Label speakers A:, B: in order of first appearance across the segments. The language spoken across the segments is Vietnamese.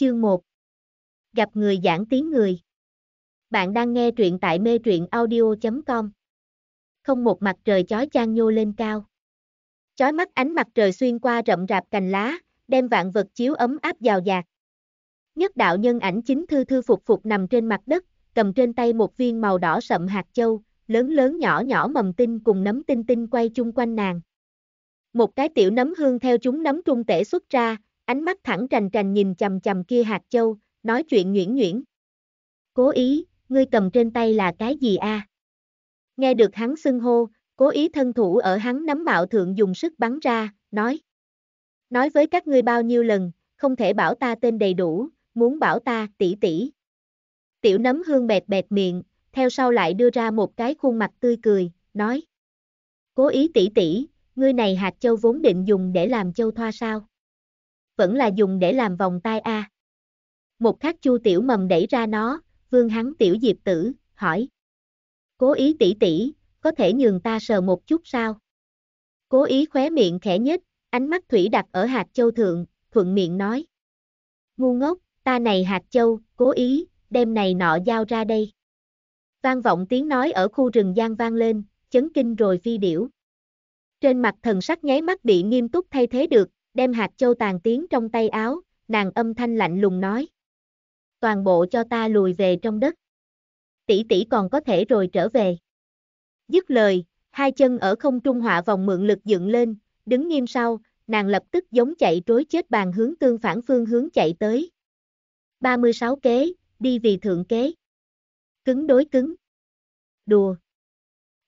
A: Chương 1 Gặp người giảng tiếng người Bạn đang nghe truyện tại mê truyện audio.com Không một mặt trời chói chang nhô lên cao Chói mắt ánh mặt trời xuyên qua rậm rạp cành lá, đem vạn vật chiếu ấm áp giàu dạt. Nhất đạo nhân ảnh chính thư thư phục phục nằm trên mặt đất, cầm trên tay một viên màu đỏ sậm hạt châu, lớn lớn nhỏ nhỏ mầm tinh cùng nấm tinh tinh quay chung quanh nàng. Một cái tiểu nấm hương theo chúng nấm trung tể xuất ra, ánh mắt thẳng trành trành nhìn chầm chầm kia hạt châu, nói chuyện nhuyễn nhuyễn. Cố ý, ngươi cầm trên tay là cái gì a? À? Nghe được hắn xưng hô, cố ý thân thủ ở hắn nắm bạo thượng dùng sức bắn ra, nói. Nói với các ngươi bao nhiêu lần, không thể bảo ta tên đầy đủ, muốn bảo ta tỷ tỷ. Tiểu nấm hương bẹt bẹt miệng, theo sau lại đưa ra một cái khuôn mặt tươi cười, nói. Cố ý tỷ tỷ, ngươi này hạt châu vốn định dùng để làm châu thoa sao? vẫn là dùng để làm vòng tai a. Một khắc Chu Tiểu Mầm đẩy ra nó, vương hắn tiểu diệp tử, hỏi. Cố ý tỷ tỷ, có thể nhường ta sờ một chút sao? Cố ý khóe miệng khẽ nhếch, ánh mắt thủy đặt ở hạt châu thượng, thuận miệng nói. Ngu ngốc, ta này hạt châu, cố ý, đem này nọ giao ra đây. Vang vọng tiếng nói ở khu rừng gian vang lên, chấn kinh rồi phi điểu. Trên mặt thần sắc nháy mắt bị nghiêm túc thay thế được, đem hạt châu tàn tiến trong tay áo, nàng âm thanh lạnh lùng nói. Toàn bộ cho ta lùi về trong đất. Tỷ tỷ còn có thể rồi trở về. Dứt lời, hai chân ở không trung họa vòng mượn lực dựng lên, đứng nghiêm sau, nàng lập tức giống chạy trối chết bàn hướng tương phản phương hướng chạy tới. 36 kế, đi vì thượng kế. Cứng đối cứng. Đùa.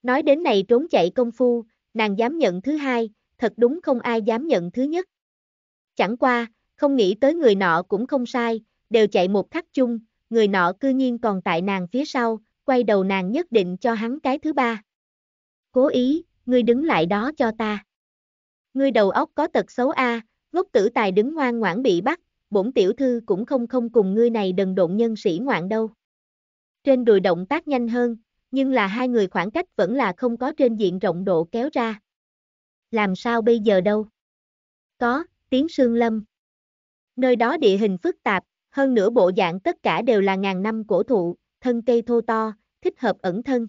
A: Nói đến này trốn chạy công phu, nàng dám nhận thứ hai, thật đúng không ai dám nhận thứ nhất. Chẳng qua, không nghĩ tới người nọ cũng không sai, đều chạy một khắc chung, người nọ cư nhiên còn tại nàng phía sau, quay đầu nàng nhất định cho hắn cái thứ ba. Cố ý, ngươi đứng lại đó cho ta. Ngươi đầu óc có tật xấu a, gốc tử tài đứng ngoan ngoãn bị bắt, bổn tiểu thư cũng không không cùng ngươi này đần độn nhân sĩ ngoạn đâu. Trên đùi động tác nhanh hơn, nhưng là hai người khoảng cách vẫn là không có trên diện rộng độ kéo ra làm sao bây giờ đâu? Có, tiếng sương lâm. Nơi đó địa hình phức tạp, hơn nữa bộ dạng tất cả đều là ngàn năm cổ thụ, thân cây thô to, thích hợp ẩn thân.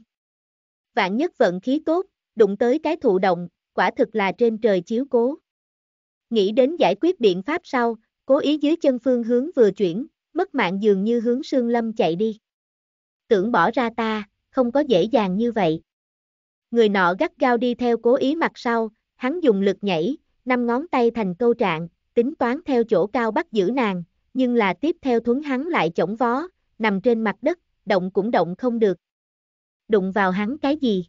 A: Vạn nhất vận khí tốt, đụng tới cái thụ động, quả thực là trên trời chiếu cố. Nghĩ đến giải quyết biện pháp sau, cố ý dưới chân phương hướng vừa chuyển, mất mạng dường như hướng sương lâm chạy đi. Tưởng bỏ ra ta, không có dễ dàng như vậy. Người nọ gắt gao đi theo cố ý mặt sau, hắn dùng lực nhảy, năm ngón tay thành câu trạng, tính toán theo chỗ cao bắt giữ nàng, nhưng là tiếp theo thuấn hắn lại chổng vó, nằm trên mặt đất, động cũng động không được. Đụng vào hắn cái gì?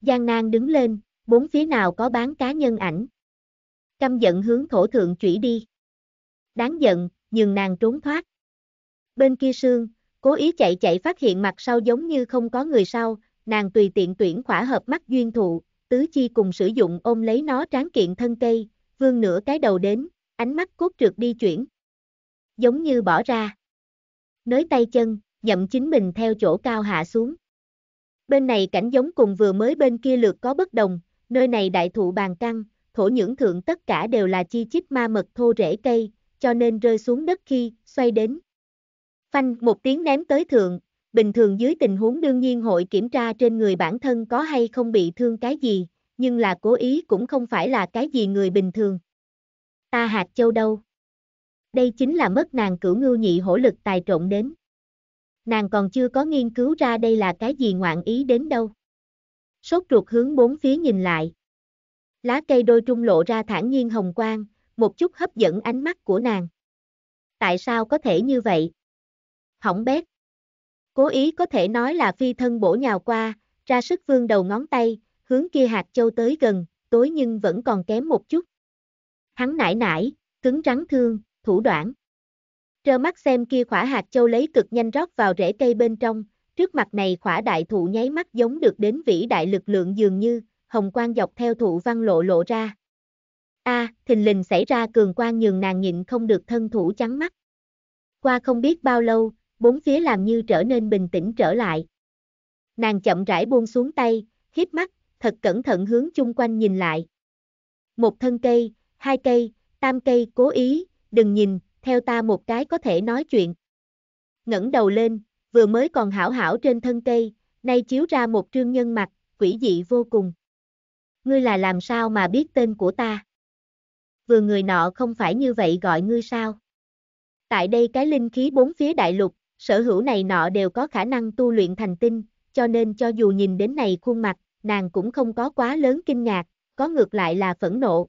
A: Giang Nan đứng lên, bốn phía nào có bán cá nhân ảnh. Căm giận hướng thổ thượng chủy đi. Đáng giận, nhường nàng trốn thoát. Bên kia sương, cố ý chạy chạy phát hiện mặt sau giống như không có người sau, nàng tùy tiện tuyển khỏa hợp mắt duyên thụ, tứ chi cùng sử dụng ôm lấy nó tráng kiện thân cây, vương nửa cái đầu đến, ánh mắt cốt trượt đi chuyển. Giống như bỏ ra. Nới tay chân, nhậm chính mình theo chỗ cao hạ xuống. Bên này cảnh giống cùng vừa mới bên kia lượt có bất đồng, nơi này đại thụ bàn căng, thổ nhưỡng thượng tất cả đều là chi chít ma mật thô rễ cây, cho nên rơi xuống đất khi xoay đến. Phanh một tiếng ném tới thượng, bình thường dưới tình huống đương nhiên hội kiểm tra trên người bản thân có hay không bị thương cái gì, nhưng là cố ý cũng không phải là cái gì người bình thường. Ta hạt châu đâu? Đây chính là mất nàng cửu ngưu nhị hổ lực tài trộn đến. Nàng còn chưa có nghiên cứu ra đây là cái gì ngoạn ý đến đâu. Sốt ruột hướng bốn phía nhìn lại. Lá cây đôi trung lộ ra thản nhiên hồng quang, một chút hấp dẫn ánh mắt của nàng. Tại sao có thể như vậy? Hỏng bét. Cố ý có thể nói là phi thân bổ nhào qua, ra sức vương đầu ngón tay, hướng kia hạt châu tới gần, tối nhưng vẫn còn kém một chút. Hắn nải nải, cứng rắn thương, thủ đoạn. Trơ mắt xem kia khỏa hạt châu lấy cực nhanh rót vào rễ cây bên trong, trước mặt này khỏa đại thụ nháy mắt giống được đến vĩ đại lực lượng dường như, hồng quang dọc theo thụ văn lộ lộ ra. A, thình lình xảy ra cường quang nhường nàng nhịn không được thân thủ trắng mắt. Qua không biết bao lâu, bốn phía làm như trở nên bình tĩnh trở lại. Nàng chậm rãi buông xuống tay, hiếp mắt, thật cẩn thận hướng chung quanh nhìn lại. Một thân cây, hai cây, tam cây cố ý, đừng nhìn, theo ta một cái có thể nói chuyện. ngẩng đầu lên, vừa mới còn hảo hảo trên thân cây, nay chiếu ra một trương nhân mặt, quỷ dị vô cùng. Ngươi là làm sao mà biết tên của ta? Vừa người nọ không phải như vậy gọi ngươi sao? Tại đây cái linh khí bốn phía đại lục, sở hữu này nọ đều có khả năng tu luyện thành tinh, cho nên cho dù nhìn đến này khuôn mặt, nàng cũng không có quá lớn kinh ngạc, có ngược lại là phẫn nộ.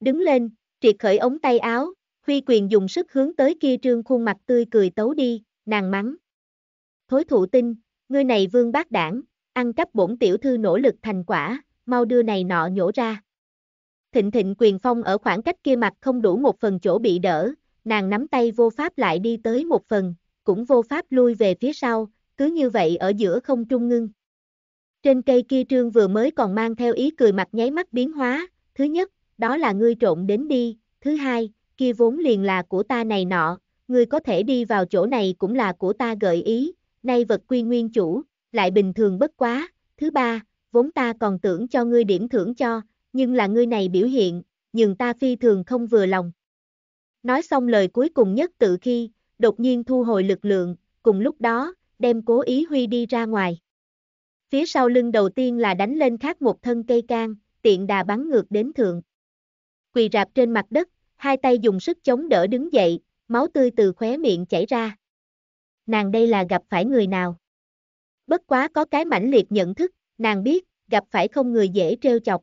A: Đứng lên, triệt khởi ống tay áo, huy quyền dùng sức hướng tới kia trương khuôn mặt tươi cười tấu đi, nàng mắng. Thối thụ tinh, ngươi này vương bác đảng, ăn cắp bổn tiểu thư nỗ lực thành quả, mau đưa này nọ nhổ ra. Thịnh thịnh quyền phong ở khoảng cách kia mặt không đủ một phần chỗ bị đỡ, nàng nắm tay vô pháp lại đi tới một phần, cũng vô pháp lui về phía sau, cứ như vậy ở giữa không trung ngưng. Trên cây kia trương vừa mới còn mang theo ý cười mặt nháy mắt biến hóa, thứ nhất, đó là ngươi trộn đến đi, thứ hai, kia vốn liền là của ta này nọ, ngươi có thể đi vào chỗ này cũng là của ta gợi ý, nay vật quy nguyên chủ, lại bình thường bất quá, thứ ba, vốn ta còn tưởng cho ngươi điểm thưởng cho, nhưng là ngươi này biểu hiện, nhưng ta phi thường không vừa lòng. Nói xong lời cuối cùng nhất tự khi, đột nhiên thu hồi lực lượng, cùng lúc đó, đem cố ý huy đi ra ngoài. Phía sau lưng đầu tiên là đánh lên khác một thân cây can, tiện đà bắn ngược đến thượng. Quỳ rạp trên mặt đất, hai tay dùng sức chống đỡ đứng dậy, máu tươi từ khóe miệng chảy ra. Nàng đây là gặp phải người nào? Bất quá có cái mãnh liệt nhận thức, nàng biết, gặp phải không người dễ trêu chọc.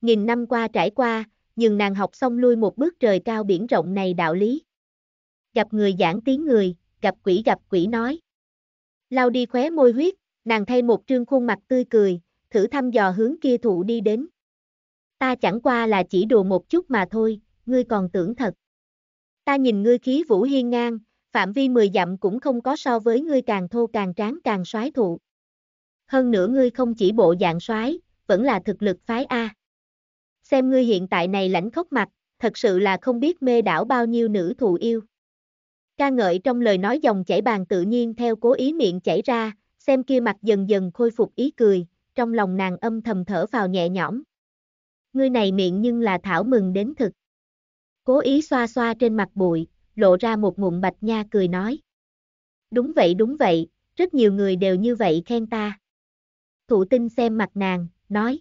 A: Nghìn năm qua trải qua, nhưng nàng học xong lui một bước trời cao biển rộng này đạo lý gặp người giảng tiếng người, gặp quỷ gặp quỷ nói. Lao đi khóe môi huyết, nàng thay một trương khuôn mặt tươi cười, thử thăm dò hướng kia thụ đi đến. Ta chẳng qua là chỉ đùa một chút mà thôi, ngươi còn tưởng thật. Ta nhìn ngươi khí vũ hiên ngang, phạm vi mười dặm cũng không có so với ngươi càng thô càng tráng càng soái thụ. Hơn nữa ngươi không chỉ bộ dạng soái, vẫn là thực lực phái A. Xem ngươi hiện tại này lãnh khốc mặt, thật sự là không biết mê đảo bao nhiêu nữ thù yêu. Ca ngợi trong lời nói dòng chảy bàn tự nhiên theo cố ý miệng chảy ra, xem kia mặt dần dần khôi phục ý cười, trong lòng nàng âm thầm thở vào nhẹ nhõm. Ngươi này miệng nhưng là thảo mừng đến thực. Cố ý xoa xoa trên mặt bụi, lộ ra một ngụm bạch nha cười nói. Đúng vậy đúng vậy, rất nhiều người đều như vậy khen ta. Thụ tinh xem mặt nàng, nói.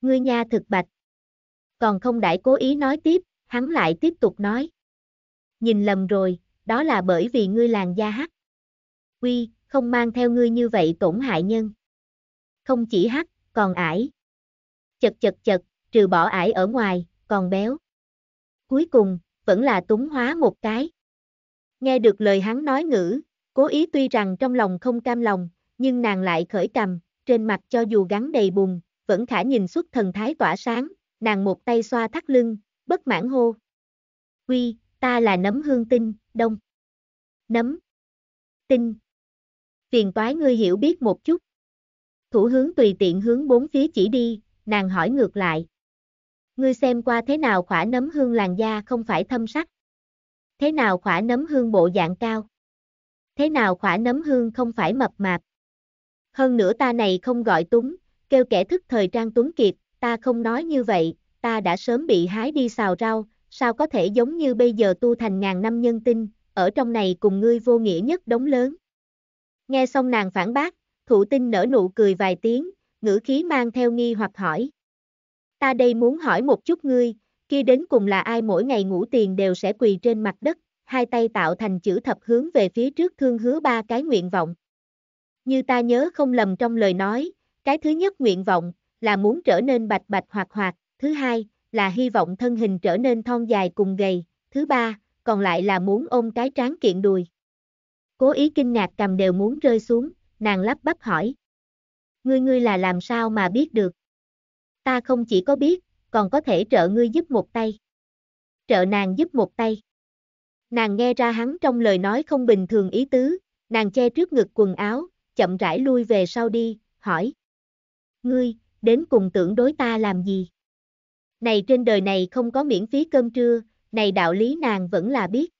A: Ngươi nha thực bạch. Còn không đãi cố ý nói tiếp, hắn lại tiếp tục nói. Nhìn lầm rồi, đó là bởi vì ngươi làng da hắc. Quy, không mang theo ngươi như vậy tổn hại nhân. Không chỉ hắc, còn ải. Chật chật chật, trừ bỏ ải ở ngoài, còn béo. Cuối cùng, vẫn là túng hóa một cái. Nghe được lời hắn nói ngữ, cố ý tuy rằng trong lòng không cam lòng, nhưng nàng lại khởi cầm, trên mặt cho dù gắn đầy bùn, vẫn khả nhìn xuất thần thái tỏa sáng, nàng một tay xoa thắt lưng, bất mãn hô. Quy, ta là nấm hương tinh, đông. Nấm. Tinh. Phiền toái ngươi hiểu biết một chút. Thủ hướng tùy tiện hướng bốn phía chỉ đi, nàng hỏi ngược lại. Ngươi xem qua thế nào khỏa nấm hương làn da không phải thâm sắc. Thế nào khỏa nấm hương bộ dạng cao. Thế nào khỏa nấm hương không phải mập mạp. Hơn nữa ta này không gọi túng, kêu kẻ thức thời trang tuấn kiệt, ta không nói như vậy, ta đã sớm bị hái đi xào rau, sao có thể giống như bây giờ tu thành ngàn năm nhân tinh, ở trong này cùng ngươi vô nghĩa nhất đống lớn. Nghe xong nàng phản bác, thụ tinh nở nụ cười vài tiếng, ngữ khí mang theo nghi hoặc hỏi. Ta đây muốn hỏi một chút ngươi, kia đến cùng là ai mỗi ngày ngủ tiền đều sẽ quỳ trên mặt đất, hai tay tạo thành chữ thập hướng về phía trước thương hứa ba cái nguyện vọng. Như ta nhớ không lầm trong lời nói, cái thứ nhất nguyện vọng là muốn trở nên bạch bạch hoạt hoạt, thứ hai là hy vọng thân hình trở nên thon dài cùng gầy, thứ ba còn lại là muốn ôm cái tráng kiện đùi. Cố ý kinh ngạc cầm đều muốn rơi xuống, nàng lắp bắp hỏi. Ngươi ngươi là làm sao mà biết được? Ta không chỉ có biết, còn có thể trợ ngươi giúp một tay. Trợ nàng giúp một tay. Nàng nghe ra hắn trong lời nói không bình thường ý tứ, nàng che trước ngực quần áo, chậm rãi lui về sau đi, hỏi. Ngươi, đến cùng tưởng đối ta làm gì? Này trên đời này không có miễn phí cơm trưa, này đạo lý nàng vẫn là biết.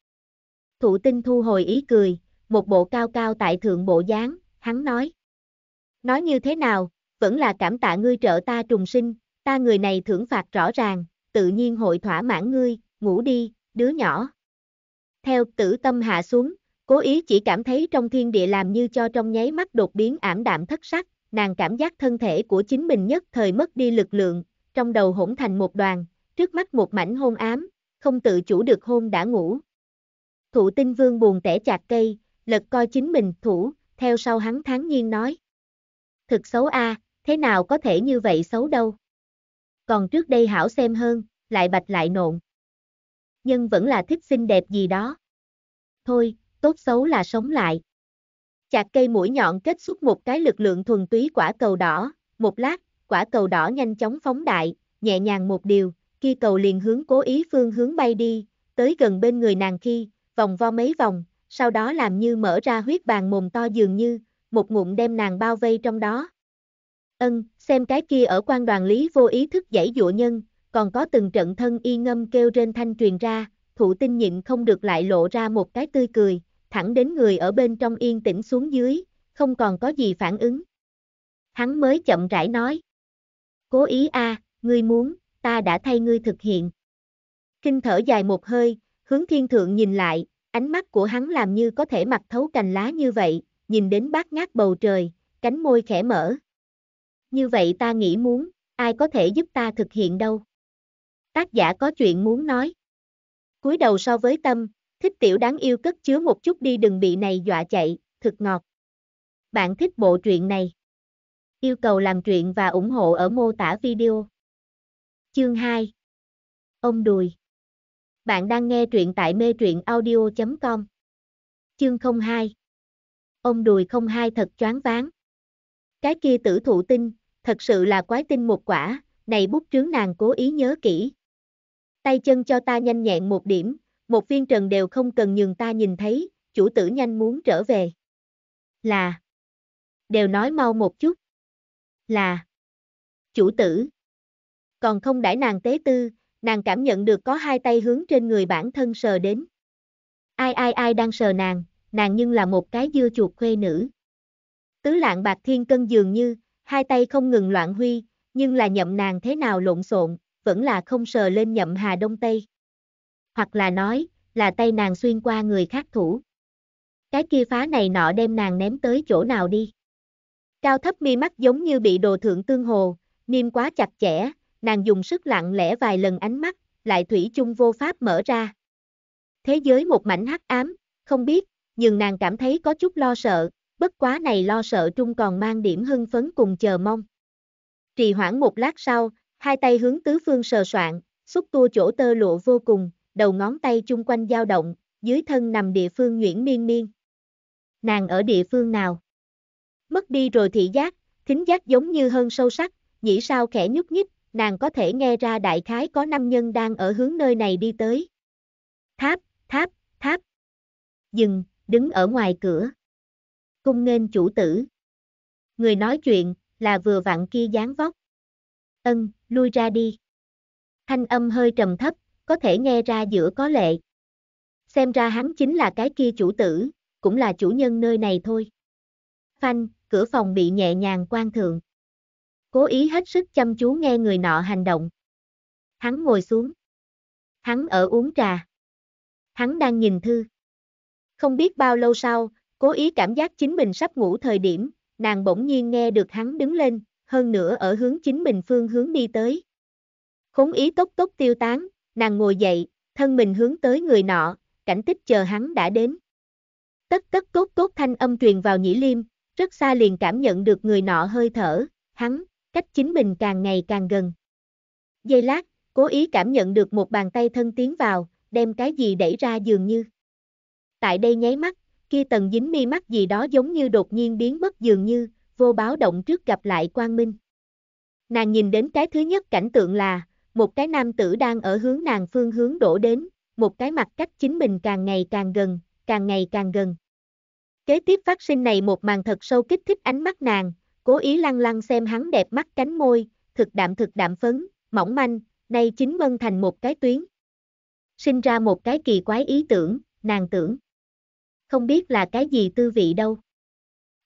A: Thụ tinh thu hồi ý cười, một bộ cao cao tại thượng bộ dáng, hắn nói. Nói như thế nào, vẫn là cảm tạ ngươi trợ ta trùng sinh, ta người này thưởng phạt rõ ràng, tự nhiên hội thỏa mãn ngươi, ngủ đi, đứa nhỏ. Theo tử tâm hạ xuống, cố ý chỉ cảm thấy trong thiên địa làm như cho trong nháy mắt đột biến ảm đạm thất sắc, nàng cảm giác thân thể của chính mình nhất thời mất đi lực lượng, trong đầu hỗn thành một đoàn, trước mắt một mảnh hôn ám, không tự chủ được hôn đã ngủ. Thụ tinh vương buồn tẻ chạc cây, lật coi chính mình thủ, theo sau hắn tháng nhiên nói. Thực xấu a, thế nào có thể như vậy xấu đâu. Còn trước đây hảo xem hơn, lại bạch lại nộn. Nhưng vẫn là thích xinh đẹp gì đó. Thôi, tốt xấu là sống lại. Chạc cây mũi nhọn kết xuất một cái lực lượng thuần túy quả cầu đỏ, một lát, quả cầu đỏ nhanh chóng phóng đại, nhẹ nhàng một điều, Kia cầu liền hướng cố ý phương hướng bay đi, tới gần bên người nàng khi, vòng vo mấy vòng, sau đó làm như mở ra huyết bàn mồm to dường như, một ngụm đem nàng bao vây trong đó. Ân, xem cái kia ở quan đoàn lý vô ý thức dãy dụa nhân, còn có từng trận thân y ngâm kêu trên thanh truyền ra, thủ tinh nhịn không được lại lộ ra một cái tươi cười, thẳng đến người ở bên trong yên tĩnh xuống dưới, không còn có gì phản ứng. Hắn mới chậm rãi nói. Cố ý a, ngươi muốn, ta đã thay ngươi thực hiện. Kinh thở dài một hơi, hướng thiên thượng nhìn lại, ánh mắt của hắn làm như có thể mặc thấu cành lá như vậy, nhìn đến bát ngát bầu trời, cánh môi khẽ mở. Như vậy ta nghĩ muốn, ai có thể giúp ta thực hiện đâu. Tác giả có chuyện muốn nói. cúi đầu so với tâm, thích tiểu đáng yêu cất chứa một chút đi đừng bị này dọa chạy, thực ngọt. Bạn thích bộ truyện này? Yêu cầu làm truyện và ủng hộ ở mô tả video. Chương 2 Ông Đùi Bạn đang nghe truyện tại mê truyện audio.com Chương 02 Ông Đùi 02 thật choáng váng Cái kia tử thụ tinh, thật sự là quái tinh một quả, này bút trướng nàng cố ý nhớ kỹ. Tay chân cho ta nhanh nhẹn một điểm, một viên trần đều không cần nhường ta nhìn thấy, chủ tử nhanh muốn trở về. Là Đều nói mau một chút. Là Chủ tử còn không đãi nàng tế tư, nàng cảm nhận được có hai tay hướng trên người bản thân sờ đến. Ai ai ai đang sờ nàng, nàng nhưng là một cái dưa chuột khuê nữ. Tứ lạng bạc thiên cân dường như, hai tay không ngừng loạn huy, nhưng là nhậm nàng thế nào lộn xộn, vẫn là không sờ lên nhậm hà đông tây. Hoặc là nói, là tay nàng xuyên qua người khác thủ. Cái kia phá này nọ đem nàng ném tới chỗ nào đi. Cao thấp mi mắt giống như bị đồ thượng tương hồ, niêm quá chặt chẽ, nàng dùng sức lặng lẽ vài lần ánh mắt, lại thủy chung vô pháp mở ra. Thế giới một mảnh hắc ám, không biết, nhưng nàng cảm thấy có chút lo sợ, bất quá này lo sợ trung còn mang điểm hưng phấn cùng chờ mong. Trì hoãn một lát sau, hai tay hướng tứ phương sờ soạn, xúc tua chỗ tơ lụa vô cùng, đầu ngón tay chung quanh dao động, dưới thân nằm địa phương nhuyễn Miên Miên. Nàng ở địa phương nào? Mất đi rồi thị giác, thính giác giống như hơn sâu sắc, nhĩ sao khẽ nhúc nhích, nàng có thể nghe ra đại khái có năm nhân đang ở hướng nơi này đi tới. Tháp, tháp, tháp. Dừng, đứng ở ngoài cửa. Cung nghênh chủ tử. Người nói chuyện, là vừa vặn kia dáng vóc. Ân, lui ra đi. Thanh âm hơi trầm thấp, có thể nghe ra giữa có lệ. Xem ra hắn chính là cái kia chủ tử, cũng là chủ nhân nơi này thôi. Phanh, cửa phòng bị nhẹ nhàng quan thượng. Cố ý hết sức chăm chú nghe người nọ hành động. Hắn ngồi xuống. Hắn ở uống trà. Hắn đang nhìn thư. Không biết bao lâu sau, cố ý cảm giác chính mình sắp ngủ thời điểm, nàng bỗng nhiên nghe được hắn đứng lên, hơn nữa ở hướng chính mình phương hướng đi tới. Khốn ý tốc tốc tiêu tán, nàng ngồi dậy, thân mình hướng tới người nọ, cảnh tích chờ hắn đã đến. Tất tất tốt tốt thanh âm truyền vào nhĩ liêm, rất xa liền cảm nhận được người nọ hơi thở, hắn, cách chính mình càng ngày càng gần. Giây lát, cố ý cảm nhận được một bàn tay thân tiến vào, đem cái gì đẩy ra dường như. Tại đây nháy mắt, kia tầng dính mi mắt gì đó giống như đột nhiên biến mất dường như, vô báo động trước gặp lại quang minh. Nàng nhìn đến cái thứ nhất cảnh tượng là, một cái nam tử đang ở hướng nàng phương hướng đổ đến, một cái mặt cách chính mình càng ngày càng gần, càng ngày càng gần. Kế tiếp phát sinh này một màn thật sâu kích thích ánh mắt nàng, Cố ý lăng lăng xem hắn đẹp mắt cánh môi, thực đạm thực đạm phấn, mỏng manh, nay chính mân thành một cái tuyến. Sinh ra một cái kỳ quái ý tưởng, nàng tưởng. Không biết là cái gì tư vị đâu.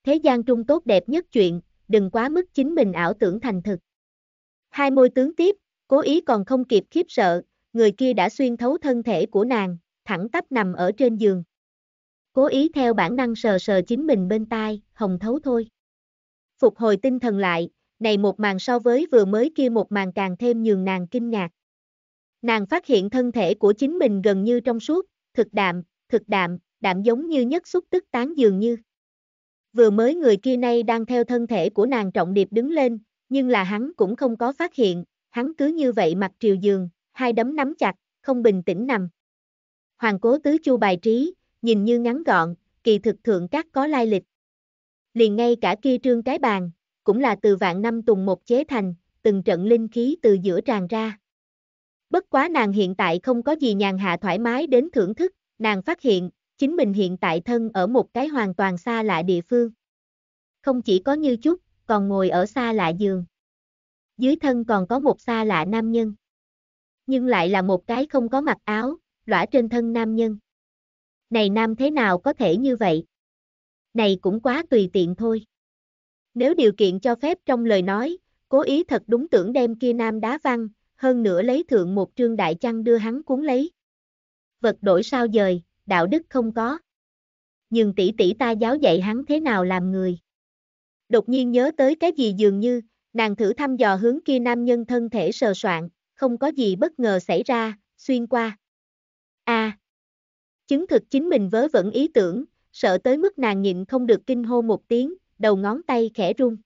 A: Thế gian trung tốt đẹp nhất chuyện, đừng quá mức chính mình ảo tưởng thành thực. Hai môi tướng tiếp, cố ý còn không kịp khiếp sợ, người kia đã xuyên thấu thân thể của nàng, thẳng tắp nằm ở trên giường. Cố ý theo bản năng sờ sờ chính mình bên tai, hồng thấu thôi phục hồi tinh thần lại, này một màn so với vừa mới kia một màn càng thêm nhường nàng kinh ngạc. Nàng phát hiện thân thể của chính mình gần như trong suốt, thực đạm, thực đạm, đạm giống như nhất xúc tức tán dường như. Vừa mới người kia nay đang theo thân thể của nàng trọng điệp đứng lên, nhưng là hắn cũng không có phát hiện, hắn cứ như vậy mặt triều giường, hai đấm nắm chặt, không bình tĩnh nằm. Hoàng cố tứ chu bài trí, nhìn như ngắn gọn, kỳ thực thượng các có lai lịch liền ngay cả kia trương cái bàn, cũng là từ vạn năm tùng một chế thành, từng trận linh khí từ giữa tràn ra. Bất quá nàng hiện tại không có gì nhàn hạ thoải mái đến thưởng thức, nàng phát hiện, chính mình hiện tại thân ở một cái hoàn toàn xa lạ địa phương. Không chỉ có như chút, còn ngồi ở xa lạ giường. Dưới thân còn có một xa lạ nam nhân. Nhưng lại là một cái không có mặc áo, lõa trên thân nam nhân. Này nam thế nào có thể như vậy? này cũng quá tùy tiện thôi. Nếu điều kiện cho phép trong lời nói, cố ý thật đúng tưởng đem kia nam đá văng, hơn nữa lấy thượng một trương đại chăn đưa hắn cuốn lấy. Vật đổi sao dời, đạo đức không có. Nhưng tỷ tỷ ta giáo dạy hắn thế nào làm người. Đột nhiên nhớ tới cái gì dường như, nàng thử thăm dò hướng kia nam nhân thân thể sờ soạn, không có gì bất ngờ xảy ra, xuyên qua. A. À, chứng thực chính mình vớ vẫn ý tưởng, sợ tới mức nàng nhịn không được kinh hô một tiếng, đầu ngón tay khẽ rung.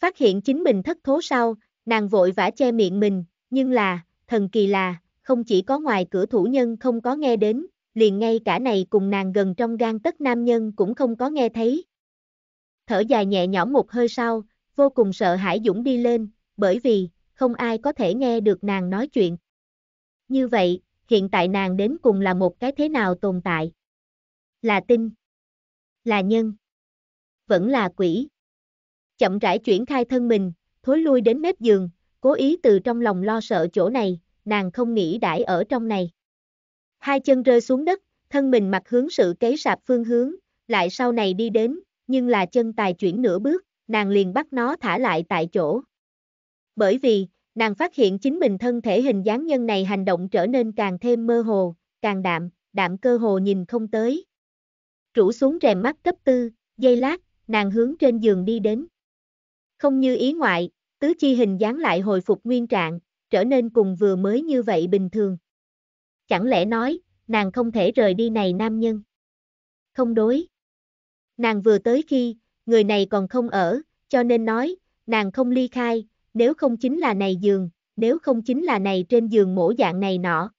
A: Phát hiện chính mình thất thố sau, nàng vội vã che miệng mình, nhưng là, thần kỳ là, không chỉ có ngoài cửa thủ nhân không có nghe đến, liền ngay cả này cùng nàng gần trong gan tất nam nhân cũng không có nghe thấy. Thở dài nhẹ nhõm một hơi sau, vô cùng sợ hãi dũng đi lên, bởi vì, không ai có thể nghe được nàng nói chuyện. Như vậy, hiện tại nàng đến cùng là một cái thế nào tồn tại? là tinh, là nhân, vẫn là quỷ. Chậm rãi chuyển khai thân mình, thối lui đến mép giường, cố ý từ trong lòng lo sợ chỗ này, nàng không nghĩ đãi ở trong này. Hai chân rơi xuống đất, thân mình mặt hướng sự kế sạp phương hướng, lại sau này đi đến, nhưng là chân tài chuyển nửa bước, nàng liền bắt nó thả lại tại chỗ. Bởi vì, nàng phát hiện chính mình thân thể hình dáng nhân này hành động trở nên càng thêm mơ hồ, càng đạm, đạm cơ hồ nhìn không tới, rủ xuống rèm mắt cấp tư, dây lát, nàng hướng trên giường đi đến. Không như ý ngoại, tứ chi hình dáng lại hồi phục nguyên trạng, trở nên cùng vừa mới như vậy bình thường. Chẳng lẽ nói, nàng không thể rời đi này nam nhân? Không đối. Nàng vừa tới khi, người này còn không ở, cho nên nói, nàng không ly khai, nếu không chính là này giường, nếu không chính là này trên giường mổ dạng này nọ.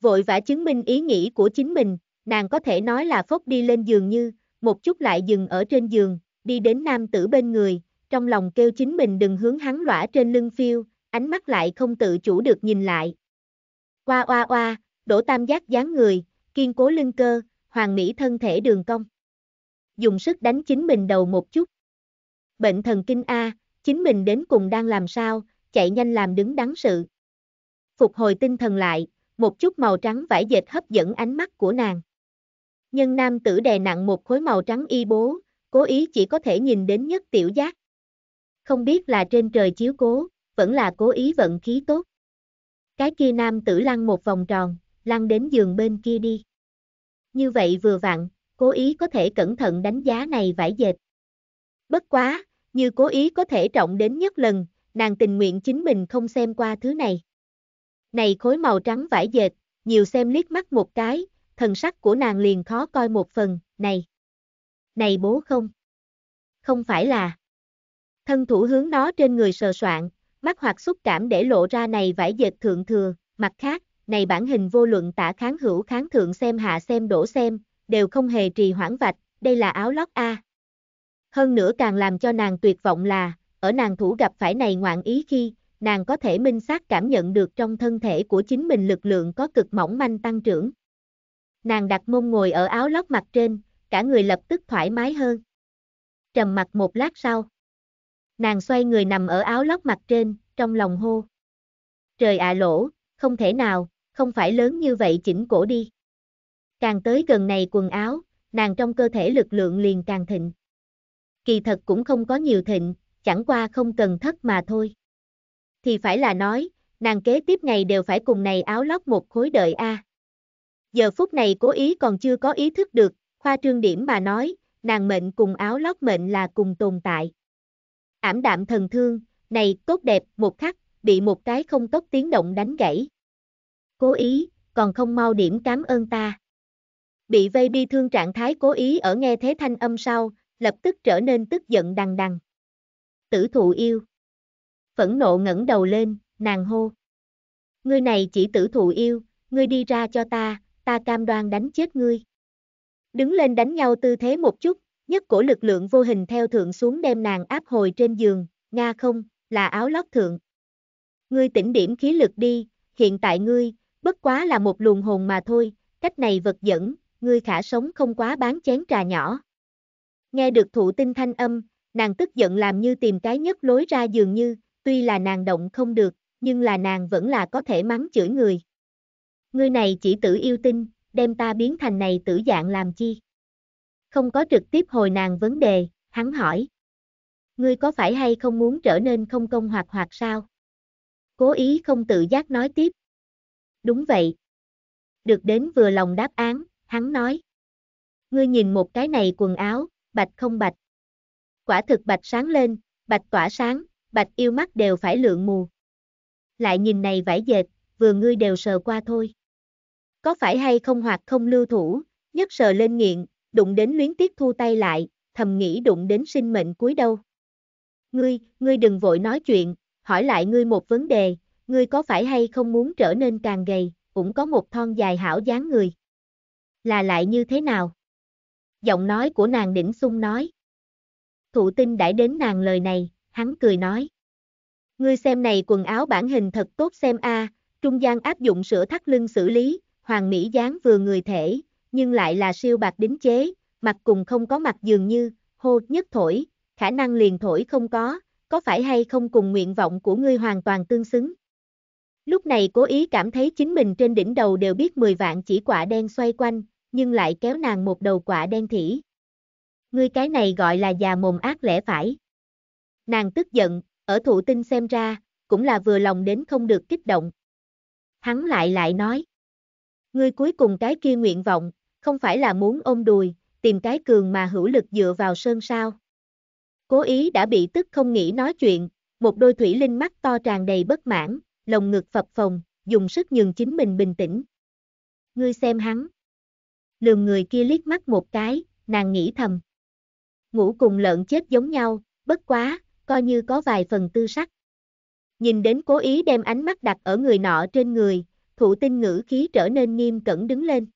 A: Vội vã chứng minh ý nghĩ của chính mình, nàng có thể nói là phốc đi lên giường như, một chút lại dừng ở trên giường, đi đến nam tử bên người, trong lòng kêu chính mình đừng hướng hắn lõa trên lưng phiêu, ánh mắt lại không tự chủ được nhìn lại. qua oa oa, đổ tam giác dáng người, kiên cố lưng cơ, hoàng mỹ thân thể đường cong. Dùng sức đánh chính mình đầu một chút. Bệnh thần kinh A, chính mình đến cùng đang làm sao, chạy nhanh làm đứng đắn sự. Phục hồi tinh thần lại, một chút màu trắng vải dệt hấp dẫn ánh mắt của nàng. Nhưng nam tử đè nặng một khối màu trắng y bố, cố ý chỉ có thể nhìn đến nhất tiểu giác. Không biết là trên trời chiếu cố, vẫn là cố ý vận khí tốt. Cái kia nam tử lăn một vòng tròn, lăn đến giường bên kia đi. Như vậy vừa vặn, cố ý có thể cẩn thận đánh giá này vải dệt. Bất quá, như cố ý có thể trọng đến nhất lần, nàng tình nguyện chính mình không xem qua thứ này. Này khối màu trắng vải dệt, nhiều xem liếc mắt một cái, thần sắc của nàng liền khó coi một phần, này. Này bố không? Không phải là. Thân thủ hướng nó trên người sờ soạn, mắt hoặc xúc cảm để lộ ra này vải dệt thượng thừa, mặt khác, này bản hình vô luận tả kháng hữu kháng thượng xem hạ xem đổ xem, đều không hề trì hoãn vạch, đây là áo lót A. Hơn nữa càng làm cho nàng tuyệt vọng là, ở nàng thủ gặp phải này ngoạn ý khi, nàng có thể minh xác cảm nhận được trong thân thể của chính mình lực lượng có cực mỏng manh tăng trưởng. Nàng đặt mông ngồi ở áo lót mặt trên, cả người lập tức thoải mái hơn. Trầm mặt một lát sau. Nàng xoay người nằm ở áo lót mặt trên, trong lòng hô. Trời ạ lỗ, không thể nào, không phải lớn như vậy chỉnh cổ đi. Càng tới gần này quần áo, nàng trong cơ thể lực lượng liền càng thịnh. Kỳ thật cũng không có nhiều thịnh, chẳng qua không cần thất mà thôi. Thì phải là nói, nàng kế tiếp ngày đều phải cùng này áo lót một khối đợi a. À. Giờ phút này cố ý còn chưa có ý thức được, khoa trương điểm mà nói, nàng mệnh cùng áo lót mệnh là cùng tồn tại. Ảm đạm thần thương, này cốt đẹp, một khắc, bị một cái không tốc tiếng động đánh gãy. Cố ý, còn không mau điểm cảm ơn ta. Bị vây bi thương trạng thái cố ý ở nghe thế thanh âm sau, lập tức trở nên tức giận đằng đằng. Tử thụ yêu. Phẫn nộ ngẩng đầu lên, nàng hô. Ngươi này chỉ tử thụ yêu, ngươi đi ra cho ta, ta cam đoan đánh chết ngươi. Đứng lên đánh nhau tư thế một chút, nhất cổ lực lượng vô hình theo thượng xuống đem nàng áp hồi trên giường, Nga không, là áo lót thượng. Ngươi tỉnh điểm khí lực đi, hiện tại ngươi, bất quá là một luồng hồn mà thôi, cách này vật dẫn, ngươi khả sống không quá bán chén trà nhỏ. Nghe được thụ tinh thanh âm, nàng tức giận làm như tìm cái nhất lối ra dường như, tuy là nàng động không được, nhưng là nàng vẫn là có thể mắng chửi người ngươi này chỉ tử yêu tinh, đem ta biến thành này tử dạng làm chi? Không có trực tiếp hồi nàng vấn đề, hắn hỏi. Ngươi có phải hay không muốn trở nên không công hoặc hoặc sao? Cố ý không tự giác nói tiếp. Đúng vậy. Được đến vừa lòng đáp án, hắn nói. Ngươi nhìn một cái này quần áo, bạch không bạch. Quả thực bạch sáng lên, bạch tỏa sáng, bạch yêu mắt đều phải lượng mù. Lại nhìn này vải dệt, vừa ngươi đều sờ qua thôi có phải hay không hoặc không lưu thủ, nhất sờ lên nghiện, đụng đến luyến tiếc thu tay lại, thầm nghĩ đụng đến sinh mệnh cuối đâu. Ngươi, ngươi đừng vội nói chuyện, hỏi lại ngươi một vấn đề, ngươi có phải hay không muốn trở nên càng gầy, cũng có một thon dài hảo dáng người. Là lại như thế nào? Giọng nói của nàng đỉnh sung nói. Thụ tinh đãi đến nàng lời này, hắn cười nói. Ngươi xem này quần áo bản hình thật tốt xem a, à, trung gian áp dụng sửa thắt lưng xử lý, hoàng mỹ dáng vừa người thể, nhưng lại là siêu bạc đính chế, mặt cùng không có mặt dường như, hô nhất thổi, khả năng liền thổi không có, có phải hay không cùng nguyện vọng của ngươi hoàn toàn tương xứng. Lúc này cố ý cảm thấy chính mình trên đỉnh đầu đều biết 10 vạn chỉ quả đen xoay quanh, nhưng lại kéo nàng một đầu quả đen thỉ. Ngươi cái này gọi là già mồm ác lẽ phải. Nàng tức giận, ở thụ tinh xem ra, cũng là vừa lòng đến không được kích động. Hắn lại lại nói. Ngươi cuối cùng cái kia nguyện vọng, không phải là muốn ôm đùi, tìm cái cường mà hữu lực dựa vào sơn sao. Cố ý đã bị tức không nghĩ nói chuyện, một đôi thủy linh mắt to tràn đầy bất mãn, lồng ngực phập phồng, dùng sức nhường chính mình bình tĩnh. Ngươi xem hắn. Lường người kia liếc mắt một cái, nàng nghĩ thầm. Ngủ cùng lợn chết giống nhau, bất quá, coi như có vài phần tư sắc. Nhìn đến cố ý đem ánh mắt đặt ở người nọ trên người, Thụ tinh ngữ khí trở nên nghiêm cẩn đứng lên.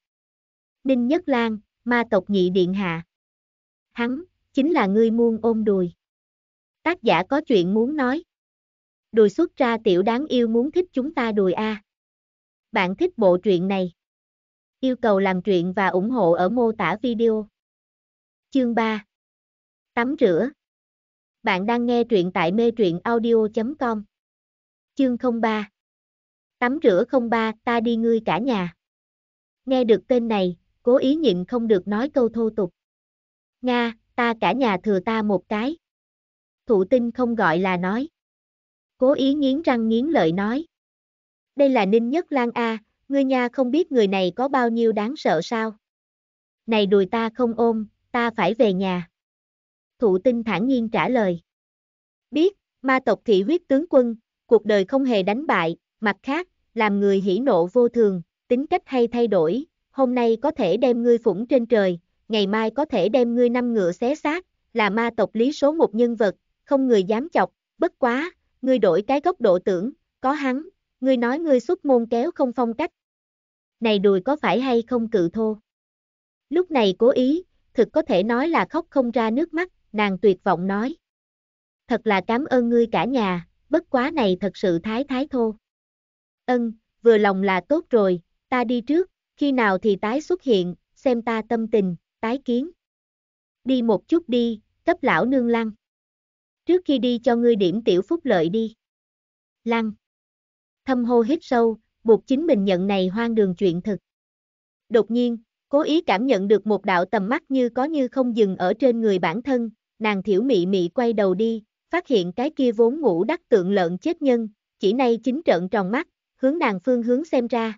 A: Ninh Nhất Lan, ma tộc nhị điện hạ. Hắn, chính là ngươi muôn ôm đùi. Tác giả có chuyện muốn nói. Đùi xuất ra tiểu đáng yêu muốn thích chúng ta đùi A. Bạn thích bộ truyện này. Yêu cầu làm truyện và ủng hộ ở mô tả video. Chương 3 Tắm rửa Bạn đang nghe truyện tại mê truyện audio.com Chương 03 tắm rửa không ba, ta đi ngươi cả nhà. Nghe được tên này, cố ý nhịn không được nói câu thô tục. Nga, ta cả nhà thừa ta một cái. Thụ tinh không gọi là nói. Cố ý nghiến răng nghiến lợi nói. Đây là Ninh Nhất Lan A, ngươi nha không biết người này có bao nhiêu đáng sợ sao. Này đùi ta không ôm, ta phải về nhà. Thụ tinh thản nhiên trả lời. Biết, ma tộc thị huyết tướng quân, cuộc đời không hề đánh bại, mặt khác, làm người hỉ nộ vô thường, tính cách hay thay đổi, hôm nay có thể đem ngươi phủng trên trời, ngày mai có thể đem ngươi năm ngựa xé xác, là ma tộc lý số một nhân vật, không người dám chọc, bất quá, ngươi đổi cái góc độ tưởng, có hắn, ngươi nói ngươi xuất môn kéo không phong cách. Này đùi có phải hay không cự thô? Lúc này cố ý, thực có thể nói là khóc không ra nước mắt, nàng tuyệt vọng nói. Thật là cảm ơn ngươi cả nhà, bất quá này thật sự thái thái thô. Ân, vừa lòng là tốt rồi, ta đi trước, khi nào thì tái xuất hiện, xem ta tâm tình, tái kiến. Đi một chút đi, cấp lão nương lăng. Trước khi đi cho ngươi điểm tiểu phúc lợi đi. Lăng. Thâm hô hít sâu, buộc chính mình nhận này hoang đường chuyện thực. Đột nhiên, cố ý cảm nhận được một đạo tầm mắt như có như không dừng ở trên người bản thân, nàng thiểu mị mị quay đầu đi, phát hiện cái kia vốn ngủ đắc tượng lợn chết nhân, chỉ nay chính trận tròn mắt, hướng nàng phương hướng xem ra.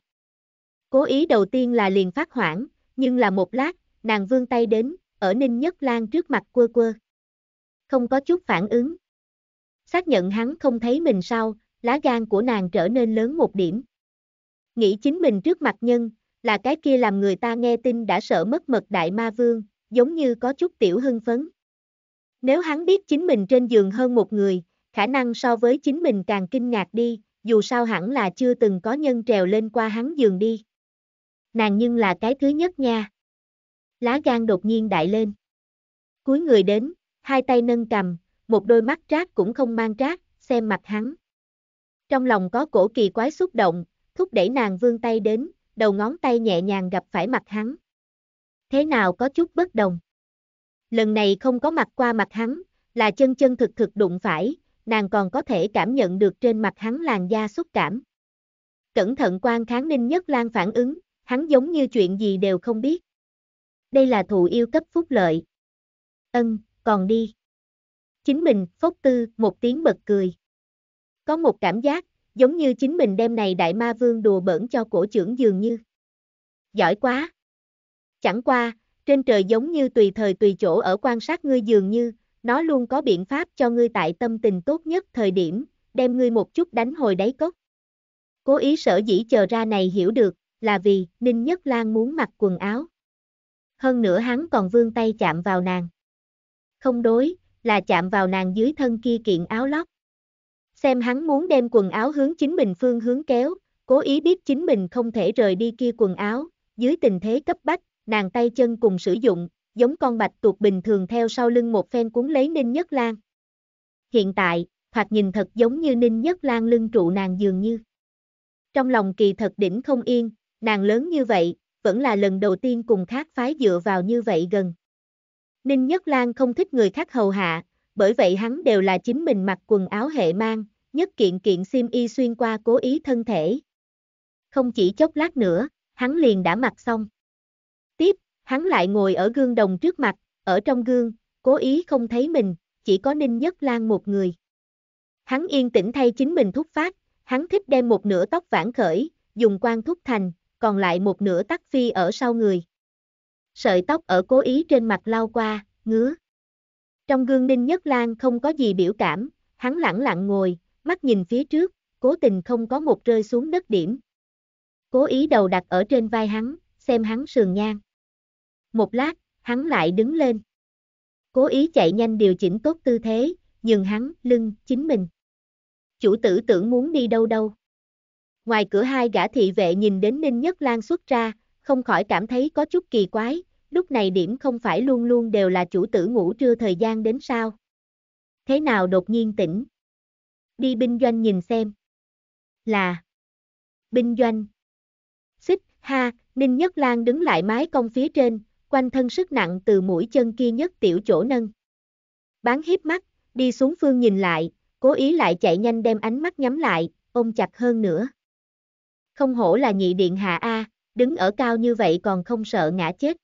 A: Cố ý đầu tiên là liền phát hoảng, nhưng là một lát, nàng vươn tay đến, ở Ninh Nhất Lan trước mặt quơ quơ. Không có chút phản ứng. Xác nhận hắn không thấy mình sau, lá gan của nàng trở nên lớn một điểm. Nghĩ chính mình trước mặt nhân, là cái kia làm người ta nghe tin đã sợ mất mật đại ma vương, giống như có chút tiểu hưng phấn. Nếu hắn biết chính mình trên giường hơn một người, khả năng so với chính mình càng kinh ngạc đi, dù sao hẳn là chưa từng có nhân trèo lên qua hắn giường đi. Nàng nhưng là cái thứ nhất nha. Lá gan đột nhiên đại lên. Cuối người đến, hai tay nâng cầm, một đôi mắt trác cũng không mang trác, xem mặt hắn. Trong lòng có cổ kỳ quái xúc động, thúc đẩy nàng vươn tay đến, đầu ngón tay nhẹ nhàng gặp phải mặt hắn. Thế nào có chút bất đồng. Lần này không có mặt qua mặt hắn, là chân chân thực thực đụng phải, nàng còn có thể cảm nhận được trên mặt hắn làn da xúc cảm. Cẩn thận quan kháng ninh nhất lan phản ứng, hắn giống như chuyện gì đều không biết. Đây là thù yêu cấp phúc lợi. Ân, còn đi. Chính mình, phốc tư, một tiếng bật cười. Có một cảm giác, giống như chính mình đêm này đại ma vương đùa bỡn cho cổ trưởng dường như. Giỏi quá. Chẳng qua, trên trời giống như tùy thời tùy chỗ ở quan sát ngươi dường như, nó luôn có biện pháp cho ngươi tại tâm tình tốt nhất thời điểm, đem ngươi một chút đánh hồi đáy cốc. Cố ý sở dĩ chờ ra này hiểu được, là vì Ninh Nhất Lan muốn mặc quần áo. Hơn nữa hắn còn vươn tay chạm vào nàng. Không đối, là chạm vào nàng dưới thân kia kiện áo lót. Xem hắn muốn đem quần áo hướng chính mình phương hướng kéo, cố ý biết chính mình không thể rời đi kia quần áo, dưới tình thế cấp bách, nàng tay chân cùng sử dụng, giống con bạch tuộc bình thường theo sau lưng một phen cuốn lấy Ninh Nhất Lan. Hiện tại, thoạt nhìn thật giống như Ninh Nhất Lan lưng trụ nàng dường như. Trong lòng kỳ thật đỉnh không yên, nàng lớn như vậy, vẫn là lần đầu tiên cùng khác phái dựa vào như vậy gần. Ninh Nhất Lan không thích người khác hầu hạ, bởi vậy hắn đều là chính mình mặc quần áo hệ mang, nhất kiện kiện sim y xuyên qua cố ý thân thể. Không chỉ chốc lát nữa, hắn liền đã mặc xong. Hắn lại ngồi ở gương đồng trước mặt, ở trong gương, cố ý không thấy mình, chỉ có Ninh Nhất Lan một người. Hắn yên tĩnh thay chính mình thúc phát, hắn thích đem một nửa tóc vãn khởi, dùng quan thúc thành, còn lại một nửa tắc phi ở sau người. Sợi tóc ở cố ý trên mặt lao qua, ngứa. Trong gương Ninh Nhất Lan không có gì biểu cảm, hắn lặng lặng ngồi, mắt nhìn phía trước, cố tình không có một rơi xuống đất điểm. Cố ý đầu đặt ở trên vai hắn, xem hắn sườn nhang một lát, hắn lại đứng lên. Cố ý chạy nhanh điều chỉnh tốt tư thế, nhường hắn, lưng, chính mình. Chủ tử tưởng muốn đi đâu đâu. Ngoài cửa hai gã thị vệ nhìn đến Ninh Nhất Lan xuất ra, không khỏi cảm thấy có chút kỳ quái, lúc này điểm không phải luôn luôn đều là chủ tử ngủ trưa thời gian đến sao. Thế nào đột nhiên tỉnh? Đi binh doanh nhìn xem. Là Binh doanh Xích, ha, Ninh Nhất Lan đứng lại mái công phía trên, quanh thân sức nặng từ mũi chân kia nhất tiểu chỗ nâng. Bán hiếp mắt, đi xuống phương nhìn lại, cố ý lại chạy nhanh đem ánh mắt nhắm lại, ôm chặt hơn nữa. Không hổ là nhị điện hạ A, đứng ở cao như vậy còn không sợ ngã chết.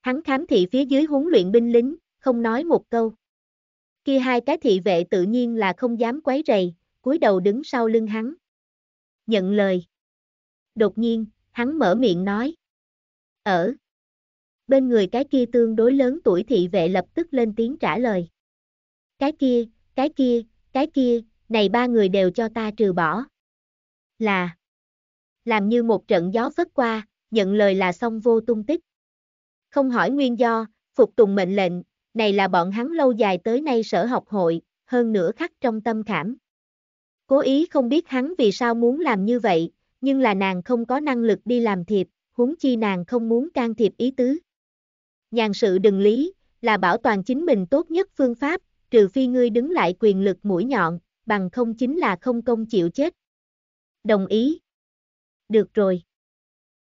A: Hắn khám thị phía dưới huấn luyện binh lính, không nói một câu. Kia hai cái thị vệ tự nhiên là không dám quấy rầy, cúi đầu đứng sau lưng hắn. Nhận lời. Đột nhiên, hắn mở miệng nói. Ở bên người cái kia tương đối lớn tuổi thị vệ lập tức lên tiếng trả lời. Cái kia, cái kia, cái kia, này ba người đều cho ta trừ bỏ. Là, làm như một trận gió phất qua, nhận lời là xong vô tung tích. Không hỏi nguyên do, phục tùng mệnh lệnh, này là bọn hắn lâu dài tới nay sở học hội, hơn nữa khắc trong tâm khảm. Cố ý không biết hắn vì sao muốn làm như vậy, nhưng là nàng không có năng lực đi làm thiệp, huống chi nàng không muốn can thiệp ý tứ. Nhàn sự đừng lý, là bảo toàn chính mình tốt nhất phương pháp, trừ phi ngươi đứng lại quyền lực mũi nhọn, bằng không chính là không công chịu chết. Đồng ý. Được rồi.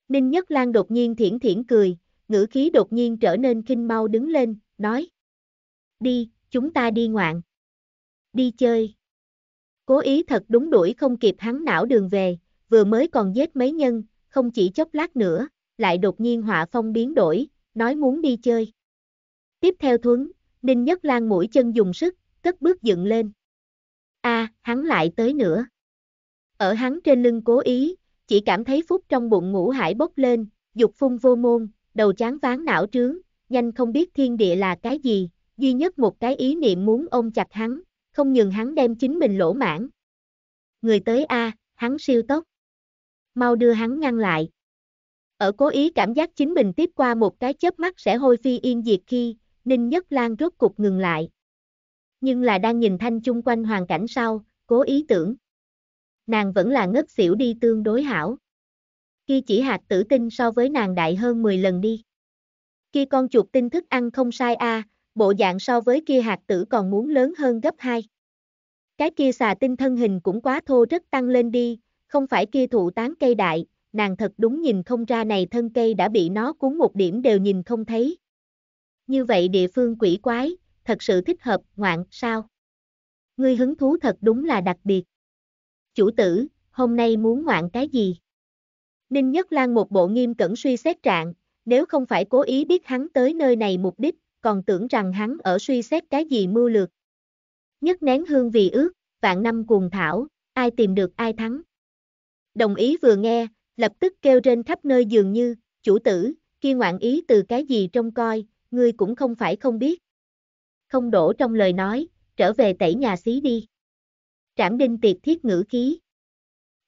A: Ninh Nhất Lan đột nhiên thiển thiển cười, ngữ khí đột nhiên trở nên kinh mau đứng lên, nói. Đi, chúng ta đi ngoạn. Đi chơi. Cố ý thật đúng đuổi không kịp hắn não đường về, vừa mới còn giết mấy nhân, không chỉ chốc lát nữa, lại đột nhiên họa phong biến đổi, nói muốn đi chơi. Tiếp theo thuấn, Ninh Nhất Lan mũi chân dùng sức, cất bước dựng lên. a à, hắn lại tới nữa. Ở hắn trên lưng cố ý, chỉ cảm thấy phút trong bụng ngũ hải bốc lên, dục phun vô môn, đầu chán ván não trướng, nhanh không biết thiên địa là cái gì, duy nhất một cái ý niệm muốn ôm chặt hắn, không nhường hắn đem chính mình lỗ mãn. Người tới a, à, hắn siêu tốc. Mau đưa hắn ngăn lại. Ở cố ý cảm giác chính mình tiếp qua một cái chớp mắt sẽ hôi phi yên diệt khi, Ninh Nhất Lan rốt cục ngừng lại. Nhưng là đang nhìn thanh chung quanh hoàn cảnh sau, cố ý tưởng. Nàng vẫn là ngất xỉu đi tương đối hảo. Khi chỉ hạt tử tinh so với nàng đại hơn 10 lần đi. Khi con chuột tinh thức ăn không sai a, à, bộ dạng so với kia hạt tử còn muốn lớn hơn gấp 2. Cái kia xà tinh thân hình cũng quá thô rất tăng lên đi, không phải kia thụ tán cây đại, nàng thật đúng nhìn không ra này thân cây đã bị nó cuốn một điểm đều nhìn không thấy. Như vậy địa phương quỷ quái, thật sự thích hợp, ngoạn, sao? Ngươi hứng thú thật đúng là đặc biệt. Chủ tử, hôm nay muốn ngoạn cái gì? Ninh Nhất Lan một bộ nghiêm cẩn suy xét trạng, nếu không phải cố ý biết hắn tới nơi này mục đích, còn tưởng rằng hắn ở suy xét cái gì mưu lược. Nhất nén hương vì ước, vạn năm cuồng thảo, ai tìm được ai thắng. Đồng ý vừa nghe, lập tức kêu trên khắp nơi dường như, chủ tử, kia ngoạn ý từ cái gì trông coi, ngươi cũng không phải không biết. Không đổ trong lời nói, trở về tẩy nhà xí đi. Trảm đinh tiệp thiết ngữ khí.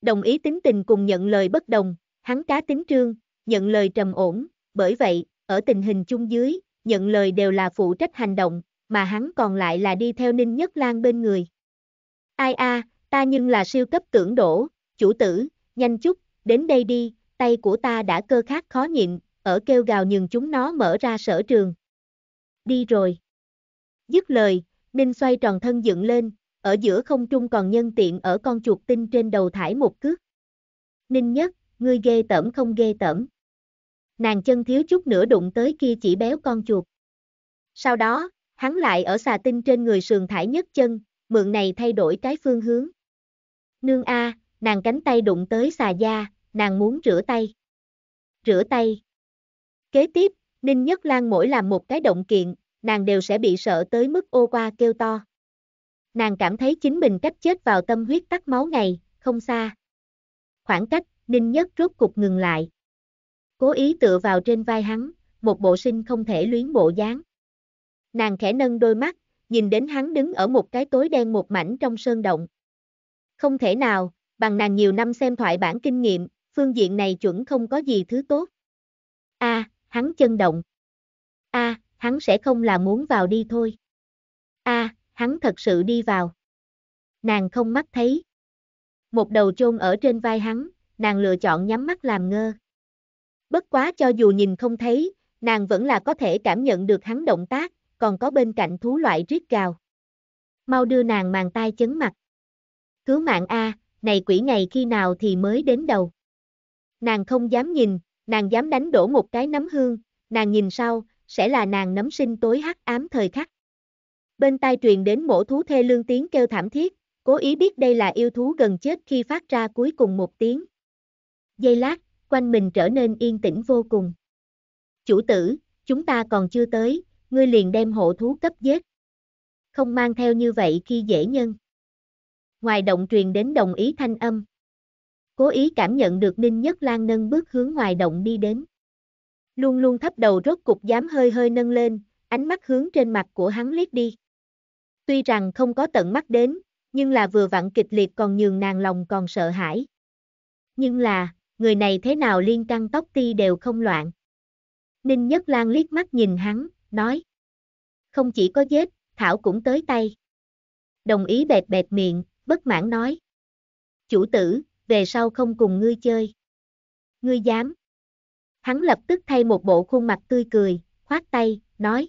A: Đồng ý tính tình cùng nhận lời bất đồng, hắn cá tính trương, nhận lời trầm ổn, bởi vậy, ở tình hình chung dưới, nhận lời đều là phụ trách hành động, mà hắn còn lại là đi theo Ninh Nhất Lan bên người. Ai a, ta nhưng là siêu cấp tưởng đổ, chủ tử, nhanh chút, đến đây đi, tay của ta đã cơ khát khó nhịn, ở kêu gào nhường chúng nó mở ra sở trường. Đi rồi. Dứt lời, Ninh xoay tròn thân dựng lên, ở giữa không trung còn nhân tiện ở con chuột tinh trên đầu thải một cước. Ninh nhất, ngươi ghê tởm không ghê tởm. Nàng chân thiếu chút nữa đụng tới kia chỉ béo con chuột. Sau đó, hắn lại ở xà tinh trên người sườn thải nhất chân, mượn này thay đổi cái phương hướng. Nương A, nàng cánh tay đụng tới xà da, nàng muốn rửa tay. Rửa tay. Kế tiếp, Ninh Nhất Lan mỗi làm một cái động kiện, nàng đều sẽ bị sợ tới mức ô qua kêu to. Nàng cảm thấy chính mình cách chết vào tâm huyết tắt máu ngày, không xa. Khoảng cách, Ninh Nhất rốt cục ngừng lại. Cố ý tựa vào trên vai hắn, một bộ sinh không thể luyến bộ dáng. Nàng khẽ nâng đôi mắt, nhìn đến hắn đứng ở một cái tối đen một mảnh trong sơn động. Không thể nào, bằng nàng nhiều năm xem thoại bản kinh nghiệm, phương diện này chuẩn không có gì thứ tốt. A, à, hắn chân động. A, à, hắn sẽ không là muốn vào đi thôi. A, à, hắn thật sự đi vào. Nàng không mắt thấy. Một đầu chôn ở trên vai hắn, nàng lựa chọn nhắm mắt làm ngơ. Bất quá cho dù nhìn không thấy, nàng vẫn là có thể cảm nhận được hắn động tác, còn có bên cạnh thú loại rít gào. Mau đưa nàng màn tay chấn mặt. Cứu mạng A, này quỷ ngày khi nào thì mới đến đầu. Nàng không dám nhìn, nàng dám đánh đổ một cái nấm hương, nàng nhìn sau, sẽ là nàng nấm sinh tối hắc ám thời khắc. Bên tai truyền đến mổ thú thê lương tiếng kêu thảm thiết, cố ý biết đây là yêu thú gần chết khi phát ra cuối cùng một tiếng. Giây lát, quanh mình trở nên yên tĩnh vô cùng. Chủ tử, chúng ta còn chưa tới, ngươi liền đem hộ thú cấp giết. Không mang theo như vậy khi dễ nhân. Ngoài động truyền đến đồng ý thanh âm cố ý cảm nhận được Ninh Nhất Lan nâng bước hướng ngoài động đi đến. Luôn luôn thấp đầu rốt cục dám hơi hơi nâng lên, ánh mắt hướng trên mặt của hắn liếc đi. Tuy rằng không có tận mắt đến, nhưng là vừa vặn kịch liệt còn nhường nàng lòng còn sợ hãi. Nhưng là, người này thế nào liên căng tóc ti đều không loạn. Ninh Nhất Lan liếc mắt nhìn hắn, nói. Không chỉ có dết, Thảo cũng tới tay. Đồng ý bẹt bẹt miệng, bất mãn nói. Chủ tử, về sau không cùng ngươi chơi. Ngươi dám. Hắn lập tức thay một bộ khuôn mặt tươi cười, khoát tay, nói.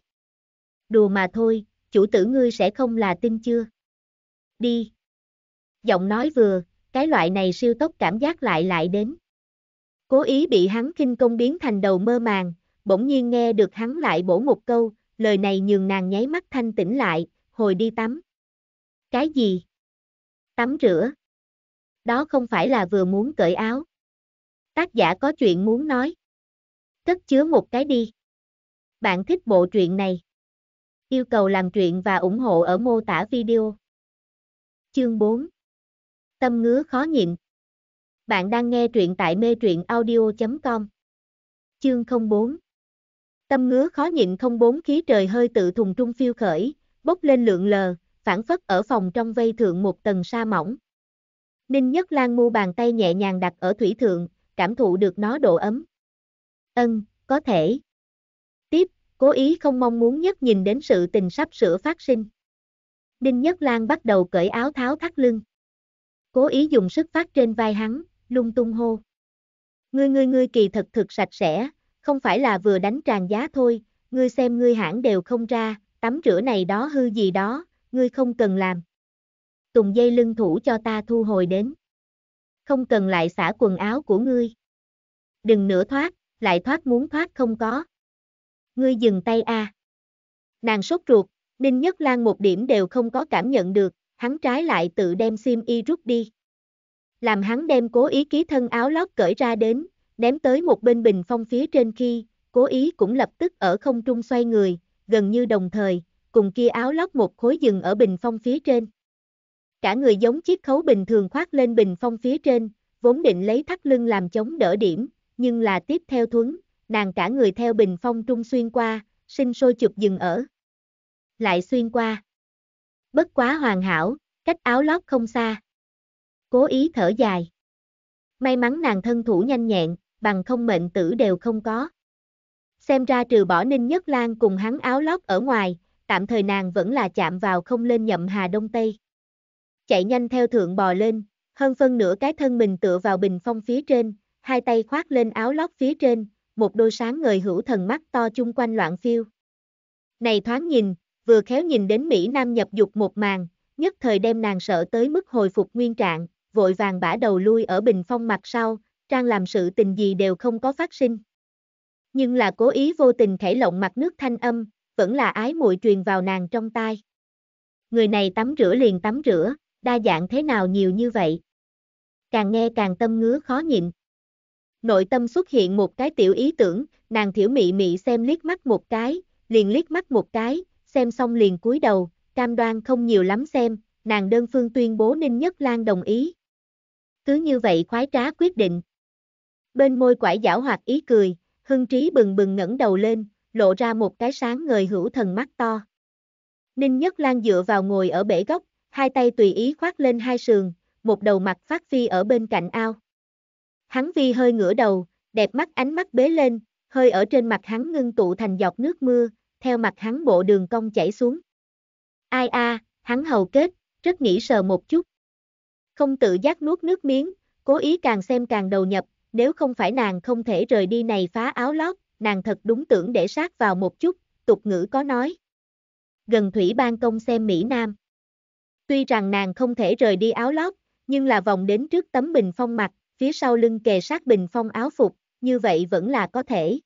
A: Đùa mà thôi, chủ tử ngươi sẽ không là tin chưa? Đi. Giọng nói vừa, cái loại này siêu tốc cảm giác lại lại đến. Cố ý bị hắn kinh công biến thành đầu mơ màng, bỗng nhiên nghe được hắn lại bổ một câu, lời này nhường nàng nháy mắt thanh tỉnh lại, hồi đi tắm. Cái gì? Tắm rửa đó không phải là vừa muốn cởi áo. Tác giả có chuyện muốn nói. Cất chứa một cái đi. Bạn thích bộ truyện này. Yêu cầu làm truyện và ủng hộ ở mô tả video. Chương 4 Tâm ngứa khó nhịn Bạn đang nghe truyện tại mê truyện audio.com Chương 04 Tâm ngứa khó nhịn 04 khí trời hơi tự thùng trung phiêu khởi, bốc lên lượng lờ, phản phất ở phòng trong vây thượng một tầng sa mỏng. Ninh Nhất Lan mu bàn tay nhẹ nhàng đặt ở thủy thượng, cảm thụ được nó độ ấm. Ân, có thể. Tiếp, cố ý không mong muốn nhất nhìn đến sự tình sắp sửa phát sinh. Ninh Nhất Lan bắt đầu cởi áo tháo thắt lưng. Cố ý dùng sức phát trên vai hắn, lung tung hô. Ngươi ngươi ngươi kỳ thật thực sạch sẽ, không phải là vừa đánh tràn giá thôi, ngươi xem ngươi hãng đều không ra, tắm rửa này đó hư gì đó, ngươi không cần làm tùng dây lưng thủ cho ta thu hồi đến. Không cần lại xả quần áo của ngươi. Đừng nửa thoát, lại thoát muốn thoát không có. Ngươi dừng tay a. À. Nàng sốt ruột, Ninh Nhất Lan một điểm đều không có cảm nhận được, hắn trái lại tự đem sim y rút đi. Làm hắn đem cố ý ký thân áo lót cởi ra đến, ném tới một bên bình phong phía trên khi, cố ý cũng lập tức ở không trung xoay người, gần như đồng thời, cùng kia áo lót một khối dừng ở bình phong phía trên cả người giống chiếc khấu bình thường khoác lên bình phong phía trên, vốn định lấy thắt lưng làm chống đỡ điểm, nhưng là tiếp theo thuấn, nàng cả người theo bình phong trung xuyên qua, sinh sôi chụp dừng ở. Lại xuyên qua. Bất quá hoàn hảo, cách áo lót không xa. Cố ý thở dài. May mắn nàng thân thủ nhanh nhẹn, bằng không mệnh tử đều không có. Xem ra trừ bỏ Ninh Nhất Lan cùng hắn áo lót ở ngoài, tạm thời nàng vẫn là chạm vào không lên nhậm hà đông tây chạy nhanh theo thượng bò lên, hơn phân nửa cái thân mình tựa vào bình phong phía trên, hai tay khoác lên áo lót phía trên, một đôi sáng ngời hữu thần mắt to chung quanh loạn phiêu. Này thoáng nhìn, vừa khéo nhìn đến Mỹ Nam nhập dục một màn, nhất thời đem nàng sợ tới mức hồi phục nguyên trạng, vội vàng bả đầu lui ở bình phong mặt sau, trang làm sự tình gì đều không có phát sinh. Nhưng là cố ý vô tình khẽ lộng mặt nước thanh âm, vẫn là ái muội truyền vào nàng trong tai. Người này tắm rửa liền tắm rửa, đa dạng thế nào nhiều như vậy. Càng nghe càng tâm ngứa khó nhịn. Nội tâm xuất hiện một cái tiểu ý tưởng, nàng thiểu mị mị xem liếc mắt một cái, liền liếc mắt một cái, xem xong liền cúi đầu, cam đoan không nhiều lắm xem, nàng đơn phương tuyên bố Ninh Nhất Lan đồng ý. Cứ như vậy khoái trá quyết định. Bên môi quải giảo hoạt ý cười, hưng trí bừng bừng ngẩng đầu lên, lộ ra một cái sáng ngời hữu thần mắt to. Ninh Nhất Lan dựa vào ngồi ở bể góc, hai tay tùy ý khoác lên hai sườn, một đầu mặt phát phi ở bên cạnh ao. Hắn vi hơi ngửa đầu, đẹp mắt ánh mắt bế lên, hơi ở trên mặt hắn ngưng tụ thành giọt nước mưa, theo mặt hắn bộ đường cong chảy xuống. Ai a, hắn hầu kết, rất nghĩ sờ một chút. Không tự giác nuốt nước miếng, cố ý càng xem càng đầu nhập, nếu không phải nàng không thể rời đi này phá áo lót, nàng thật đúng tưởng để sát vào một chút, tục ngữ có nói. Gần thủy ban công xem Mỹ Nam. Tuy rằng nàng không thể rời đi áo lót, nhưng là vòng đến trước tấm bình phong mặt, phía sau lưng kề sát bình phong áo phục, như vậy vẫn là có thể.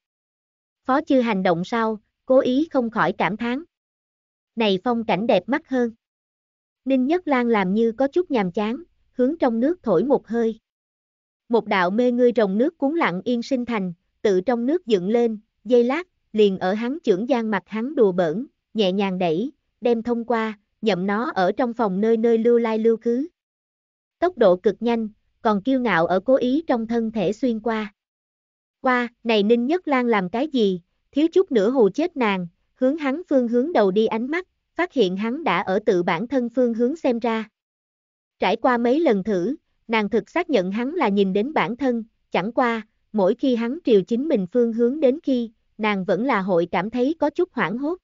A: Phó chư hành động sau, cố ý không khỏi cảm thán. Này phong cảnh đẹp mắt hơn. Ninh Nhất Lan làm như có chút nhàm chán, hướng trong nước thổi một hơi. Một đạo mê ngươi rồng nước cuốn lặng yên sinh thành, tự trong nước dựng lên, dây lát, liền ở hắn trưởng gian mặt hắn đùa bỡn, nhẹ nhàng đẩy, đem thông qua, nhậm nó ở trong phòng nơi nơi lưu lai lưu cứ. Tốc độ cực nhanh, còn kiêu ngạo ở cố ý trong thân thể xuyên qua. Qua, này Ninh Nhất Lan làm cái gì, thiếu chút nữa hù chết nàng, hướng hắn phương hướng đầu đi ánh mắt, phát hiện hắn đã ở tự bản thân phương hướng xem ra. Trải qua mấy lần thử, nàng thực xác nhận hắn là nhìn đến bản thân, chẳng qua, mỗi khi hắn triều chính mình phương hướng đến khi, nàng vẫn là hội cảm thấy có chút hoảng hốt.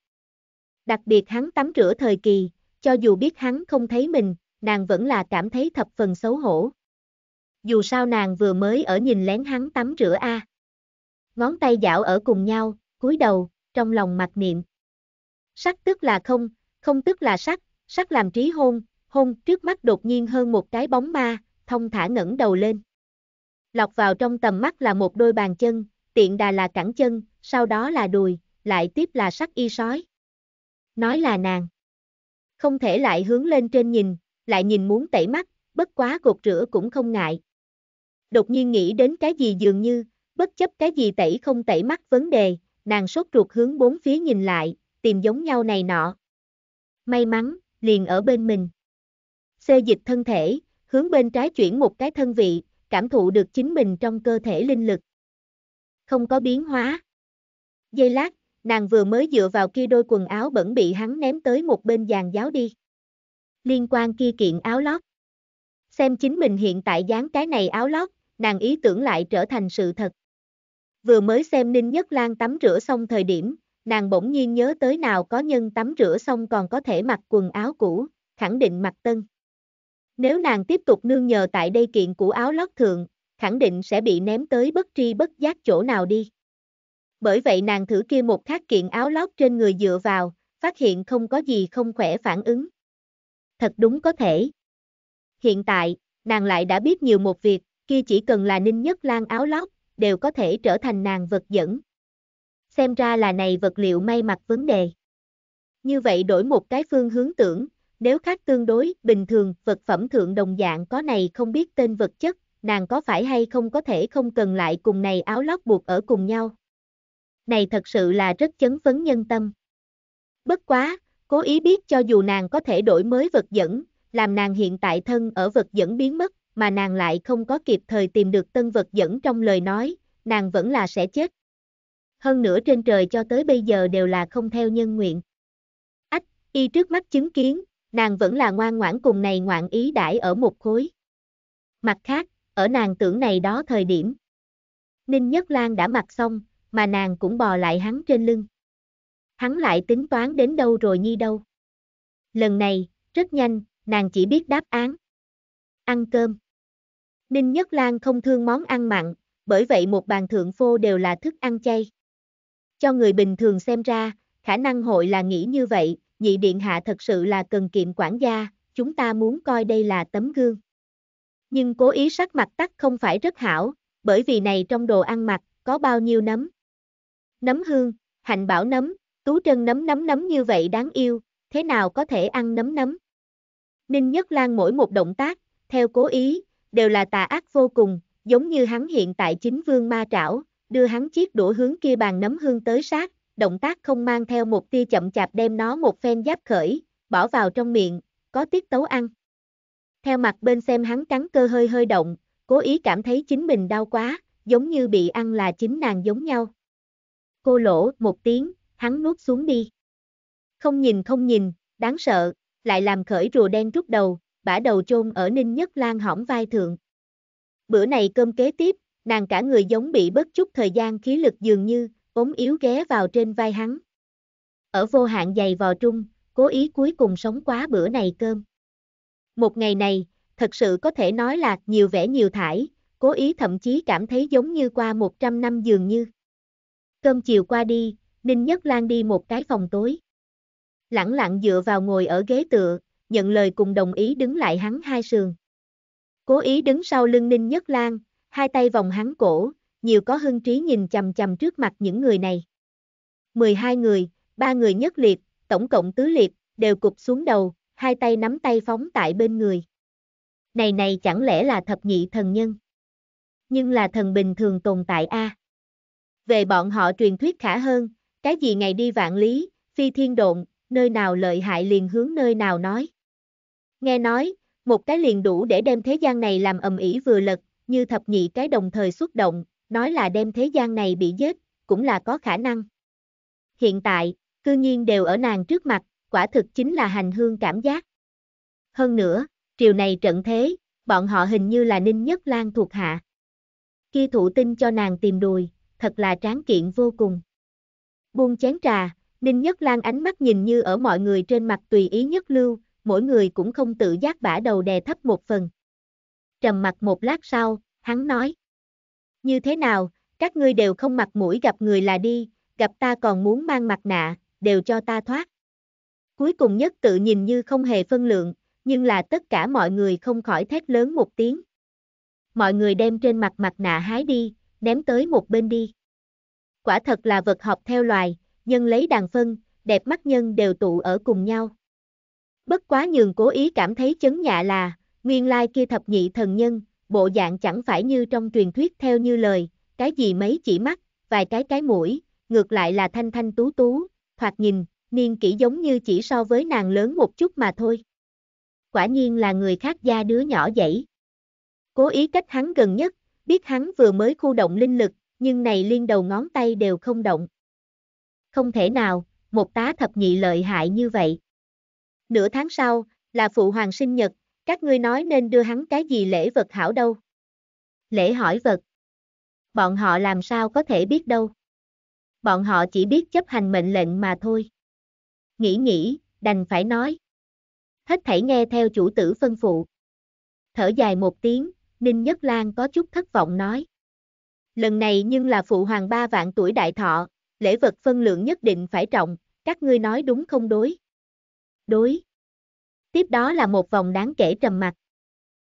A: Đặc biệt hắn tắm rửa thời kỳ, cho dù biết hắn không thấy mình, nàng vẫn là cảm thấy thập phần xấu hổ. Dù sao nàng vừa mới ở nhìn lén hắn tắm rửa a. Ngón tay dạo ở cùng nhau, cúi đầu, trong lòng mặc niệm. Sắc tức là không, không tức là sắc, sắc làm trí hôn, hôn trước mắt đột nhiên hơn một cái bóng ma, thông thả ngẩng đầu lên. Lọc vào trong tầm mắt là một đôi bàn chân, tiện đà là cẳng chân, sau đó là đùi, lại tiếp là sắc y sói. Nói là nàng không thể lại hướng lên trên nhìn, lại nhìn muốn tẩy mắt, bất quá gột rửa cũng không ngại. Đột nhiên nghĩ đến cái gì dường như, bất chấp cái gì tẩy không tẩy mắt vấn đề, nàng sốt ruột hướng bốn phía nhìn lại, tìm giống nhau này nọ. May mắn, liền ở bên mình. Xê dịch thân thể, hướng bên trái chuyển một cái thân vị, cảm thụ được chính mình trong cơ thể linh lực. Không có biến hóa. dây lát, Nàng vừa mới dựa vào kia đôi quần áo bẩn bị hắn ném tới một bên giàn giáo đi. Liên quan kia kiện áo lót. Xem chính mình hiện tại dán cái này áo lót, nàng ý tưởng lại trở thành sự thật. Vừa mới xem Ninh Nhất Lan tắm rửa xong thời điểm, nàng bỗng nhiên nhớ tới nào có nhân tắm rửa xong còn có thể mặc quần áo cũ, khẳng định mặc tân. Nếu nàng tiếp tục nương nhờ tại đây kiện của áo lót thường, khẳng định sẽ bị ném tới bất tri bất giác chỗ nào đi bởi vậy nàng thử kia một khắc kiện áo lót trên người dựa vào, phát hiện không có gì không khỏe phản ứng. Thật đúng có thể. Hiện tại, nàng lại đã biết nhiều một việc, kia chỉ cần là ninh nhất lan áo lót, đều có thể trở thành nàng vật dẫn. Xem ra là này vật liệu may mặc vấn đề. Như vậy đổi một cái phương hướng tưởng, nếu khác tương đối, bình thường, vật phẩm thượng đồng dạng có này không biết tên vật chất, nàng có phải hay không có thể không cần lại cùng này áo lót buộc ở cùng nhau này thật sự là rất chấn phấn nhân tâm. Bất quá, cố ý biết cho dù nàng có thể đổi mới vật dẫn, làm nàng hiện tại thân ở vật dẫn biến mất, mà nàng lại không có kịp thời tìm được tân vật dẫn trong lời nói, nàng vẫn là sẽ chết. Hơn nữa trên trời cho tới bây giờ đều là không theo nhân nguyện. Ách, y trước mắt chứng kiến, nàng vẫn là ngoan ngoãn cùng này ngoạn ý đãi ở một khối. Mặt khác, ở nàng tưởng này đó thời điểm. Ninh Nhất Lan đã mặc xong, mà nàng cũng bò lại hắn trên lưng. Hắn lại tính toán đến đâu rồi nhi đâu. Lần này, rất nhanh, nàng chỉ biết đáp án. Ăn cơm. Ninh Nhất Lan không thương món ăn mặn, bởi vậy một bàn thượng phô đều là thức ăn chay. Cho người bình thường xem ra, khả năng hội là nghĩ như vậy, nhị điện hạ thật sự là cần kiệm quản gia, chúng ta muốn coi đây là tấm gương. Nhưng cố ý sắc mặt tắc không phải rất hảo, bởi vì này trong đồ ăn mặc, có bao nhiêu nấm, nấm hương, hạnh bảo nấm, tú trân nấm nấm nấm như vậy đáng yêu, thế nào có thể ăn nấm nấm. Ninh Nhất Lan mỗi một động tác, theo cố ý, đều là tà ác vô cùng, giống như hắn hiện tại chính vương ma trảo, đưa hắn chiếc đũa hướng kia bàn nấm hương tới sát, động tác không mang theo một tia chậm chạp đem nó một phen giáp khởi, bỏ vào trong miệng, có tiết tấu ăn. Theo mặt bên xem hắn cắn cơ hơi hơi động, cố ý cảm thấy chính mình đau quá, giống như bị ăn là chính nàng giống nhau cô lỗ một tiếng, hắn nuốt xuống đi. Không nhìn không nhìn, đáng sợ, lại làm khởi rùa đen rút đầu, bả đầu chôn ở ninh nhất lan hỏng vai thượng. Bữa này cơm kế tiếp, nàng cả người giống bị bất chút thời gian khí lực dường như, ốm yếu ghé vào trên vai hắn. Ở vô hạn dày vò trung, cố ý cuối cùng sống quá bữa này cơm. Một ngày này, thật sự có thể nói là nhiều vẻ nhiều thải, cố ý thậm chí cảm thấy giống như qua 100 năm dường như. Cơm chiều qua đi, Ninh Nhất Lan đi một cái phòng tối. Lẳng lặng dựa vào ngồi ở ghế tựa, nhận lời cùng đồng ý đứng lại hắn hai sườn. Cố ý đứng sau lưng Ninh Nhất Lan, hai tay vòng hắn cổ, nhiều có hưng trí nhìn chầm chầm trước mặt những người này. 12 người, ba người nhất liệt, tổng cộng tứ liệt, đều cục xuống đầu, hai tay nắm tay phóng tại bên người. Này này chẳng lẽ là thập nhị thần nhân? Nhưng là thần bình thường tồn tại a. À? về bọn họ truyền thuyết khả hơn, cái gì ngày đi vạn lý, phi thiên độn, nơi nào lợi hại liền hướng nơi nào nói. Nghe nói, một cái liền đủ để đem thế gian này làm ầm ĩ vừa lật, như thập nhị cái đồng thời xuất động, nói là đem thế gian này bị giết, cũng là có khả năng. Hiện tại, cư nhiên đều ở nàng trước mặt, quả thực chính là hành hương cảm giác. Hơn nữa, triều này trận thế, bọn họ hình như là ninh nhất lan thuộc hạ. Kia thủ tinh cho nàng tìm đùi, thật là tráng kiện vô cùng. Buông chén trà, Ninh Nhất Lan ánh mắt nhìn như ở mọi người trên mặt tùy ý nhất lưu, mỗi người cũng không tự giác bả đầu đè thấp một phần. Trầm mặt một lát sau, hắn nói. Như thế nào, các ngươi đều không mặt mũi gặp người là đi, gặp ta còn muốn mang mặt nạ, đều cho ta thoát. Cuối cùng nhất tự nhìn như không hề phân lượng, nhưng là tất cả mọi người không khỏi thét lớn một tiếng. Mọi người đem trên mặt mặt nạ hái đi, ném tới một bên đi. Quả thật là vật học theo loài, nhân lấy đàn phân, đẹp mắt nhân đều tụ ở cùng nhau. Bất quá nhường cố ý cảm thấy chấn nhạ là, nguyên lai kia thập nhị thần nhân, bộ dạng chẳng phải như trong truyền thuyết theo như lời, cái gì mấy chỉ mắt, vài cái cái mũi, ngược lại là thanh thanh tú tú, thoạt nhìn, niên kỹ giống như chỉ so với nàng lớn một chút mà thôi. Quả nhiên là người khác gia đứa nhỏ dậy. Cố ý cách hắn gần nhất, biết hắn vừa mới khu động linh lực, nhưng này liên đầu ngón tay đều không động. Không thể nào, một tá thập nhị lợi hại như vậy. Nửa tháng sau, là phụ hoàng sinh nhật, các ngươi nói nên đưa hắn cái gì lễ vật hảo đâu. Lễ hỏi vật. Bọn họ làm sao có thể biết đâu. Bọn họ chỉ biết chấp hành mệnh lệnh mà thôi. Nghĩ nghĩ, đành phải nói. Hết thảy nghe theo chủ tử phân phụ. Thở dài một tiếng, Ninh Nhất Lan có chút thất vọng nói. Lần này nhưng là phụ hoàng ba vạn tuổi đại thọ, lễ vật phân lượng nhất định phải trọng, các ngươi nói đúng không đối? Đối. Tiếp đó là một vòng đáng kể trầm mặt.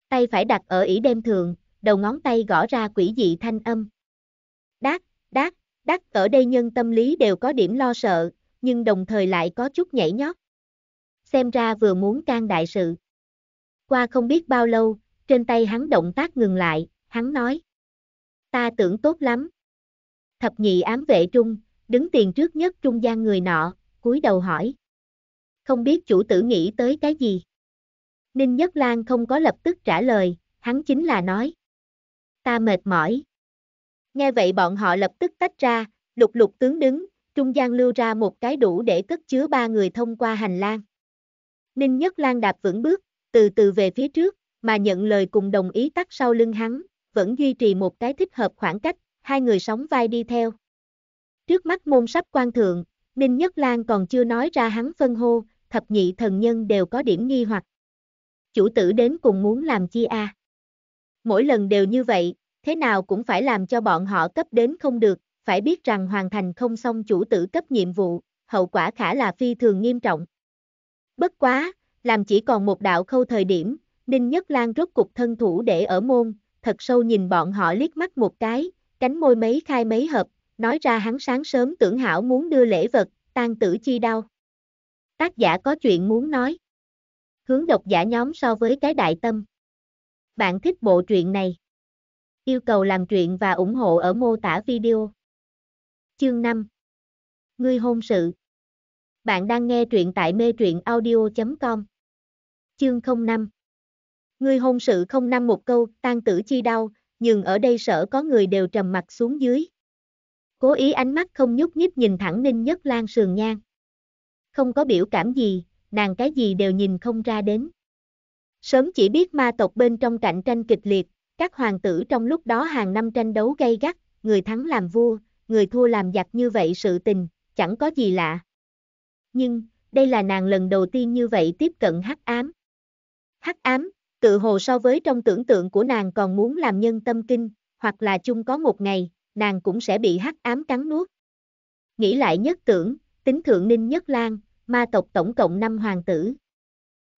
A: Tay phải đặt ở ỉ đêm thường, đầu ngón tay gõ ra quỷ dị thanh âm. Đát, đát, đát ở đây nhân tâm lý đều có điểm lo sợ, nhưng đồng thời lại có chút nhảy nhót. Xem ra vừa muốn can đại sự. Qua không biết bao lâu, trên tay hắn động tác ngừng lại, hắn nói. Ta tưởng tốt lắm. Thập nhị ám vệ trung, đứng tiền trước nhất trung gian người nọ, cúi đầu hỏi. Không biết chủ tử nghĩ tới cái gì? Ninh Nhất Lan không có lập tức trả lời, hắn chính là nói. Ta mệt mỏi. Nghe vậy bọn họ lập tức tách ra, lục lục tướng đứng, trung gian lưu ra một cái đủ để cất chứa ba người thông qua hành lang. Ninh Nhất Lan đạp vững bước, từ từ về phía trước, mà nhận lời cùng đồng ý tắt sau lưng hắn, vẫn duy trì một cái thích hợp khoảng cách, hai người sóng vai đi theo. Trước mắt môn sắp quan thượng, Ninh Nhất Lan còn chưa nói ra hắn phân hô, thập nhị thần nhân đều có điểm nghi hoặc. Chủ tử đến cùng muốn làm chi a? Mỗi lần đều như vậy, thế nào cũng phải làm cho bọn họ cấp đến không được, phải biết rằng hoàn thành không xong chủ tử cấp nhiệm vụ, hậu quả khả là phi thường nghiêm trọng. Bất quá, làm chỉ còn một đạo khâu thời điểm, Ninh Nhất Lan rốt cục thân thủ để ở môn, thật sâu nhìn bọn họ liếc mắt một cái, cánh môi mấy khai mấy hợp, nói ra hắn sáng sớm tưởng hảo muốn đưa lễ vật, tan tử chi đau. Tác giả có chuyện muốn nói. Hướng độc giả nhóm so với cái đại tâm. Bạn thích bộ truyện này. Yêu cầu làm truyện và ủng hộ ở mô tả video. Chương 5 Ngươi hôn sự Bạn đang nghe truyện tại mê truyện audio.com Chương 05 Ngươi hôn sự không năm một câu, tan tử chi đau, nhưng ở đây sở có người đều trầm mặt xuống dưới. Cố ý ánh mắt không nhúc nhích nhìn thẳng Ninh Nhất Lan sườn nhan. Không có biểu cảm gì, nàng cái gì đều nhìn không ra đến. Sớm chỉ biết ma tộc bên trong cạnh tranh kịch liệt, các hoàng tử trong lúc đó hàng năm tranh đấu gay gắt, người thắng làm vua, người thua làm giặc như vậy sự tình, chẳng có gì lạ. Nhưng, đây là nàng lần đầu tiên như vậy tiếp cận hắc ám. Hắc ám, tự hồ so với trong tưởng tượng của nàng còn muốn làm nhân tâm kinh, hoặc là chung có một ngày, nàng cũng sẽ bị hắc ám cắn nuốt. Nghĩ lại nhất tưởng, tính thượng ninh nhất lan, ma tộc tổng cộng năm hoàng tử.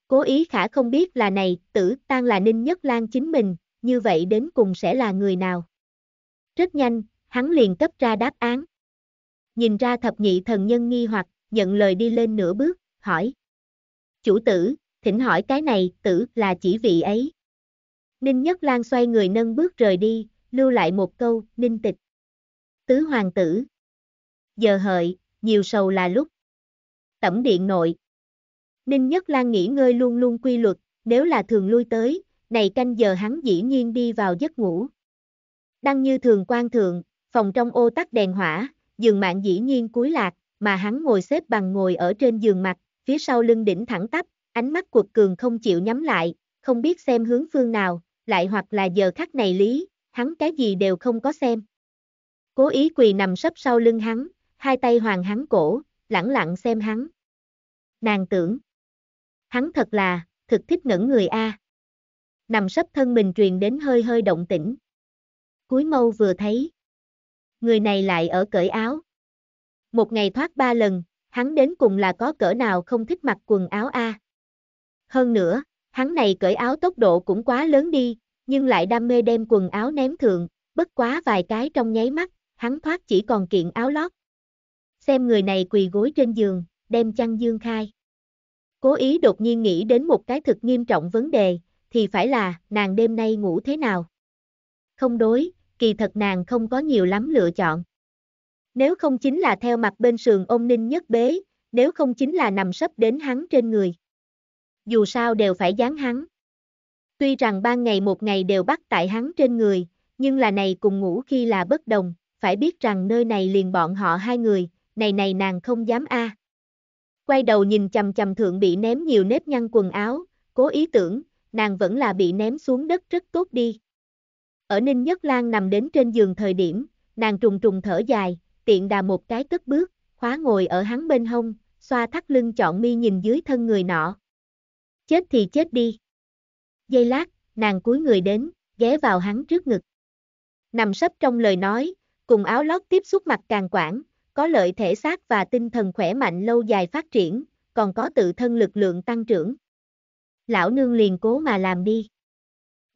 A: Cố ý khả không biết là này, tử tan là ninh nhất lan chính mình, như vậy đến cùng sẽ là người nào? Rất nhanh, hắn liền cấp ra đáp án. Nhìn ra thập nhị thần nhân nghi hoặc, nhận lời đi lên nửa bước, hỏi. Chủ tử, thỉnh hỏi cái này, tử, là chỉ vị ấy. Ninh Nhất Lan xoay người nâng bước rời đi, lưu lại một câu, ninh tịch. Tứ hoàng tử. Giờ hợi, nhiều sầu là lúc. Tẩm điện nội. Ninh Nhất Lan nghỉ ngơi luôn luôn quy luật, nếu là thường lui tới, này canh giờ hắn dĩ nhiên đi vào giấc ngủ. Đăng như thường quan thường, phòng trong ô tắt đèn hỏa, giường mạng dĩ nhiên cúi lạc, mà hắn ngồi xếp bằng ngồi ở trên giường mặt, phía sau lưng đỉnh thẳng tắp, Ánh mắt quật cường không chịu nhắm lại, không biết xem hướng phương nào, lại hoặc là giờ khắc này lý, hắn cái gì đều không có xem. Cố ý quỳ nằm sấp sau lưng hắn, hai tay hoàng hắn cổ, lẳng lặng xem hắn. Nàng tưởng, hắn thật là, thực thích ngẩn người A. Nằm sấp thân mình truyền đến hơi hơi động tĩnh. Cuối mâu vừa thấy, người này lại ở cởi áo. Một ngày thoát ba lần, hắn đến cùng là có cỡ nào không thích mặc quần áo A. Hơn nữa, hắn này cởi áo tốc độ cũng quá lớn đi, nhưng lại đam mê đem quần áo ném thượng, bất quá vài cái trong nháy mắt, hắn thoát chỉ còn kiện áo lót. Xem người này quỳ gối trên giường, đem chăn dương khai. Cố ý đột nhiên nghĩ đến một cái thực nghiêm trọng vấn đề, thì phải là, nàng đêm nay ngủ thế nào? Không đối, kỳ thật nàng không có nhiều lắm lựa chọn. Nếu không chính là theo mặt bên sườn ôm ninh nhất bế, nếu không chính là nằm sấp đến hắn trên người dù sao đều phải gián hắn. Tuy rằng ban ngày một ngày đều bắt tại hắn trên người, nhưng là này cùng ngủ khi là bất đồng, phải biết rằng nơi này liền bọn họ hai người, này này nàng không dám a. À. Quay đầu nhìn chầm chầm thượng bị ném nhiều nếp nhăn quần áo, cố ý tưởng, nàng vẫn là bị ném xuống đất rất tốt đi. Ở Ninh Nhất Lan nằm đến trên giường thời điểm, nàng trùng trùng thở dài, tiện đà một cái cất bước, khóa ngồi ở hắn bên hông, xoa thắt lưng chọn mi nhìn dưới thân người nọ. Chết thì chết đi. Giây lát, nàng cúi người đến, ghé vào hắn trước ngực. Nằm sấp trong lời nói, cùng áo lót tiếp xúc mặt càng quảng, có lợi thể xác và tinh thần khỏe mạnh lâu dài phát triển, còn có tự thân lực lượng tăng trưởng. Lão nương liền cố mà làm đi.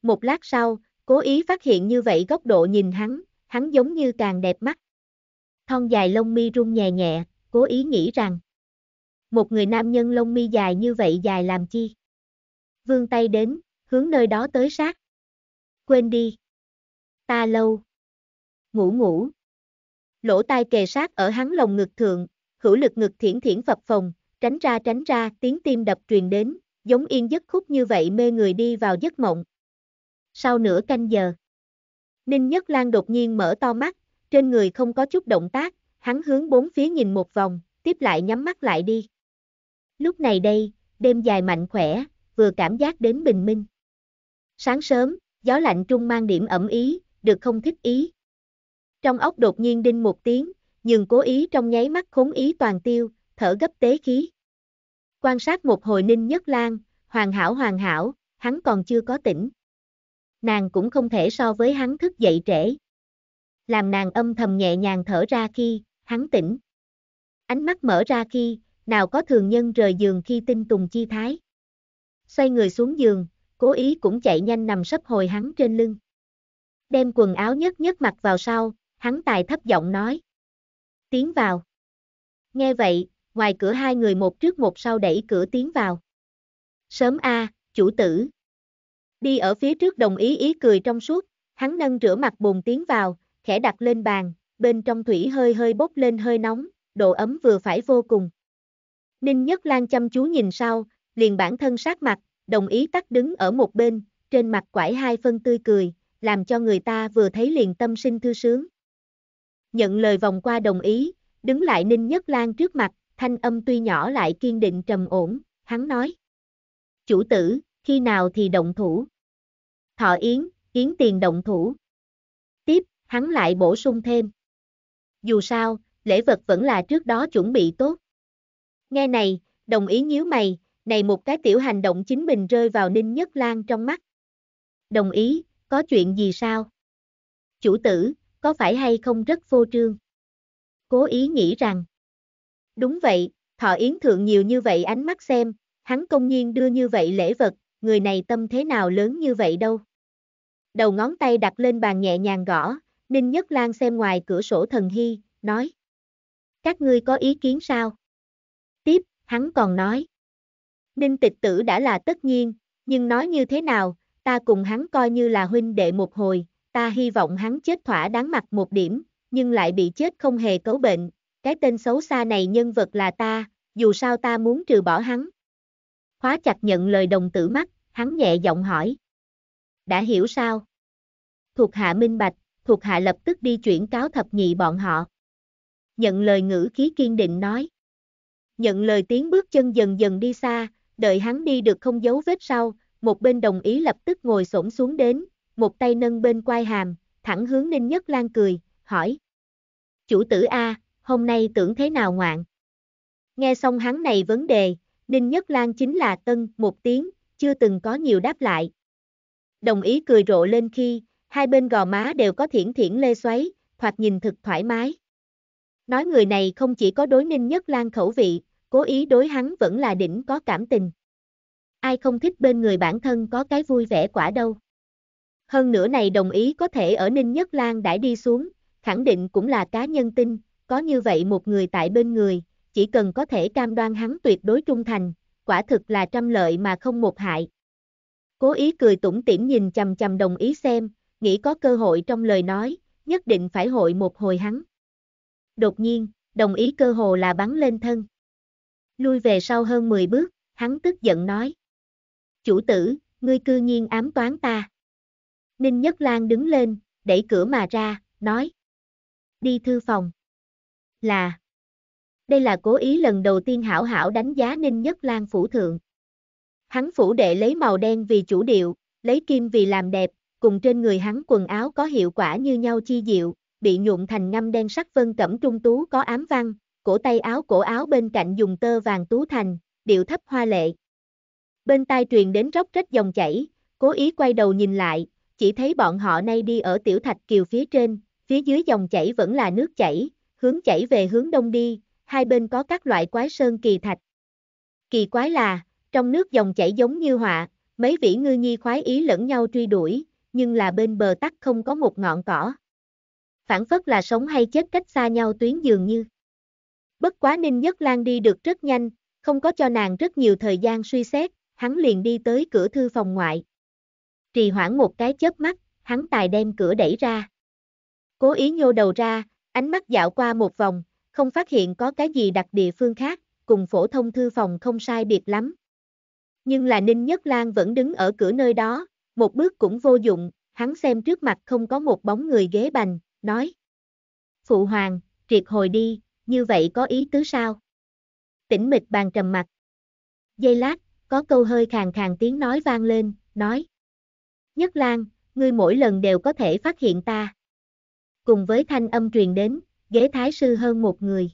A: Một lát sau, cố ý phát hiện như vậy góc độ nhìn hắn, hắn giống như càng đẹp mắt. Thon dài lông mi rung nhẹ nhẹ, cố ý nghĩ rằng một người nam nhân lông mi dài như vậy dài làm chi? Vương tay đến, hướng nơi đó tới sát. Quên đi. Ta lâu. Ngủ ngủ. Lỗ tai kề sát ở hắn lồng ngực thượng, hữu lực ngực thiển thiển phập phồng, tránh ra tránh ra, tiếng tim đập truyền đến, giống yên giấc khúc như vậy mê người đi vào giấc mộng. Sau nửa canh giờ, Ninh Nhất Lan đột nhiên mở to mắt, trên người không có chút động tác, hắn hướng bốn phía nhìn một vòng, tiếp lại nhắm mắt lại đi. Lúc này đây, đêm dài mạnh khỏe, vừa cảm giác đến bình minh. Sáng sớm, gió lạnh trung mang điểm ẩm ý, được không thích ý. Trong ốc đột nhiên đinh một tiếng, nhưng cố ý trong nháy mắt khốn ý toàn tiêu, thở gấp tế khí. Quan sát một hồi ninh nhất lan, hoàn hảo hoàn hảo, hắn còn chưa có tỉnh. Nàng cũng không thể so với hắn thức dậy trễ. Làm nàng âm thầm nhẹ nhàng thở ra khi, hắn tỉnh. Ánh mắt mở ra khi, nào có thường nhân rời giường khi tinh tùng chi thái. Xoay người xuống giường, cố ý cũng chạy nhanh nằm sấp hồi hắn trên lưng. Đem quần áo nhất nhất mặc vào sau, hắn tài thấp giọng nói. Tiến vào. Nghe vậy, ngoài cửa hai người một trước một sau đẩy cửa tiến vào. Sớm A, chủ tử. Đi ở phía trước đồng ý ý cười trong suốt, hắn nâng rửa mặt bồn tiến vào, khẽ đặt lên bàn, bên trong thủy hơi hơi bốc lên hơi nóng, độ ấm vừa phải vô cùng. Ninh Nhất Lan chăm chú nhìn sau, liền bản thân sát mặt, đồng ý tắt đứng ở một bên, trên mặt quải hai phân tươi cười, làm cho người ta vừa thấy liền tâm sinh thư sướng. Nhận lời vòng qua đồng ý, đứng lại Ninh Nhất Lan trước mặt, thanh âm tuy nhỏ lại kiên định trầm ổn, hắn nói. Chủ tử, khi nào thì động thủ? Thọ Yến, Yến tiền động thủ. Tiếp, hắn lại bổ sung thêm. Dù sao, lễ vật vẫn là trước đó chuẩn bị tốt. Nghe này, đồng ý nhíu mày, này một cái tiểu hành động chính mình rơi vào Ninh Nhất Lan trong mắt. Đồng ý, có chuyện gì sao? Chủ tử, có phải hay không rất phô trương? Cố ý nghĩ rằng. Đúng vậy, thọ yến thượng nhiều như vậy ánh mắt xem, hắn công nhiên đưa như vậy lễ vật, người này tâm thế nào lớn như vậy đâu. Đầu ngón tay đặt lên bàn nhẹ nhàng gõ, Ninh Nhất Lan xem ngoài cửa sổ thần hy, nói. Các ngươi có ý kiến sao? hắn còn nói. Ninh tịch tử đã là tất nhiên, nhưng nói như thế nào, ta cùng hắn coi như là huynh đệ một hồi, ta hy vọng hắn chết thỏa đáng mặt một điểm, nhưng lại bị chết không hề cấu bệnh, cái tên xấu xa này nhân vật là ta, dù sao ta muốn trừ bỏ hắn. Khóa chặt nhận lời đồng tử mắt, hắn nhẹ giọng hỏi. Đã hiểu sao? Thuộc hạ minh bạch, thuộc hạ lập tức đi chuyển cáo thập nhị bọn họ. Nhận lời ngữ khí kiên định nói nhận lời tiếng bước chân dần dần đi xa, đợi hắn đi được không dấu vết sau, một bên đồng ý lập tức ngồi xổm xuống đến, một tay nâng bên quai hàm, thẳng hướng Ninh Nhất Lan cười, hỏi. Chủ tử A, hôm nay tưởng thế nào ngoạn? Nghe xong hắn này vấn đề, Ninh Nhất Lan chính là tân một tiếng, chưa từng có nhiều đáp lại. Đồng ý cười rộ lên khi, hai bên gò má đều có thiển thiển lê xoáy, thoạt nhìn thực thoải mái. Nói người này không chỉ có đối ninh nhất lan khẩu vị, cố ý đối hắn vẫn là đỉnh có cảm tình. Ai không thích bên người bản thân có cái vui vẻ quả đâu. Hơn nữa này đồng ý có thể ở Ninh Nhất Lan đã đi xuống, khẳng định cũng là cá nhân tin, có như vậy một người tại bên người, chỉ cần có thể cam đoan hắn tuyệt đối trung thành, quả thực là trăm lợi mà không một hại. Cố ý cười tủm tỉm nhìn chầm chầm đồng ý xem, nghĩ có cơ hội trong lời nói, nhất định phải hội một hồi hắn đột nhiên, đồng ý cơ hồ là bắn lên thân. Lui về sau hơn 10 bước, hắn tức giận nói. Chủ tử, ngươi cư nhiên ám toán ta. Ninh Nhất Lan đứng lên, đẩy cửa mà ra, nói. Đi thư phòng. Là. Đây là cố ý lần đầu tiên hảo hảo đánh giá Ninh Nhất Lan phủ thượng. Hắn phủ đệ lấy màu đen vì chủ điệu, lấy kim vì làm đẹp, cùng trên người hắn quần áo có hiệu quả như nhau chi diệu, bị nhuộm thành ngâm đen sắc vân cẩm trung tú có ám văn, cổ tay áo cổ áo bên cạnh dùng tơ vàng tú thành, điệu thấp hoa lệ. Bên tai truyền đến róc rách dòng chảy, cố ý quay đầu nhìn lại, chỉ thấy bọn họ nay đi ở tiểu thạch kiều phía trên, phía dưới dòng chảy vẫn là nước chảy, hướng chảy về hướng đông đi, hai bên có các loại quái sơn kỳ thạch. Kỳ quái là, trong nước dòng chảy giống như họa, mấy vĩ ngư nhi khoái ý lẫn nhau truy đuổi, nhưng là bên bờ tắc không có một ngọn cỏ phản phất là sống hay chết cách xa nhau tuyến dường như. Bất quá Ninh Nhất Lan đi được rất nhanh, không có cho nàng rất nhiều thời gian suy xét, hắn liền đi tới cửa thư phòng ngoại. Trì hoãn một cái chớp mắt, hắn tài đem cửa đẩy ra. Cố ý nhô đầu ra, ánh mắt dạo qua một vòng, không phát hiện có cái gì đặc địa phương khác, cùng phổ thông thư phòng không sai biệt lắm. Nhưng là Ninh Nhất Lan vẫn đứng ở cửa nơi đó, một bước cũng vô dụng, hắn xem trước mặt không có một bóng người ghế bành, nói. Phụ hoàng, triệt hồi đi, như vậy có ý tứ sao? Tĩnh mịch bàn trầm mặt. Giây lát, có câu hơi khàn khàn tiếng nói vang lên, nói. Nhất lang ngươi mỗi lần đều có thể phát hiện ta. Cùng với thanh âm truyền đến, ghế thái sư hơn một người.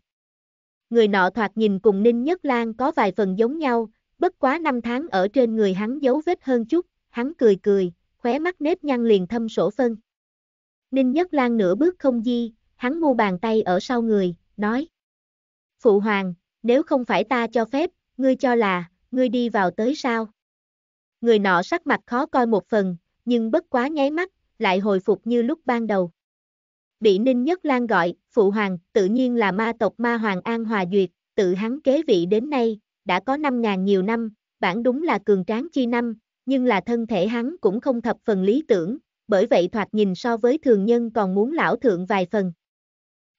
A: Người nọ thoạt nhìn cùng Ninh Nhất lang có vài phần giống nhau, bất quá năm tháng ở trên người hắn dấu vết hơn chút, hắn cười cười, khóe mắt nếp nhăn liền thâm sổ phân. Ninh Nhất Lan nửa bước không di, hắn mua bàn tay ở sau người, nói. Phụ hoàng, nếu không phải ta cho phép, ngươi cho là, ngươi đi vào tới sao? Người nọ sắc mặt khó coi một phần, nhưng bất quá nháy mắt, lại hồi phục như lúc ban đầu. Bị Ninh Nhất Lan gọi, phụ hoàng, tự nhiên là ma tộc ma hoàng An Hòa Duyệt, tự hắn kế vị đến nay, đã có 5.000 nhiều năm, bản đúng là cường tráng chi năm, nhưng là thân thể hắn cũng không thập phần lý tưởng, bởi vậy thoạt nhìn so với thường nhân còn muốn lão thượng vài phần.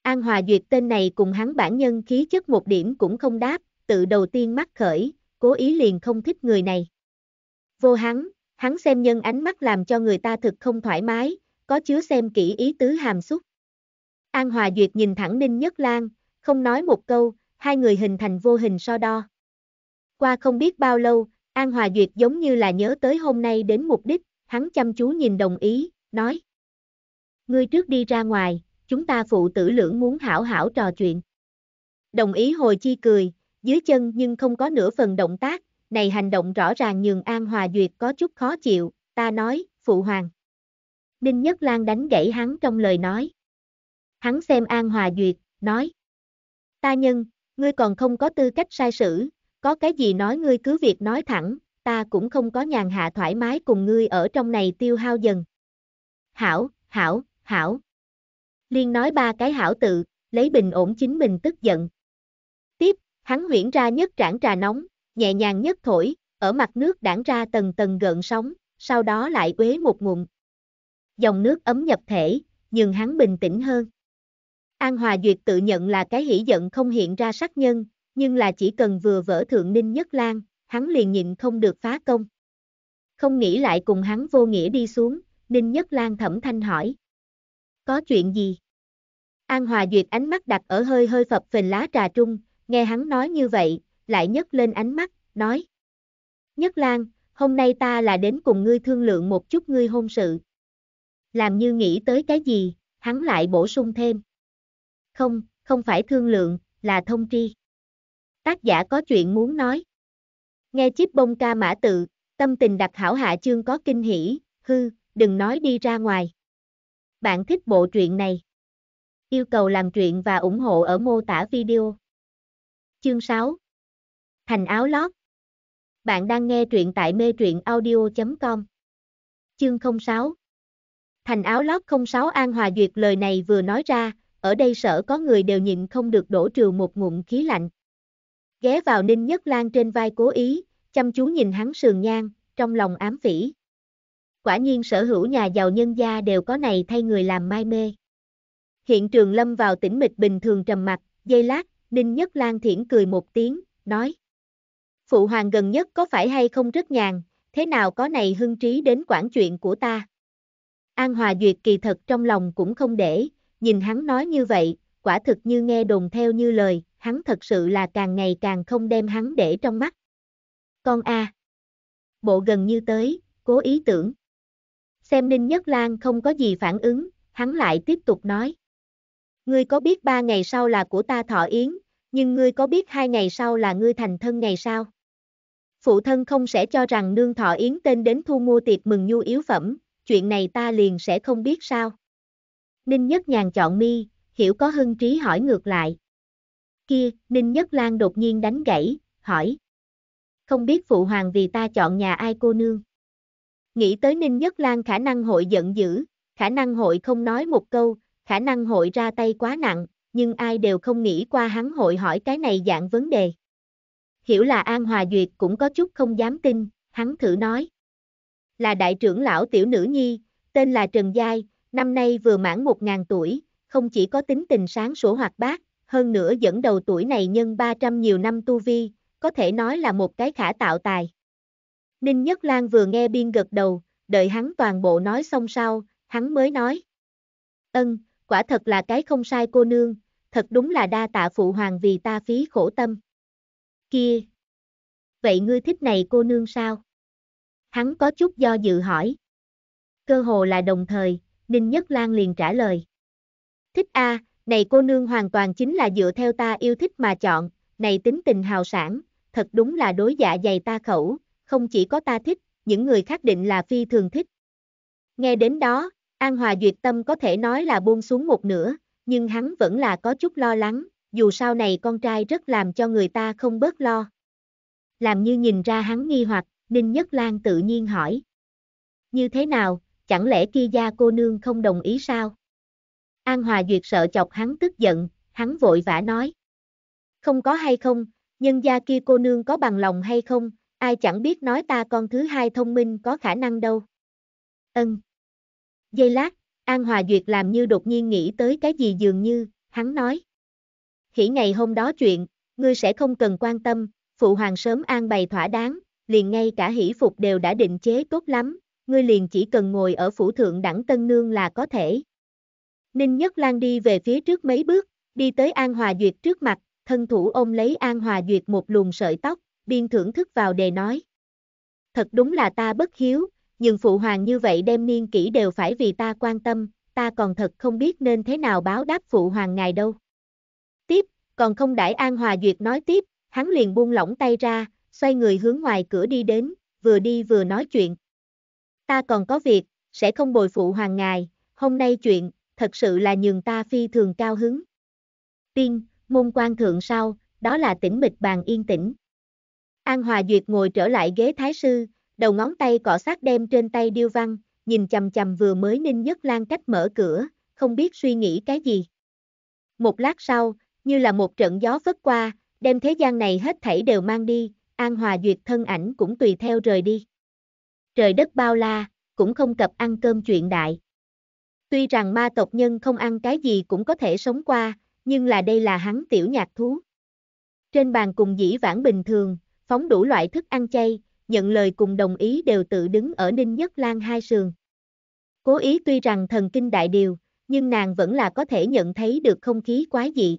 A: An Hòa Duyệt tên này cùng hắn bản nhân khí chất một điểm cũng không đáp, tự đầu tiên mắc khởi, cố ý liền không thích người này. Vô hắn, hắn xem nhân ánh mắt làm cho người ta thực không thoải mái, có chứa xem kỹ ý tứ hàm xúc. An Hòa Duyệt nhìn thẳng Ninh Nhất Lan, không nói một câu, hai người hình thành vô hình so đo. Qua không biết bao lâu, An Hòa Duyệt giống như là nhớ tới hôm nay đến mục đích, hắn chăm chú nhìn đồng ý, nói. Ngươi trước đi ra ngoài, chúng ta phụ tử lưỡng muốn hảo hảo trò chuyện. Đồng ý hồi chi cười, dưới chân nhưng không có nửa phần động tác, này hành động rõ ràng nhường An Hòa Duyệt có chút khó chịu, ta nói, phụ hoàng. Ninh Nhất Lan đánh gãy hắn trong lời nói. Hắn xem An Hòa Duyệt, nói. Ta nhân, ngươi còn không có tư cách sai sử, có cái gì nói ngươi cứ việc nói thẳng, ta cũng không có nhàn hạ thoải mái cùng ngươi ở trong này tiêu hao dần. Hảo, hảo, hảo. Liên nói ba cái hảo tự, lấy bình ổn chính mình tức giận. Tiếp, hắn huyễn ra nhất trảng trà nóng, nhẹ nhàng nhất thổi, ở mặt nước đảng ra tầng tầng gợn sóng, sau đó lại uế một ngụm. Dòng nước ấm nhập thể, nhưng hắn bình tĩnh hơn. An Hòa Duyệt tự nhận là cái hỉ giận không hiện ra sắc nhân, nhưng là chỉ cần vừa vỡ thượng ninh nhất lan, hắn liền nhịn không được phá công. Không nghĩ lại cùng hắn vô nghĩa đi xuống, Ninh Nhất Lan thẩm thanh hỏi. Có chuyện gì? An Hòa Duyệt ánh mắt đặt ở hơi hơi phập phình lá trà trung, nghe hắn nói như vậy, lại nhấc lên ánh mắt, nói. Nhất Lan, hôm nay ta là đến cùng ngươi thương lượng một chút ngươi hôn sự. Làm như nghĩ tới cái gì, hắn lại bổ sung thêm. Không, không phải thương lượng, là thông tri. Tác giả có chuyện muốn nói. Nghe chip bông ca mã tự, tâm tình đặc hảo hạ chương có kinh hỉ, hư, đừng nói đi ra ngoài. Bạn thích bộ truyện này? Yêu cầu làm truyện và ủng hộ ở mô tả video. Chương 6 Thành áo lót Bạn đang nghe truyện tại mê truyện audio.com Chương 06 Thành áo lót 06 An Hòa Duyệt lời này vừa nói ra, ở đây sở có người đều nhìn không được đổ trừ một ngụm khí lạnh ghé vào Ninh Nhất Lan trên vai cố ý, chăm chú nhìn hắn sườn nhan, trong lòng ám phỉ. Quả nhiên sở hữu nhà giàu nhân gia đều có này thay người làm mai mê. Hiện trường lâm vào tĩnh mịch bình thường trầm mặt, dây lát, Ninh Nhất Lan thiển cười một tiếng, nói. Phụ hoàng gần nhất có phải hay không rất nhàn, thế nào có này hưng trí đến quản chuyện của ta. An Hòa Duyệt kỳ thật trong lòng cũng không để, nhìn hắn nói như vậy, quả thực như nghe đồn theo như lời, hắn thật sự là càng ngày càng không đem hắn để trong mắt. Con A. Bộ gần như tới, cố ý tưởng. Xem Ninh Nhất Lan không có gì phản ứng, hắn lại tiếp tục nói. Ngươi có biết ba ngày sau là của ta thọ yến, nhưng ngươi có biết hai ngày sau là ngươi thành thân ngày sao? Phụ thân không sẽ cho rằng nương thọ yến tên đến thu mua tiệc mừng nhu yếu phẩm, chuyện này ta liền sẽ không biết sao. Ninh Nhất Nhàn chọn mi, hiểu có hưng trí hỏi ngược lại. Kia, Ninh Nhất Lan đột nhiên đánh gãy, hỏi. Không biết phụ hoàng vì ta chọn nhà ai cô nương. Nghĩ tới Ninh Nhất Lan khả năng hội giận dữ, khả năng hội không nói một câu, khả năng hội ra tay quá nặng, nhưng ai đều không nghĩ qua hắn hội hỏi cái này dạng vấn đề. Hiểu là An Hòa Duyệt cũng có chút không dám tin, hắn thử nói. Là đại trưởng lão tiểu nữ nhi, tên là Trần Giai, năm nay vừa mãn một ngàn tuổi, không chỉ có tính tình sáng sủa hoạt bát, hơn nữa dẫn đầu tuổi này nhân 300 nhiều năm tu vi, có thể nói là một cái khả tạo tài. Ninh Nhất Lan vừa nghe biên gật đầu, đợi hắn toàn bộ nói xong sau, hắn mới nói. Ân, quả thật là cái không sai cô nương, thật đúng là đa tạ phụ hoàng vì ta phí khổ tâm. Kia! Vậy ngươi thích này cô nương sao? Hắn có chút do dự hỏi. Cơ hồ là đồng thời, Ninh Nhất Lan liền trả lời. Thích a, à, này cô nương hoàn toàn chính là dựa theo ta yêu thích mà chọn, này tính tình hào sản, thật đúng là đối dạ dày ta khẩu, không chỉ có ta thích, những người khác định là phi thường thích. Nghe đến đó, An Hòa Duyệt Tâm có thể nói là buông xuống một nửa, nhưng hắn vẫn là có chút lo lắng, dù sau này con trai rất làm cho người ta không bớt lo. Làm như nhìn ra hắn nghi hoặc, Ninh Nhất Lan tự nhiên hỏi. Như thế nào, chẳng lẽ kia gia cô nương không đồng ý sao? An Hòa Duyệt sợ chọc hắn tức giận, hắn vội vã nói. Không có hay không, nhân gia kia cô nương có bằng lòng hay không, ai chẳng biết nói ta con thứ hai thông minh có khả năng đâu. Ân. Giây lát, An Hòa Duyệt làm như đột nhiên nghĩ tới cái gì dường như, hắn nói. Hỉ ngày hôm đó chuyện, ngươi sẽ không cần quan tâm, phụ hoàng sớm an bày thỏa đáng, liền ngay cả hỷ phục đều đã định chế tốt lắm, ngươi liền chỉ cần ngồi ở phủ thượng đẳng tân nương là có thể, Ninh Nhất Lan đi về phía trước mấy bước, đi tới An Hòa Duyệt trước mặt, thân thủ ôm lấy An Hòa Duyệt một luồng sợi tóc, biên thưởng thức vào đề nói. Thật đúng là ta bất hiếu, nhưng phụ hoàng như vậy đem niên kỹ đều phải vì ta quan tâm, ta còn thật không biết nên thế nào báo đáp phụ hoàng ngài đâu. Tiếp, còn không đãi An Hòa Duyệt nói tiếp, hắn liền buông lỏng tay ra, xoay người hướng ngoài cửa đi đến, vừa đi vừa nói chuyện. Ta còn có việc, sẽ không bồi phụ hoàng ngài, hôm nay chuyện, thật sự là nhường ta phi thường cao hứng. Tiên, môn quan thượng sau, đó là tĩnh mịch bàn yên tĩnh. An Hòa Duyệt ngồi trở lại ghế thái sư, đầu ngón tay cọ sát đem trên tay điêu văn, nhìn chầm chầm vừa mới ninh nhất lan cách mở cửa, không biết suy nghĩ cái gì. Một lát sau, như là một trận gió phất qua, đem thế gian này hết thảy đều mang đi, An Hòa Duyệt thân ảnh cũng tùy theo rời đi. Trời đất bao la, cũng không cập ăn cơm chuyện đại. Tuy rằng ma tộc nhân không ăn cái gì cũng có thể sống qua, nhưng là đây là hắn tiểu nhạc thú. Trên bàn cùng dĩ vãng bình thường, phóng đủ loại thức ăn chay, nhận lời cùng đồng ý đều tự đứng ở Ninh Nhất Lan hai sườn. Cố ý tuy rằng thần kinh đại điều, nhưng nàng vẫn là có thể nhận thấy được không khí quái dị.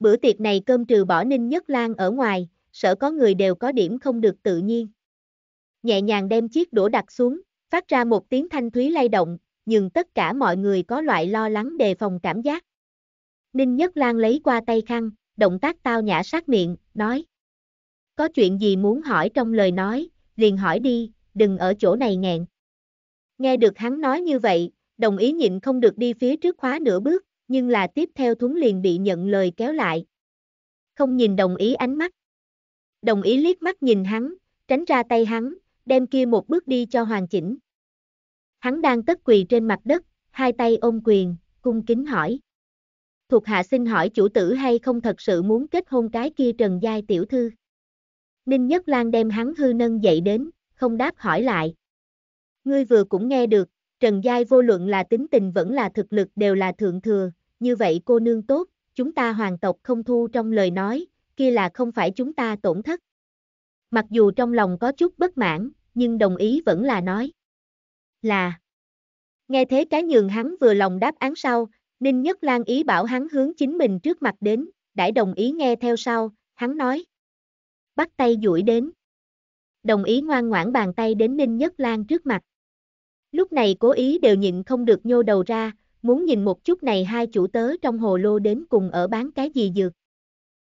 A: Bữa tiệc này cơm trừ bỏ Ninh Nhất Lan ở ngoài, sợ có người đều có điểm không được tự nhiên. Nhẹ nhàng đem chiếc đũa đặt xuống, phát ra một tiếng thanh thúy lay động, nhưng tất cả mọi người có loại lo lắng đề phòng cảm giác. Ninh Nhất Lan lấy qua tay khăn, động tác tao nhã sát miệng, nói. Có chuyện gì muốn hỏi trong lời nói, liền hỏi đi, đừng ở chỗ này nghẹn. Nghe được hắn nói như vậy, đồng ý nhịn không được đi phía trước khóa nửa bước, nhưng là tiếp theo thúng liền bị nhận lời kéo lại. Không nhìn đồng ý ánh mắt. Đồng ý liếc mắt nhìn hắn, tránh ra tay hắn, đem kia một bước đi cho hoàn chỉnh. Hắn đang tất quỳ trên mặt đất, hai tay ôm quyền, cung kính hỏi. Thuộc hạ xin hỏi chủ tử hay không thật sự muốn kết hôn cái kia trần giai tiểu thư. Ninh Nhất Lan đem hắn hư nâng dậy đến, không đáp hỏi lại. Ngươi vừa cũng nghe được, trần giai vô luận là tính tình vẫn là thực lực đều là thượng thừa, như vậy cô nương tốt, chúng ta hoàng tộc không thu trong lời nói, kia là không phải chúng ta tổn thất. Mặc dù trong lòng có chút bất mãn, nhưng đồng ý vẫn là nói là Nghe thế cái nhường hắn vừa lòng đáp án sau, Ninh Nhất Lan ý bảo hắn hướng chính mình trước mặt đến, đãi đồng ý nghe theo sau, hắn nói. Bắt tay duỗi đến. Đồng ý ngoan ngoãn bàn tay đến Ninh Nhất Lan trước mặt. Lúc này cố ý đều nhịn không được nhô đầu ra, muốn nhìn một chút này hai chủ tớ trong hồ lô đến cùng ở bán cái gì dược.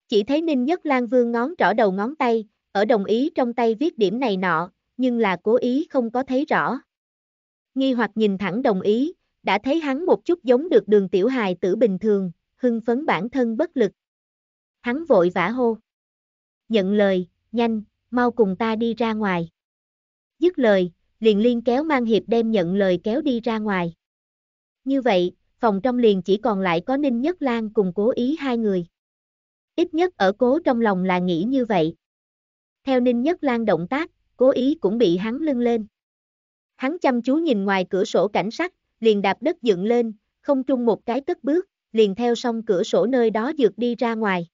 A: Chỉ thấy Ninh Nhất Lan vương ngón trỏ đầu ngón tay, ở đồng ý trong tay viết điểm này nọ, nhưng là cố ý không có thấy rõ nghi hoặc nhìn thẳng đồng ý, đã thấy hắn một chút giống được đường tiểu hài tử bình thường, hưng phấn bản thân bất lực. Hắn vội vã hô. Nhận lời, nhanh, mau cùng ta đi ra ngoài. Dứt lời, liền liên kéo mang hiệp đem nhận lời kéo đi ra ngoài. Như vậy, phòng trong liền chỉ còn lại có Ninh Nhất Lan cùng cố ý hai người. Ít nhất ở cố trong lòng là nghĩ như vậy. Theo Ninh Nhất Lan động tác, cố ý cũng bị hắn lưng lên. Hắn chăm chú nhìn ngoài cửa sổ cảnh sắc, liền đạp đất dựng lên, không trung một cái cất bước, liền theo song cửa sổ nơi đó dược đi ra ngoài.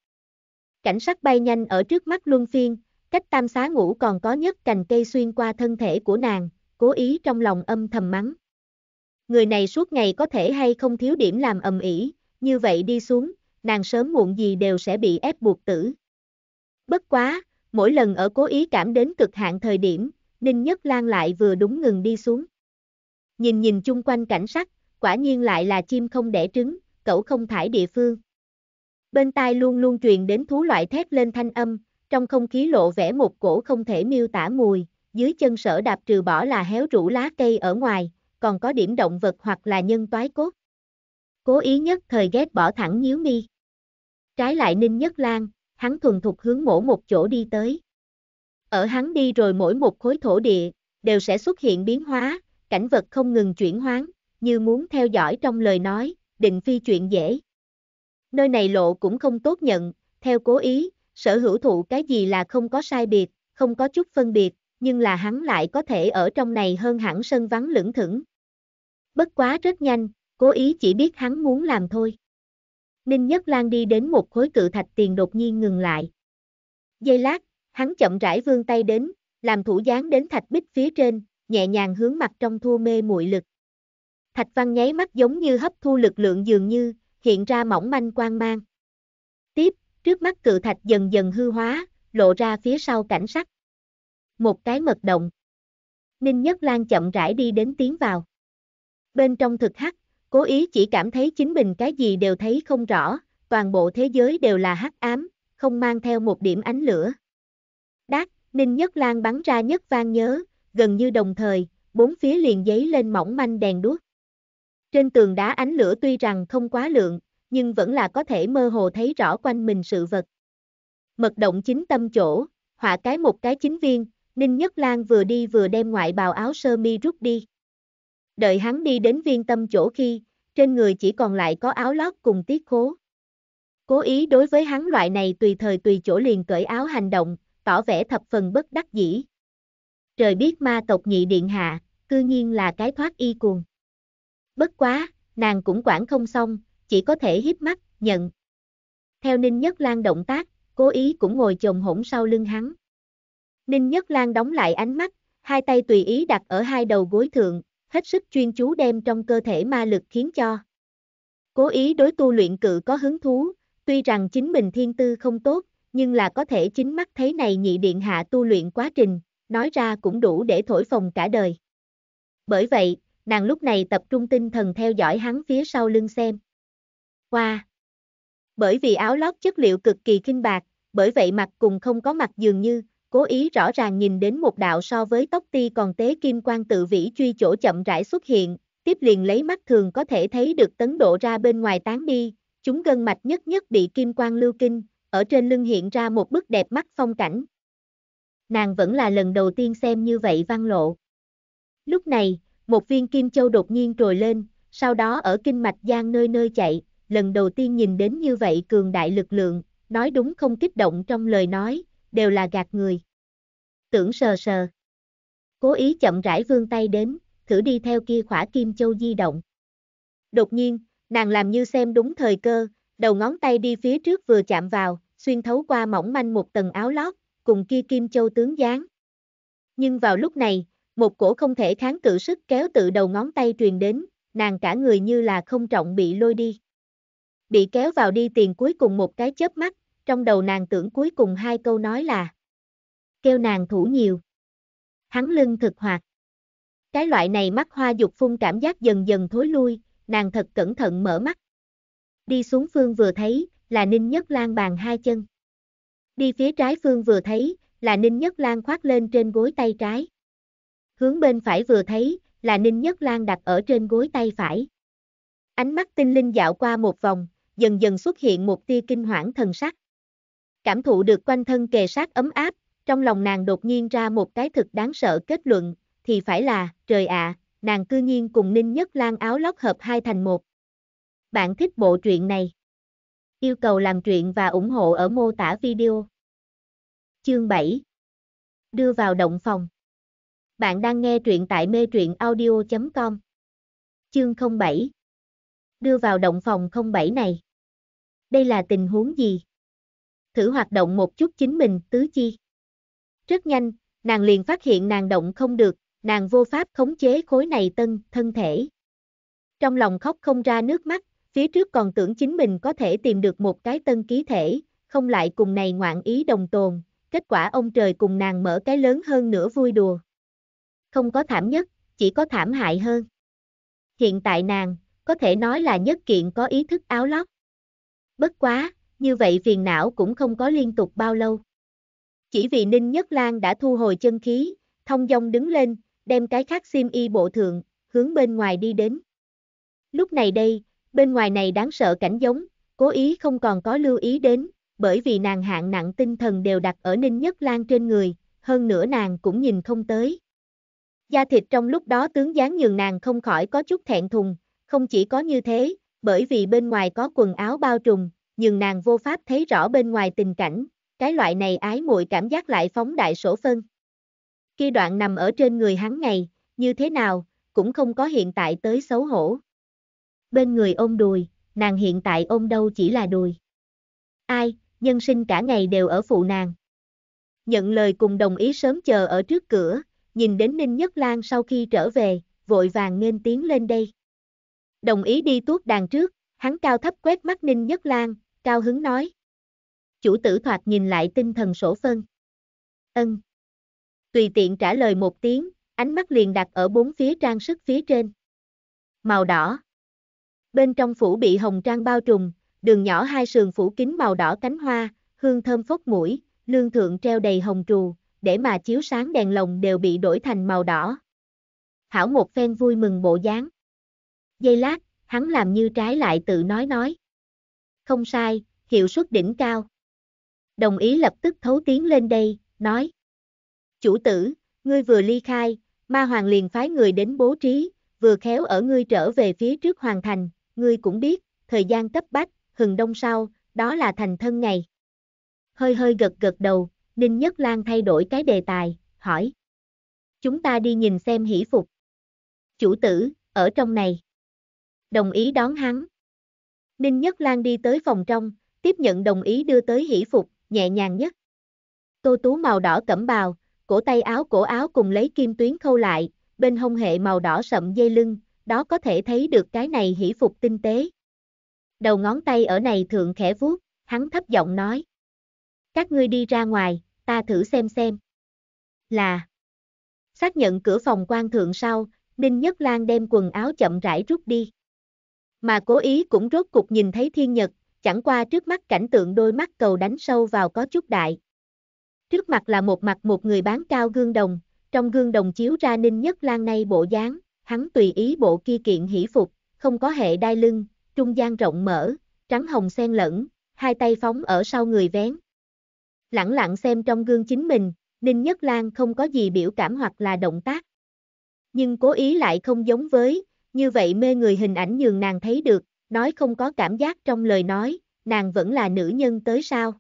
A: Cảnh sắc bay nhanh ở trước mắt luân phiên, cách tam xá ngủ còn có nhất cành cây xuyên qua thân thể của nàng, cố ý trong lòng âm thầm mắng. Người này suốt ngày có thể hay không thiếu điểm làm ầm ĩ, như vậy đi xuống, nàng sớm muộn gì đều sẽ bị ép buộc tử. Bất quá, mỗi lần ở cố ý cảm đến cực hạn thời điểm, Đinh Nhất Lan lại vừa đúng ngừng đi xuống. Nhìn nhìn chung quanh cảnh sắc, quả nhiên lại là chim không đẻ trứng, cẩu không thải địa phương. Bên tai luôn luôn truyền đến thú loại thét lên thanh âm, trong không khí lộ vẻ một cổ không thể miêu tả mùi, dưới chân sở đạp trừ bỏ là héo rũ lá cây ở ngoài, còn có điểm động vật hoặc là nhân toái cốt. Cố ý nhất thời ghét bỏ thẳng nhíu mi. Trái lại Ninh Nhất Lan, hắn thuần thục hướng mổ một chỗ đi tới. Ở hắn đi rồi mỗi một khối thổ địa, đều sẽ xuất hiện biến hóa, cảnh vật không ngừng chuyển hóa như muốn theo dõi trong lời nói, định phi chuyện dễ. Nơi này lộ cũng không tốt nhận, theo cố ý, sở hữu thụ cái gì là không có sai biệt, không có chút phân biệt, nhưng là hắn lại có thể ở trong này hơn hẳn sân vắng lưỡng thưởng. Bất quá rất nhanh, cố ý chỉ biết hắn muốn làm thôi. Ninh Nhất Lan đi đến một khối cự thạch tiền đột nhiên ngừng lại. Giây lát, Hắn chậm rãi vươn tay đến, làm thủ dáng đến thạch bích phía trên, nhẹ nhàng hướng mặt trong thu mê muội lực. Thạch văn nháy mắt giống như hấp thu lực lượng dường như, hiện ra mỏng manh quang mang. Tiếp, trước mắt cự thạch dần dần hư hóa, lộ ra phía sau cảnh sắc. Một cái mật động. Ninh Nhất Lan chậm rãi đi đến tiến vào. Bên trong thực hắc, cố ý chỉ cảm thấy chính mình cái gì đều thấy không rõ, toàn bộ thế giới đều là hắc ám, không mang theo một điểm ánh lửa. Đát, Ninh Nhất Lan bắn ra nhất vang nhớ, gần như đồng thời, bốn phía liền giấy lên mỏng manh đèn đuốc. Trên tường đá ánh lửa tuy rằng không quá lượng, nhưng vẫn là có thể mơ hồ thấy rõ quanh mình sự vật. Mật động chính tâm chỗ, họa cái một cái chính viên, Ninh Nhất Lan vừa đi vừa đem ngoại bào áo sơ mi rút đi. Đợi hắn đi đến viên tâm chỗ khi, trên người chỉ còn lại có áo lót cùng tiết khố. Cố ý đối với hắn loại này tùy thời tùy chỗ liền cởi áo hành động, tỏ vẻ thập phần bất đắc dĩ. Trời biết ma tộc nhị điện hạ, cư nhiên là cái thoát y cuồng. Bất quá, nàng cũng quản không xong, chỉ có thể hiếp mắt, nhận. Theo Ninh Nhất Lan động tác, cố ý cũng ngồi chồm hổn sau lưng hắn. Ninh Nhất Lan đóng lại ánh mắt, hai tay tùy ý đặt ở hai đầu gối thượng, hết sức chuyên chú đem trong cơ thể ma lực khiến cho. Cố ý đối tu luyện cự có hứng thú, tuy rằng chính mình thiên tư không tốt, nhưng là có thể chính mắt thấy này nhị điện hạ tu luyện quá trình, nói ra cũng đủ để thổi phồng cả đời. Bởi vậy, nàng lúc này tập trung tinh thần theo dõi hắn phía sau lưng xem. Qua! Bởi vì áo lót chất liệu cực kỳ kinh bạc, bởi vậy mặt cùng không có mặt dường như, cố ý rõ ràng nhìn đến một đạo so với tóc ti còn tế kim quan tự vĩ truy chỗ chậm rãi xuất hiện, tiếp liền lấy mắt thường có thể thấy được tấn độ ra bên ngoài tán đi, chúng gân mạch nhất nhất bị kim quan lưu kinh, ở trên lưng hiện ra một bức đẹp mắt phong cảnh. Nàng vẫn là lần đầu tiên xem như vậy văn lộ. Lúc này, một viên kim châu đột nhiên trồi lên, sau đó ở kinh mạch giang nơi nơi chạy, lần đầu tiên nhìn đến như vậy cường đại lực lượng, nói đúng không kích động trong lời nói, đều là gạt người. Tưởng sờ sờ. Cố ý chậm rãi vươn tay đến, thử đi theo kia khỏa kim châu di động. Đột nhiên, nàng làm như xem đúng thời cơ, đầu ngón tay đi phía trước vừa chạm vào, xuyên thấu qua mỏng manh một tầng áo lót, cùng kia kim châu tướng dáng. Nhưng vào lúc này, một cổ không thể kháng cự sức kéo tự đầu ngón tay truyền đến, nàng cả người như là không trọng bị lôi đi. Bị kéo vào đi tiền cuối cùng một cái chớp mắt, trong đầu nàng tưởng cuối cùng hai câu nói là Kêu nàng thủ nhiều. Hắn lưng thực hoạt. Cái loại này mắt hoa dục phun cảm giác dần dần thối lui, nàng thật cẩn thận mở mắt. Đi xuống phương vừa thấy, là Ninh Nhất Lan bàn hai chân. Đi phía trái phương vừa thấy, là Ninh Nhất Lan khoác lên trên gối tay trái. Hướng bên phải vừa thấy, là Ninh Nhất Lan đặt ở trên gối tay phải. Ánh mắt tinh linh dạo qua một vòng, dần dần xuất hiện một tia kinh hoảng thần sắc. Cảm thụ được quanh thân kề sát ấm áp, trong lòng nàng đột nhiên ra một cái thực đáng sợ kết luận, thì phải là, trời ạ, nàng cư nhiên cùng Ninh Nhất Lan áo lót hợp hai thành một. Bạn thích bộ truyện này? Yêu cầu làm truyện và ủng hộ ở mô tả video. Chương 7 Đưa vào động phòng Bạn đang nghe truyện tại mê truyện audio.com Chương 07 Đưa vào động phòng 07 này Đây là tình huống gì? Thử hoạt động một chút chính mình, tứ chi. Rất nhanh, nàng liền phát hiện nàng động không được, nàng vô pháp khống chế khối này tân, thân thể. Trong lòng khóc không ra nước mắt, phía trước còn tưởng chính mình có thể tìm được một cái tân ký thể, không lại cùng này ngoạn ý đồng tồn, kết quả ông trời cùng nàng mở cái lớn hơn nữa vui đùa. Không có thảm nhất, chỉ có thảm hại hơn. Hiện tại nàng, có thể nói là nhất kiện có ý thức áo lót. Bất quá, như vậy phiền não cũng không có liên tục bao lâu. Chỉ vì Ninh Nhất Lan đã thu hồi chân khí, thông dong đứng lên, đem cái khác xiêm y bộ thượng, hướng bên ngoài đi đến. Lúc này đây, bên ngoài này đáng sợ cảnh giống, cố ý không còn có lưu ý đến, bởi vì nàng hạng nặng tinh thần đều đặt ở Ninh Nhất Lan trên người, hơn nữa nàng cũng nhìn không tới. gia thịt trong lúc đó tướng dáng nhường nàng không khỏi có chút thẹn thùng, không chỉ có như thế, bởi vì bên ngoài có quần áo bao trùm, nhưng nàng vô pháp thấy rõ bên ngoài tình cảnh, cái loại này ái muội cảm giác lại phóng đại sổ phân. Khi đoạn nằm ở trên người hắn này như thế nào, cũng không có hiện tại tới xấu hổ bên người ôm đùi, nàng hiện tại ôm đâu chỉ là đùi. Ai, nhân sinh cả ngày đều ở phụ nàng. Nhận lời cùng đồng ý sớm chờ ở trước cửa, nhìn đến Ninh Nhất Lan sau khi trở về, vội vàng nên tiến lên đây. Đồng ý đi tuốt đàn trước, hắn cao thấp quét mắt Ninh Nhất Lan, cao hứng nói. Chủ tử thoạt nhìn lại tinh thần sổ phân. Ân. Tùy tiện trả lời một tiếng, ánh mắt liền đặt ở bốn phía trang sức phía trên. Màu đỏ, Bên trong phủ bị hồng trang bao trùm, đường nhỏ hai sườn phủ kính màu đỏ cánh hoa, hương thơm phốc mũi, lương thượng treo đầy hồng trù, để mà chiếu sáng đèn lồng đều bị đổi thành màu đỏ. Hảo một phen vui mừng bộ dáng. Giây lát, hắn làm như trái lại tự nói nói. Không sai, hiệu suất đỉnh cao. Đồng ý lập tức thấu tiếng lên đây, nói. Chủ tử, ngươi vừa ly khai, ma hoàng liền phái người đến bố trí, vừa khéo ở ngươi trở về phía trước hoàng thành, ngươi cũng biết, thời gian cấp bách, hừng đông sau, đó là thành thân ngày. Hơi hơi gật gật đầu, Ninh Nhất Lan thay đổi cái đề tài, hỏi. Chúng ta đi nhìn xem hỷ phục. Chủ tử, ở trong này. Đồng ý đón hắn. Ninh Nhất Lan đi tới phòng trong, tiếp nhận đồng ý đưa tới hỷ phục, nhẹ nhàng nhất. Tô tú màu đỏ cẩm bào, cổ tay áo cổ áo cùng lấy kim tuyến khâu lại, bên hông hệ màu đỏ sậm dây lưng, đó có thể thấy được cái này hỷ phục tinh tế. Đầu ngón tay ở này thượng khẽ vuốt, hắn thấp giọng nói. Các ngươi đi ra ngoài, ta thử xem xem. Là. Xác nhận cửa phòng quan thượng sau, Ninh Nhất Lan đem quần áo chậm rãi rút đi. Mà cố ý cũng rốt cục nhìn thấy thiên nhật, chẳng qua trước mắt cảnh tượng đôi mắt cầu đánh sâu vào có chút đại. Trước mặt là một mặt một người bán cao gương đồng, trong gương đồng chiếu ra Ninh Nhất Lan nay bộ dáng, hắn tùy ý bộ kia kiện hỷ phục, không có hệ đai lưng, trung gian rộng mở, trắng hồng xen lẫn, hai tay phóng ở sau người vén. Lặng lặng xem trong gương chính mình, Ninh Nhất Lan không có gì biểu cảm hoặc là động tác. Nhưng cố ý lại không giống với, như vậy mê người hình ảnh nhường nàng thấy được, nói không có cảm giác trong lời nói, nàng vẫn là nữ nhân tới sao.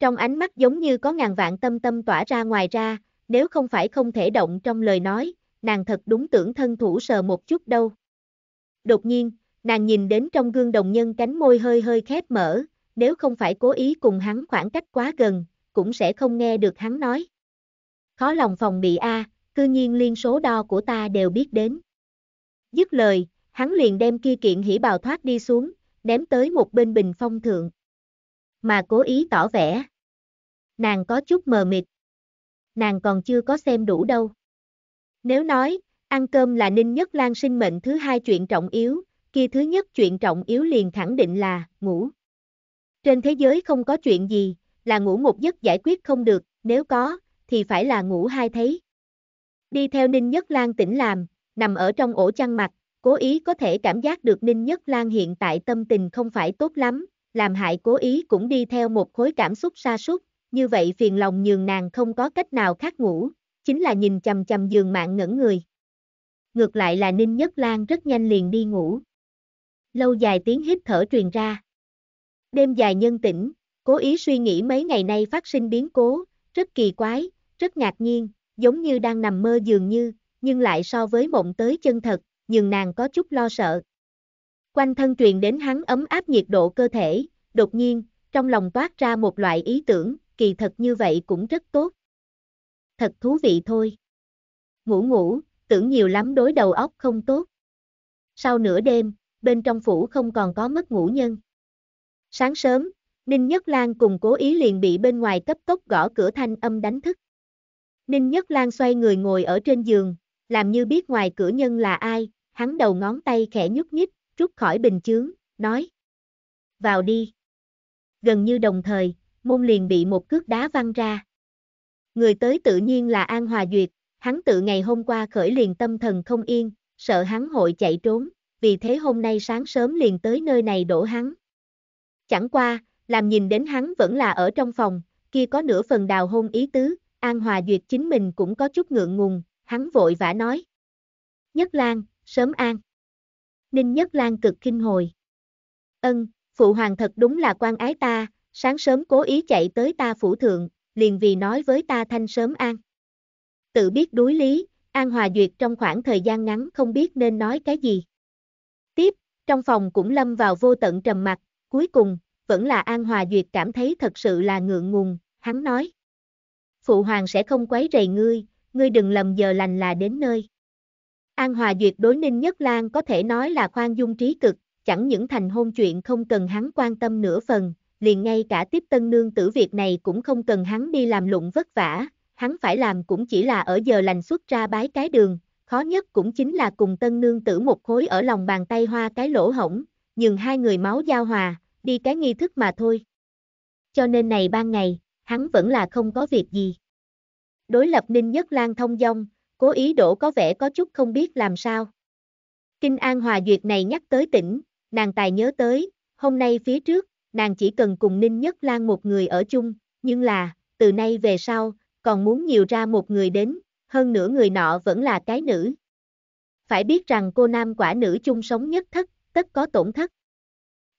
A: Trong ánh mắt giống như có ngàn vạn tâm tâm tỏa ra ngoài ra, nếu không phải không thể động trong lời nói, nàng thật đúng tưởng thân thủ sờ một chút đâu. Đột nhiên, nàng nhìn đến trong gương đồng nhân cánh môi hơi hơi khép mở, nếu không phải cố ý cùng hắn khoảng cách quá gần, cũng sẽ không nghe được hắn nói. Khó lòng phòng bị A, cư nhiên liên số đo của ta đều biết đến. Dứt lời, hắn liền đem kia kiện hỉ bào thoát đi xuống, ném tới một bên bình phong thượng. Mà cố ý tỏ vẻ. Nàng có chút mờ mịt. Nàng còn chưa có xem đủ đâu. Nếu nói, ăn cơm là Ninh Nhất Lan sinh mệnh thứ hai chuyện trọng yếu, kia thứ nhất chuyện trọng yếu liền khẳng định là ngủ. Trên thế giới không có chuyện gì, là ngủ một giấc giải quyết không được, nếu có, thì phải là ngủ hai thấy. Đi theo Ninh Nhất Lan tỉnh làm, nằm ở trong ổ chăn mặt, cố ý có thể cảm giác được Ninh Nhất Lan hiện tại tâm tình không phải tốt lắm, làm hại cố ý cũng đi theo một khối cảm xúc xa sút như vậy phiền lòng nhường nàng không có cách nào khác ngủ, chính là nhìn chầm chầm giường mạng ngẩn người. Ngược lại là Ninh Nhất Lan rất nhanh liền đi ngủ. Lâu dài tiếng hít thở truyền ra. Đêm dài nhân tĩnh, cố ý suy nghĩ mấy ngày nay phát sinh biến cố, rất kỳ quái, rất ngạc nhiên, giống như đang nằm mơ dường như, nhưng lại so với mộng tới chân thật, nhưng nàng có chút lo sợ. Quanh thân truyền đến hắn ấm áp nhiệt độ cơ thể, đột nhiên, trong lòng toát ra một loại ý tưởng, kỳ thật như vậy cũng rất tốt thật thú vị thôi. Ngủ ngủ, tưởng nhiều lắm đối đầu óc không tốt. Sau nửa đêm, bên trong phủ không còn có mất ngủ nhân. Sáng sớm, Ninh Nhất Lan cùng cố ý liền bị bên ngoài cấp tốc gõ cửa thanh âm đánh thức. Ninh Nhất Lan xoay người ngồi ở trên giường, làm như biết ngoài cửa nhân là ai, hắn đầu ngón tay khẽ nhúc nhích, rút khỏi bình chướng, nói. Vào đi. Gần như đồng thời, môn liền bị một cước đá văng ra. Người tới tự nhiên là An Hòa Duyệt, hắn tự ngày hôm qua khởi liền tâm thần không yên, sợ hắn hội chạy trốn, vì thế hôm nay sáng sớm liền tới nơi này đổ hắn. Chẳng qua, làm nhìn đến hắn vẫn là ở trong phòng, kia có nửa phần đào hôn ý tứ, An Hòa Duyệt chính mình cũng có chút ngượng ngùng, hắn vội vã nói. Nhất Lan, sớm an. Ninh Nhất Lan cực kinh hồi. Ân, phụ hoàng thật đúng là quan ái ta, sáng sớm cố ý chạy tới ta phủ thượng, liền vì nói với ta thanh sớm an. Tự biết đối lý, An Hòa Duyệt trong khoảng thời gian ngắn không biết nên nói cái gì. Tiếp, trong phòng cũng lâm vào vô tận trầm mặc, cuối cùng, vẫn là An Hòa Duyệt cảm thấy thật sự là ngượng ngùng, hắn nói. Phụ hoàng sẽ không quấy rầy ngươi, ngươi đừng lầm giờ lành là đến nơi. An Hòa Duyệt đối Ninh Nhất Lan có thể nói là khoan dung trí cực, chẳng những thành hôn chuyện không cần hắn quan tâm nửa phần, liền ngay cả tiếp tân nương tử việc này cũng không cần hắn đi làm lụng vất vả, hắn phải làm cũng chỉ là ở giờ lành xuất ra bái cái đường, khó nhất cũng chính là cùng tân nương tử một khối ở lòng bàn tay hoa cái lỗ hổng, nhường hai người máu giao hòa, đi cái nghi thức mà thôi. Cho nên này ban ngày, hắn vẫn là không có việc gì. Đối lập Ninh Nhất Lan thông dong, cố ý đổ có vẻ có chút không biết làm sao. Kinh An Hòa Duyệt này nhắc tới tỉnh, nàng tài nhớ tới, hôm nay phía trước, nàng chỉ cần cùng Ninh Nhất Lan một người ở chung, nhưng là, từ nay về sau, còn muốn nhiều ra một người đến, hơn nữa người nọ vẫn là cái nữ. Phải biết rằng cô nam quả nữ chung sống nhất thất, tất có tổn thất.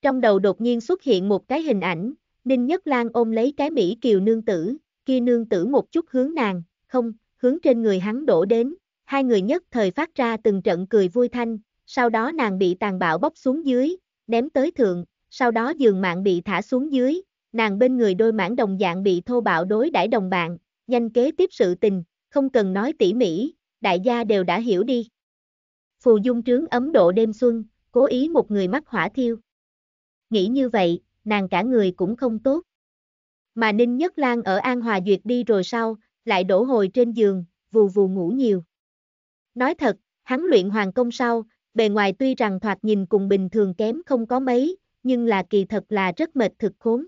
A: Trong đầu đột nhiên xuất hiện một cái hình ảnh, Ninh Nhất Lan ôm lấy cái Mỹ Kiều nương tử, kia nương tử một chút hướng nàng, không, hướng trên người hắn đổ đến, hai người nhất thời phát ra từng trận cười vui thanh, sau đó nàng bị tàn bạo bóc xuống dưới, ném tới thượng, sau đó giường mạng bị thả xuống dưới, nàng bên người đôi mảng đồng dạng bị thô bạo đối đãi đồng bạn, nhanh kế tiếp sự tình, không cần nói tỉ mỉ, đại gia đều đã hiểu đi. Phù dung trướng ấm độ đêm xuân, cố ý một người mắc hỏa thiêu. Nghĩ như vậy, nàng cả người cũng không tốt. Mà Ninh Nhất Lan ở An Hòa Duyệt đi rồi sau, lại đổ hồi trên giường, vù vù ngủ nhiều. Nói thật, hắn luyện hoàng công sau, bề ngoài tuy rằng thoạt nhìn cùng bình thường kém không có mấy, nhưng là kỳ thật là rất mệt thực khốn.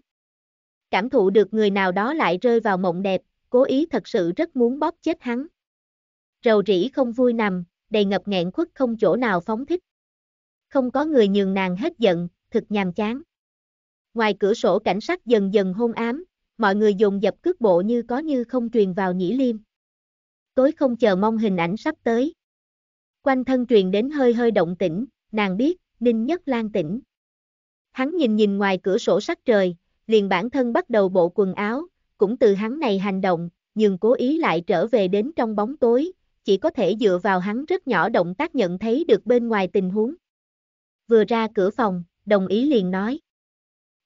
A: Cảm thụ được người nào đó lại rơi vào mộng đẹp, cố ý thật sự rất muốn bóp chết hắn. Rầu rĩ không vui nằm, đầy ngập nghẹn khuất không chỗ nào phóng thích. Không có người nhường nàng hết giận, thực nhàm chán. Ngoài cửa sổ cảnh sát dần dần hôn ám, mọi người dùng dập cước bộ như có như không truyền vào nhĩ liêm. Tối không chờ mong hình ảnh sắp tới. Quanh thân truyền đến hơi hơi động tĩnh, nàng biết, Ninh Nhất Lan tỉnh. Hắn nhìn nhìn ngoài cửa sổ sắc trời, liền bản thân bắt đầu bộ quần áo, cũng từ hắn này hành động, nhưng cố ý lại trở về đến trong bóng tối, chỉ có thể dựa vào hắn rất nhỏ động tác nhận thấy được bên ngoài tình huống. Vừa ra cửa phòng, đồng ý liền nói.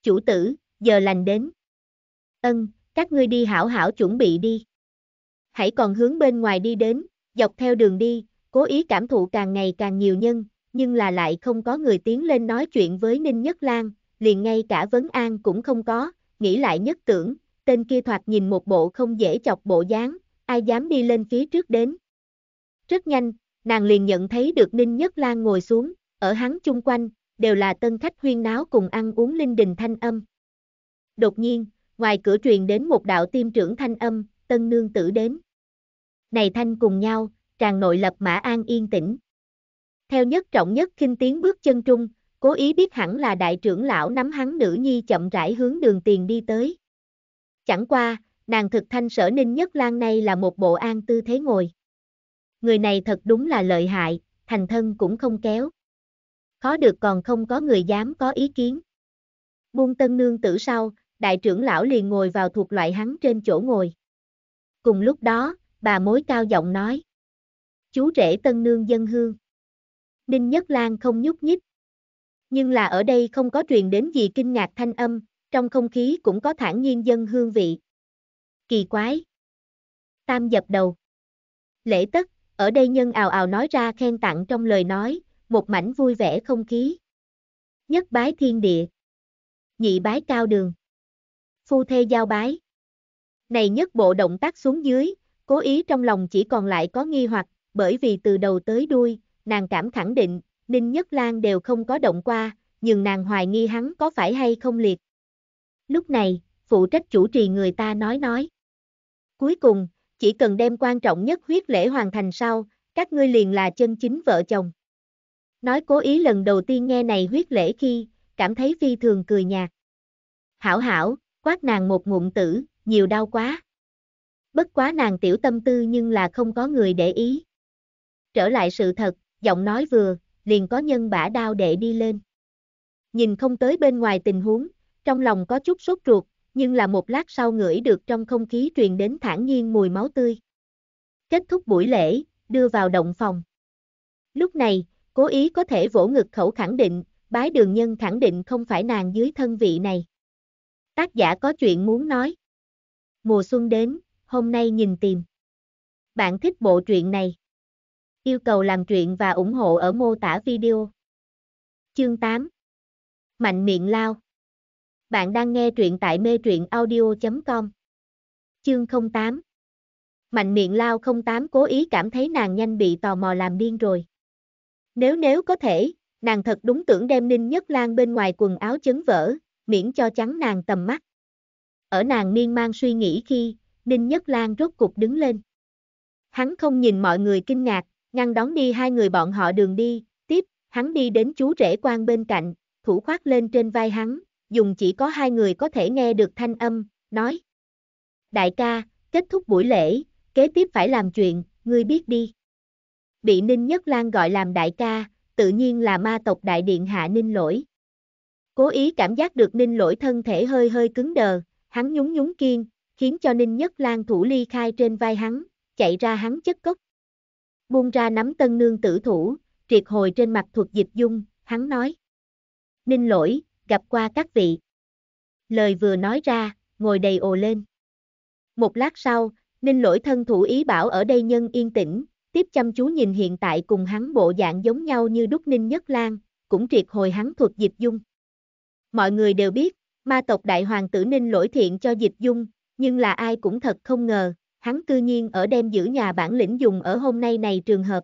A: Chủ tử, giờ lành đến. Ân, các ngươi đi hảo hảo chuẩn bị đi. Hãy còn hướng bên ngoài đi đến, dọc theo đường đi, cố ý cảm thụ càng ngày càng nhiều nhân, nhưng là lại không có người tiến lên nói chuyện với Ninh Nhất Lan, liền ngay cả vấn an cũng không có, nghĩ lại nhất tưởng, tên kia thoạt nhìn một bộ không dễ chọc bộ dáng, ai dám đi lên phía trước đến. Rất nhanh, nàng liền nhận thấy được Ninh Nhất Lan ngồi xuống, ở hắn chung quanh, đều là tân khách huyên náo cùng ăn uống linh đình thanh âm. Đột nhiên, ngoài cửa truyền đến một đạo tiêm trưởng thanh âm, tân nương tử đến. Này thanh cùng nhau, tràn nội lập mã an yên tĩnh theo nhất trọng nhất kinh tiến bước chân trung, cố ý biết hẳn là đại trưởng lão nắm hắn nữ nhi chậm rãi hướng đường tiền đi tới. Chẳng qua, nàng thực thanh sở ninh nhất lan này là một bộ an tư thế ngồi. Người này thật đúng là lợi hại, thành thân cũng không kéo. Khó được còn không có người dám có ý kiến. Buông tân nương tử sau, đại trưởng lão liền ngồi vào thuộc loại hắn trên chỗ ngồi. Cùng lúc đó, bà mối cao giọng nói. Chú rể tân nương dân hương. Ninh Nhất Lan không nhúc nhích. Nhưng là ở đây không có truyền đến gì kinh ngạc thanh âm, trong không khí cũng có thản nhiên dân hương vị. Kỳ quái. Tam dập đầu. Lễ tất, ở đây nhân ào ào nói ra khen tặng trong lời nói, một mảnh vui vẻ không khí. Nhất bái thiên địa. Nhị bái cao đường. Phu thê giao bái. Này nhất bộ động tác xuống dưới, cố ý trong lòng chỉ còn lại có nghi hoặc, bởi vì từ đầu tới đuôi, nàng cảm khẳng định, Ninh Nhất Lan đều không có động qua, nhưng nàng hoài nghi hắn có phải hay không liệt. Lúc này, phụ trách chủ trì người ta nói nói. Cuối cùng, chỉ cần đem quan trọng nhất huyết lễ hoàn thành sau, các ngươi liền là chân chính vợ chồng. Nói cố ý lần đầu tiên nghe này huyết lễ khi, cảm thấy phi thường cười nhạt. Hảo hảo, quát nàng một ngụm tử, nhiều đau quá. Bất quá nàng tiểu tâm tư nhưng là không có người để ý. Trở lại sự thật, giọng nói vừa, liền có nhân bả đao đệ đi lên. Nhìn không tới bên ngoài tình huống, trong lòng có chút sốt ruột, nhưng là một lát sau ngửi được trong không khí truyền đến thản nhiên mùi máu tươi. Kết thúc buổi lễ, đưa vào động phòng. Lúc này, cố ý có thể vỗ ngực khẩu khẳng định, bái đường nhân khẳng định không phải nàng dưới thân vị này. Tác giả có chuyện muốn nói. Mùa xuân đến, hôm nay nhìn tìm. Bạn thích bộ truyện này. Yêu cầu làm chuyện và ủng hộ ở mô tả video. Chương 8 Mạnh miệng lao Bạn đang nghe truyện tại mê truyện audio.com Chương 08 Mạnh miệng lao 08 cố ý cảm thấy nàng nhanh bị tò mò làm điên rồi. Nếu nếu có thể, nàng thật đúng tưởng đem ninh nhất lan bên ngoài quần áo chấn vỡ, miễn cho trắng nàng tầm mắt. Ở nàng miên man suy nghĩ khi, ninh nhất lan rốt cục đứng lên. Hắn không nhìn mọi người kinh ngạc, ngăn đón đi hai người bọn họ đường đi, tiếp, hắn đi đến chú rể quan bên cạnh, thủ khoác lên trên vai hắn, dùng chỉ có hai người có thể nghe được thanh âm, nói. Đại ca, kết thúc buổi lễ, kế tiếp phải làm chuyện, ngươi biết đi. Bị Ninh Nhất Lan gọi làm đại ca, tự nhiên là ma tộc đại điện hạ Ninh lỗi. Cố ý cảm giác được Ninh lỗi thân thể hơi hơi cứng đờ, hắn nhún nhún kiên, khiến cho Ninh Nhất Lan thủ ly khai trên vai hắn, chạy ra hắn chất cốc buông ra nắm tân nương tử thủ, triệt hồi trên mặt thuộc dịch dung, hắn nói. Ninh lỗi, gặp qua các vị. Lời vừa nói ra, ngồi đầy ồ lên. Một lát sau, Ninh lỗi thân thủ ý bảo ở đây nhân yên tĩnh, tiếp chăm chú nhìn hiện tại cùng hắn bộ dạng giống nhau như đúc Ninh Nhất Lan, cũng triệt hồi hắn thuộc dịch dung. Mọi người đều biết, ma tộc đại hoàng tử Ninh lỗi thiện cho dịch dung, nhưng là ai cũng thật không ngờ, hắn cư nhiên ở đem giữ nhà bản lĩnh dùng ở hôm nay này trường hợp.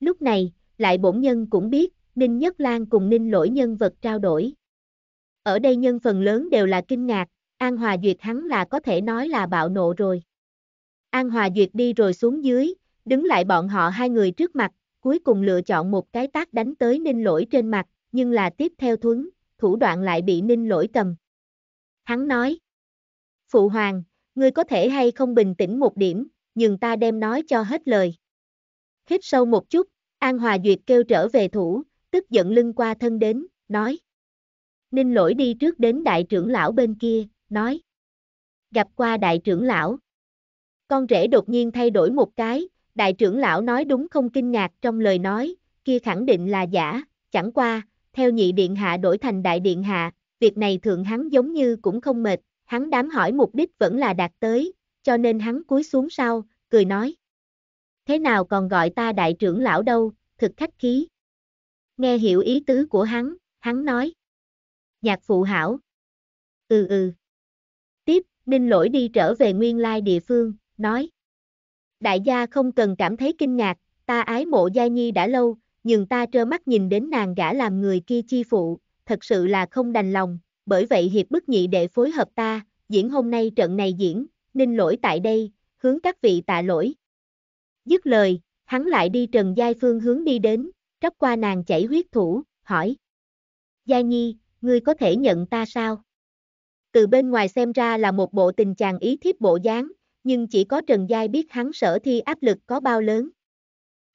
A: Lúc này, lại bổn nhân cũng biết, Ninh Nhất Lan cùng Ninh lỗi nhân vật trao đổi. Ở đây nhân phần lớn đều là kinh ngạc, An Hòa Duyệt hắn là có thể nói là bạo nộ rồi. An Hòa Duyệt đi rồi xuống dưới, đứng lại bọn họ hai người trước mặt, cuối cùng lựa chọn một cái tác đánh tới Ninh lỗi trên mặt, nhưng là tiếp theo thuấn, thủ đoạn lại bị Ninh lỗi cầm. Hắn nói, Phụ Hoàng, ngươi có thể hay không bình tĩnh một điểm, nhưng ta đem nói cho hết lời. Hít sâu một chút, An Hòa Duyệt kêu trở về thủ, tức giận lưng qua thân đến, nói. Ninh lỗi đi trước đến đại trưởng lão bên kia, nói. Gặp qua đại trưởng lão. Con rể đột nhiên thay đổi một cái, đại trưởng lão nói đúng không kinh ngạc trong lời nói, kia khẳng định là giả, chẳng qua, theo nhị điện hạ đổi thành đại điện hạ, việc này thượng hắn giống như cũng không mệt, hắn đám hỏi mục đích vẫn là đạt tới, cho nên hắn cúi xuống sau, cười nói. Thế nào còn gọi ta đại trưởng lão đâu, thực khách khí. Nghe hiểu ý tứ của hắn, hắn nói. Nhạc phụ hảo. Ừ ừ. Tiếp, Ninh lỗi đi trở về nguyên lai địa phương, nói. Đại gia không cần cảm thấy kinh ngạc, ta ái mộ Gia Nhi đã lâu, nhưng ta trơ mắt nhìn đến nàng gã làm người kia chi phụ, thật sự là không đành lòng, bởi vậy hiệp bức nhị để phối hợp ta, diễn hôm nay trận này diễn, ninh lỗi tại đây, hướng các vị tạ lỗi. Dứt lời, hắn lại đi Trần Giai Phương hướng đi đến, tróc qua nàng chảy huyết thủ, hỏi. Gia Nhi, ngươi có thể nhận ta sao? Từ bên ngoài xem ra là một bộ tình chàng ý thiếp bộ dáng, nhưng chỉ có Trần Giai biết hắn sở thi áp lực có bao lớn.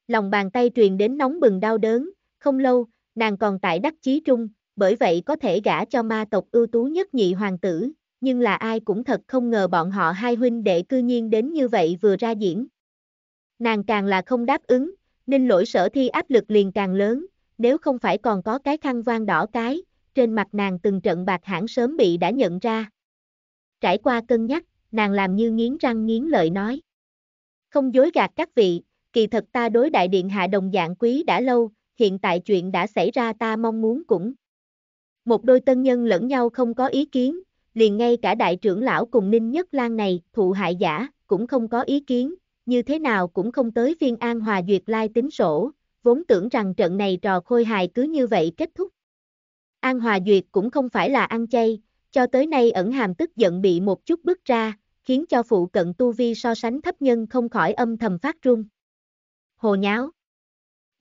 A: Lòng bàn tay truyền đến nóng bừng đau đớn, không lâu, nàng còn tại đắc chí trung, bởi vậy có thể gả cho ma tộc ưu tú nhất nhị hoàng tử, nhưng là ai cũng thật không ngờ bọn họ hai huynh đệ cư nhiên đến như vậy vừa ra diễn. Nàng càng là không đáp ứng, nên lỗi sở thi áp lực liền càng lớn, nếu không phải còn có cái khăn vang đỏ cái, trên mặt nàng từng trận bạc hãng sớm bị đã nhận ra. Trải qua cân nhắc, nàng làm như nghiến răng nghiến lợi nói. Không dối gạt các vị, kỳ thật ta đối đại điện hạ đồng dạng quý đã lâu, hiện tại chuyện đã xảy ra ta mong muốn cũng. Một đôi tân nhân lẫn nhau không có ý kiến, liền ngay cả đại trưởng lão cùng Ninh Nhất Lan này, thụ hại giả, cũng không có ý kiến, như thế nào cũng không tới phiên An Hòa Duyệt Lai tính sổ, vốn tưởng rằng trận này trò khôi hài cứ như vậy kết thúc. An Hòa Duyệt cũng không phải là ăn chay, cho tới nay ẩn hàm tức giận bị một chút bức ra, khiến cho phụ cận tu vi so sánh thấp nhân không khỏi âm thầm phát run. Hồ nháo.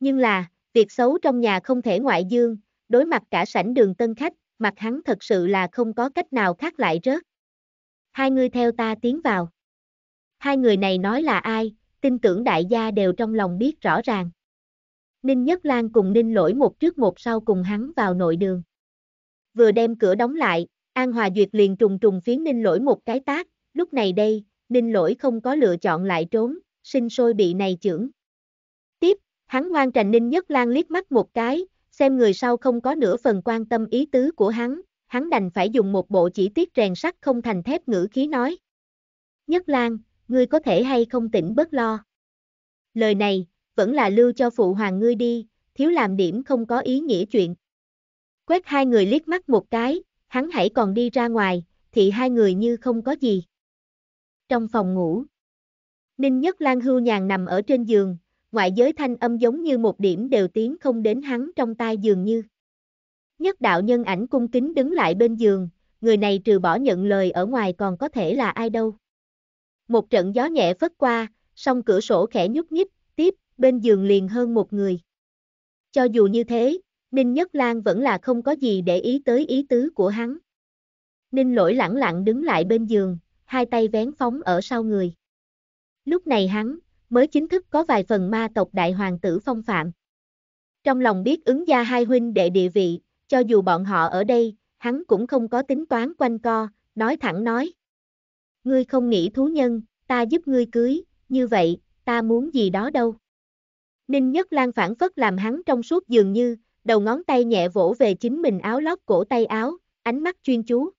A: Nhưng là, việc xấu trong nhà không thể ngoại dương, đối mặt cả sảnh đường tân khách, mặt hắn thật sự là không có cách nào khác lại rớt. Hai người theo ta tiến vào. Hai người này nói là ai, tin tưởng đại gia đều trong lòng biết rõ ràng. Ninh Nhất Lan cùng Ninh lỗi một trước một sau cùng hắn vào nội đường. Vừa đem cửa đóng lại, An Hòa Duyệt liền trùng trùng phiến Ninh lỗi một cái tác, lúc này đây, Ninh lỗi không có lựa chọn lại trốn, sinh sôi bị này chưởng. Tiếp, hắn ngoan trành Ninh Nhất Lan liếc mắt một cái, xem người sau không có nửa phần quan tâm ý tứ của hắn, hắn đành phải dùng một bộ chỉ tiết rèn sắt không thành thép ngữ khí nói. Nhất Lan, ngươi có thể hay không tỉnh bất lo. Lời này, vẫn là lưu cho phụ hoàng ngươi đi, thiếu làm điểm không có ý nghĩa chuyện. Quét hai người liếc mắt một cái, hắn hãy còn đi ra ngoài, thì hai người như không có gì. Trong phòng ngủ, Ninh Nhất Lan hưu nhàn nằm ở trên giường, ngoại giới thanh âm giống như một điểm đều tiến không đến hắn trong tai dường như. Nhất đạo nhân ảnh cung kính đứng lại bên giường, người này trừ bỏ nhận lời ở ngoài còn có thể là ai đâu. Một trận gió nhẹ phất qua, song cửa sổ khẽ nhúc nhích, tiếp, bên giường liền hơn một người. Cho dù như thế, Ninh Nhất Lan vẫn là không có gì để ý tới ý tứ của hắn. Ninh lỗi lẳng lặng đứng lại bên giường, hai tay vén phóng ở sau người. Lúc này hắn, mới chính thức có vài phần ma tộc đại hoàng tử phong phạm. Trong lòng biết ứng gia hai huynh đệ địa vị, cho dù bọn họ ở đây, hắn cũng không có tính toán quanh co, nói thẳng nói. Ngươi không nghĩ thú nhân, ta giúp ngươi cưới, như vậy, ta muốn gì đó đâu. Ninh Nhất Lan phản phất làm hắn trong suốt dường như, đầu ngón tay nhẹ vỗ về chính mình áo lót cổ tay áo, ánh mắt chuyên chú.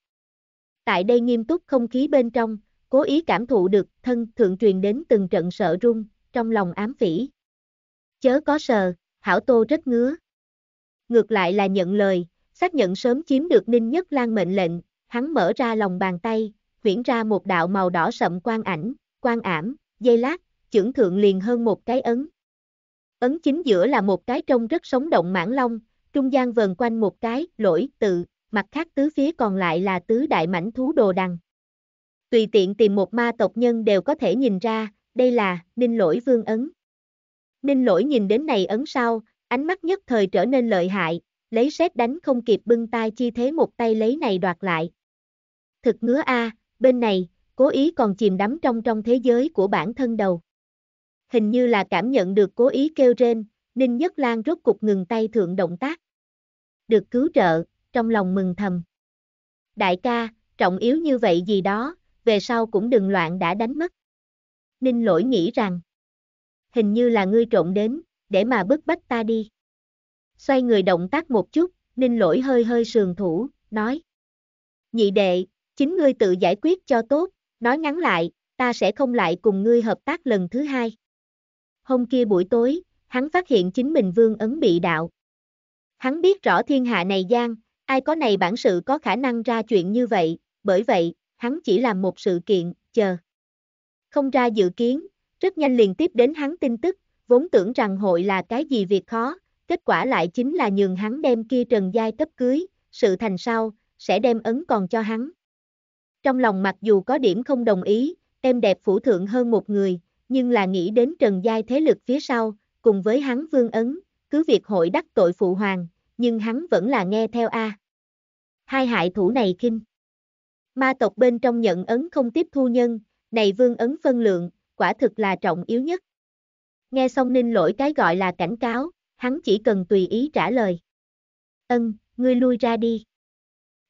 A: Tại đây nghiêm túc không khí bên trong, cố ý cảm thụ được thân thượng truyền đến từng trận sợ run, trong lòng ám phỉ. Chớ có sờ, hảo tô rất ngứa. Ngược lại là nhận lời, xác nhận sớm chiếm được Ninh Nhất Lan mệnh lệnh, hắn mở ra lòng bàn tay, huyễn ra một đạo màu đỏ sậm quang ảnh, quang ảm, dây lát, trưởng thượng liền hơn một cái ấn. Ấn chính giữa là một cái trông rất sống động mãn long, trung gian vần quanh một cái, lỗi, tự, mặt khác tứ phía còn lại là tứ đại mảnh thú đồ đằng tùy tiện tìm một ma tộc nhân đều có thể nhìn ra, đây là ninh lỗi vương ấn. Ninh lỗi nhìn đến này ấn sau, ánh mắt nhất thời trở nên lợi hại, lấy sét đánh không kịp bưng tay chi thế một tay lấy này đoạt lại. Thực ngứa A, bên này, cố ý còn chìm đắm trong trong thế giới của bản thân đầu. Hình như là cảm nhận được cố ý kêu rên, Ninh Nhất Lan rốt cục ngừng tay thượng động tác. Được cứu trợ, trong lòng mừng thầm. Đại ca, trọng yếu như vậy gì đó, về sau cũng đừng loạn đã đánh mất. Ninh lỗi nghĩ rằng, hình như là ngươi trộn đến, để mà bức bách ta đi. Xoay người động tác một chút, ninh lỗi hơi hơi sườn thủ, nói. Nhị đệ, chính ngươi tự giải quyết cho tốt, nói ngắn lại, ta sẽ không lại cùng ngươi hợp tác lần thứ hai. Hôm kia buổi tối, hắn phát hiện chính mình vương ấn bị đạo. Hắn biết rõ thiên hạ này gian, ai có này bản sự có khả năng ra chuyện như vậy, bởi vậy, hắn chỉ làm một sự kiện, chờ. Không ra dự kiến, rất nhanh liền tiếp đến hắn tin tức, vốn tưởng rằng hội là cái gì việc khó, kết quả lại chính là nhường hắn đem kia trần giai cấp cưới, sự thành sau, sẽ đem ấn còn cho hắn. Trong lòng mặc dù có điểm không đồng ý, em đẹp phủ thượng hơn một người, nhưng là nghĩ đến trần giai thế lực phía sau, cùng với hắn vương ấn, cứ việc hội đắc tội phụ hoàng, nhưng hắn vẫn là nghe theo A. Hai hại thủ này kinh. Ma tộc bên trong nhận ấn không tiếp thu nhân, này vương ấn phân lượng, quả thực là trọng yếu nhất. Nghe xong ninh lỗi cái gọi là cảnh cáo, hắn chỉ cần tùy ý trả lời. Ân, ngươi lui ra đi.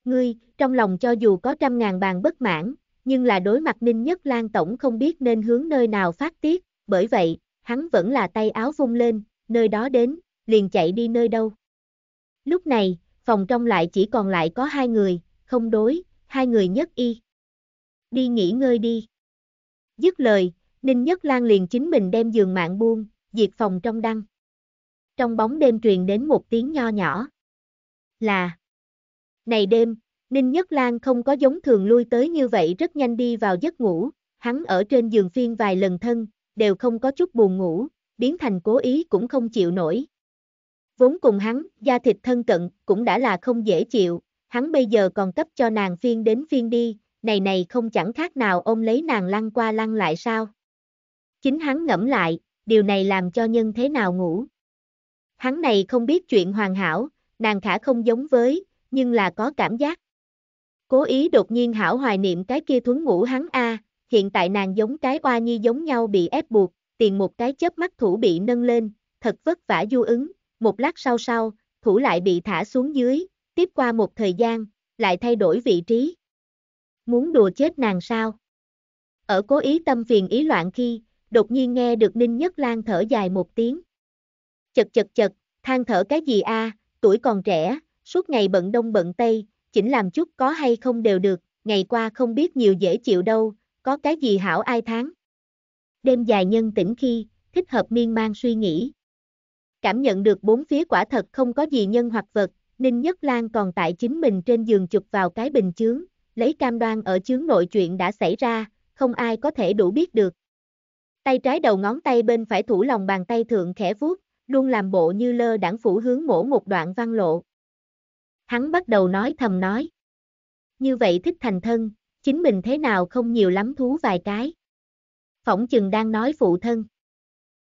A: Ngươi, trong lòng cho dù có trăm ngàn bàn bất mãn, nhưng là đối mặt ninh nhất lan tổng không biết nên hướng nơi nào phát tiết, bởi vậy, hắn vẫn là tay áo vung lên, nơi đó đến, liền chạy đi nơi đâu. Lúc này, phòng trong lại chỉ còn lại có hai người, không đối, hai người nhất y. Đi nghỉ ngơi đi. Dứt lời, Ninh Nhất Lan liền chính mình đem giường mạng buông, diệt phòng trong đăng. Trong bóng đêm truyền đến một tiếng nho nhỏ. Là. Này đêm, Ninh Nhất Lan không có giống thường lui tới như vậy rất nhanh đi vào giấc ngủ, hắn ở trên giường phiên vài lần thân, đều không có chút buồn ngủ, biến thành cố ý cũng không chịu nổi. Vốn cùng hắn, da thịt thân cận, cũng đã là không dễ chịu, hắn bây giờ còn cấp cho nàng phiên đến phiên đi, này này không chẳng khác nào ôm lấy nàng lăn qua lăn lại sao. Chính hắn ngẫm lại, điều này làm cho nhân thế nào ngủ. Hắn này không biết chuyện hoàn hảo, nàng khả không giống với, nhưng là có cảm giác. Cố ý đột nhiên hảo hoài niệm cái kia thuấn ngủ hắn a, hiện tại nàng giống cái oa nhi giống nhau bị ép buộc, tiền một cái chớp mắt thủ bị nâng lên, thật vất vả du ứng, một lát sau sau, thủ lại bị thả xuống dưới, Tiếp qua một thời gian, lại thay đổi vị trí. Muốn đùa chết nàng sao? Ở cố ý tâm phiền ý loạn khi, đột nhiên nghe được Ninh Nhất Lan thở dài một tiếng. Chật chật chật, than thở cái gì a, tuổi còn trẻ, suốt ngày bận đông bận tây, chỉnh làm chút có hay không đều được, ngày qua không biết nhiều dễ chịu đâu, có cái gì hảo ai tháng. Đêm dài nhân tĩnh khi, thích hợp miên man suy nghĩ. Cảm nhận được bốn phía quả thật không có gì nhân hoặc vật, Ninh Nhất Lan còn tại chính mình trên giường chụp vào cái bình chướng, lấy cam đoan ở chướng nội chuyện đã xảy ra, không ai có thể đủ biết được. Tay trái đầu ngón tay bên phải thủ lòng bàn tay thượng khẽ vuốt, luôn làm bộ như lơ đảng phủ hướng mổ một đoạn văn lộ. Hắn bắt đầu nói thầm nói. Như vậy thích thành thân, chính mình thế nào không nhiều lắm thú vài cái. Phỏng chừng đang nói phụ thân.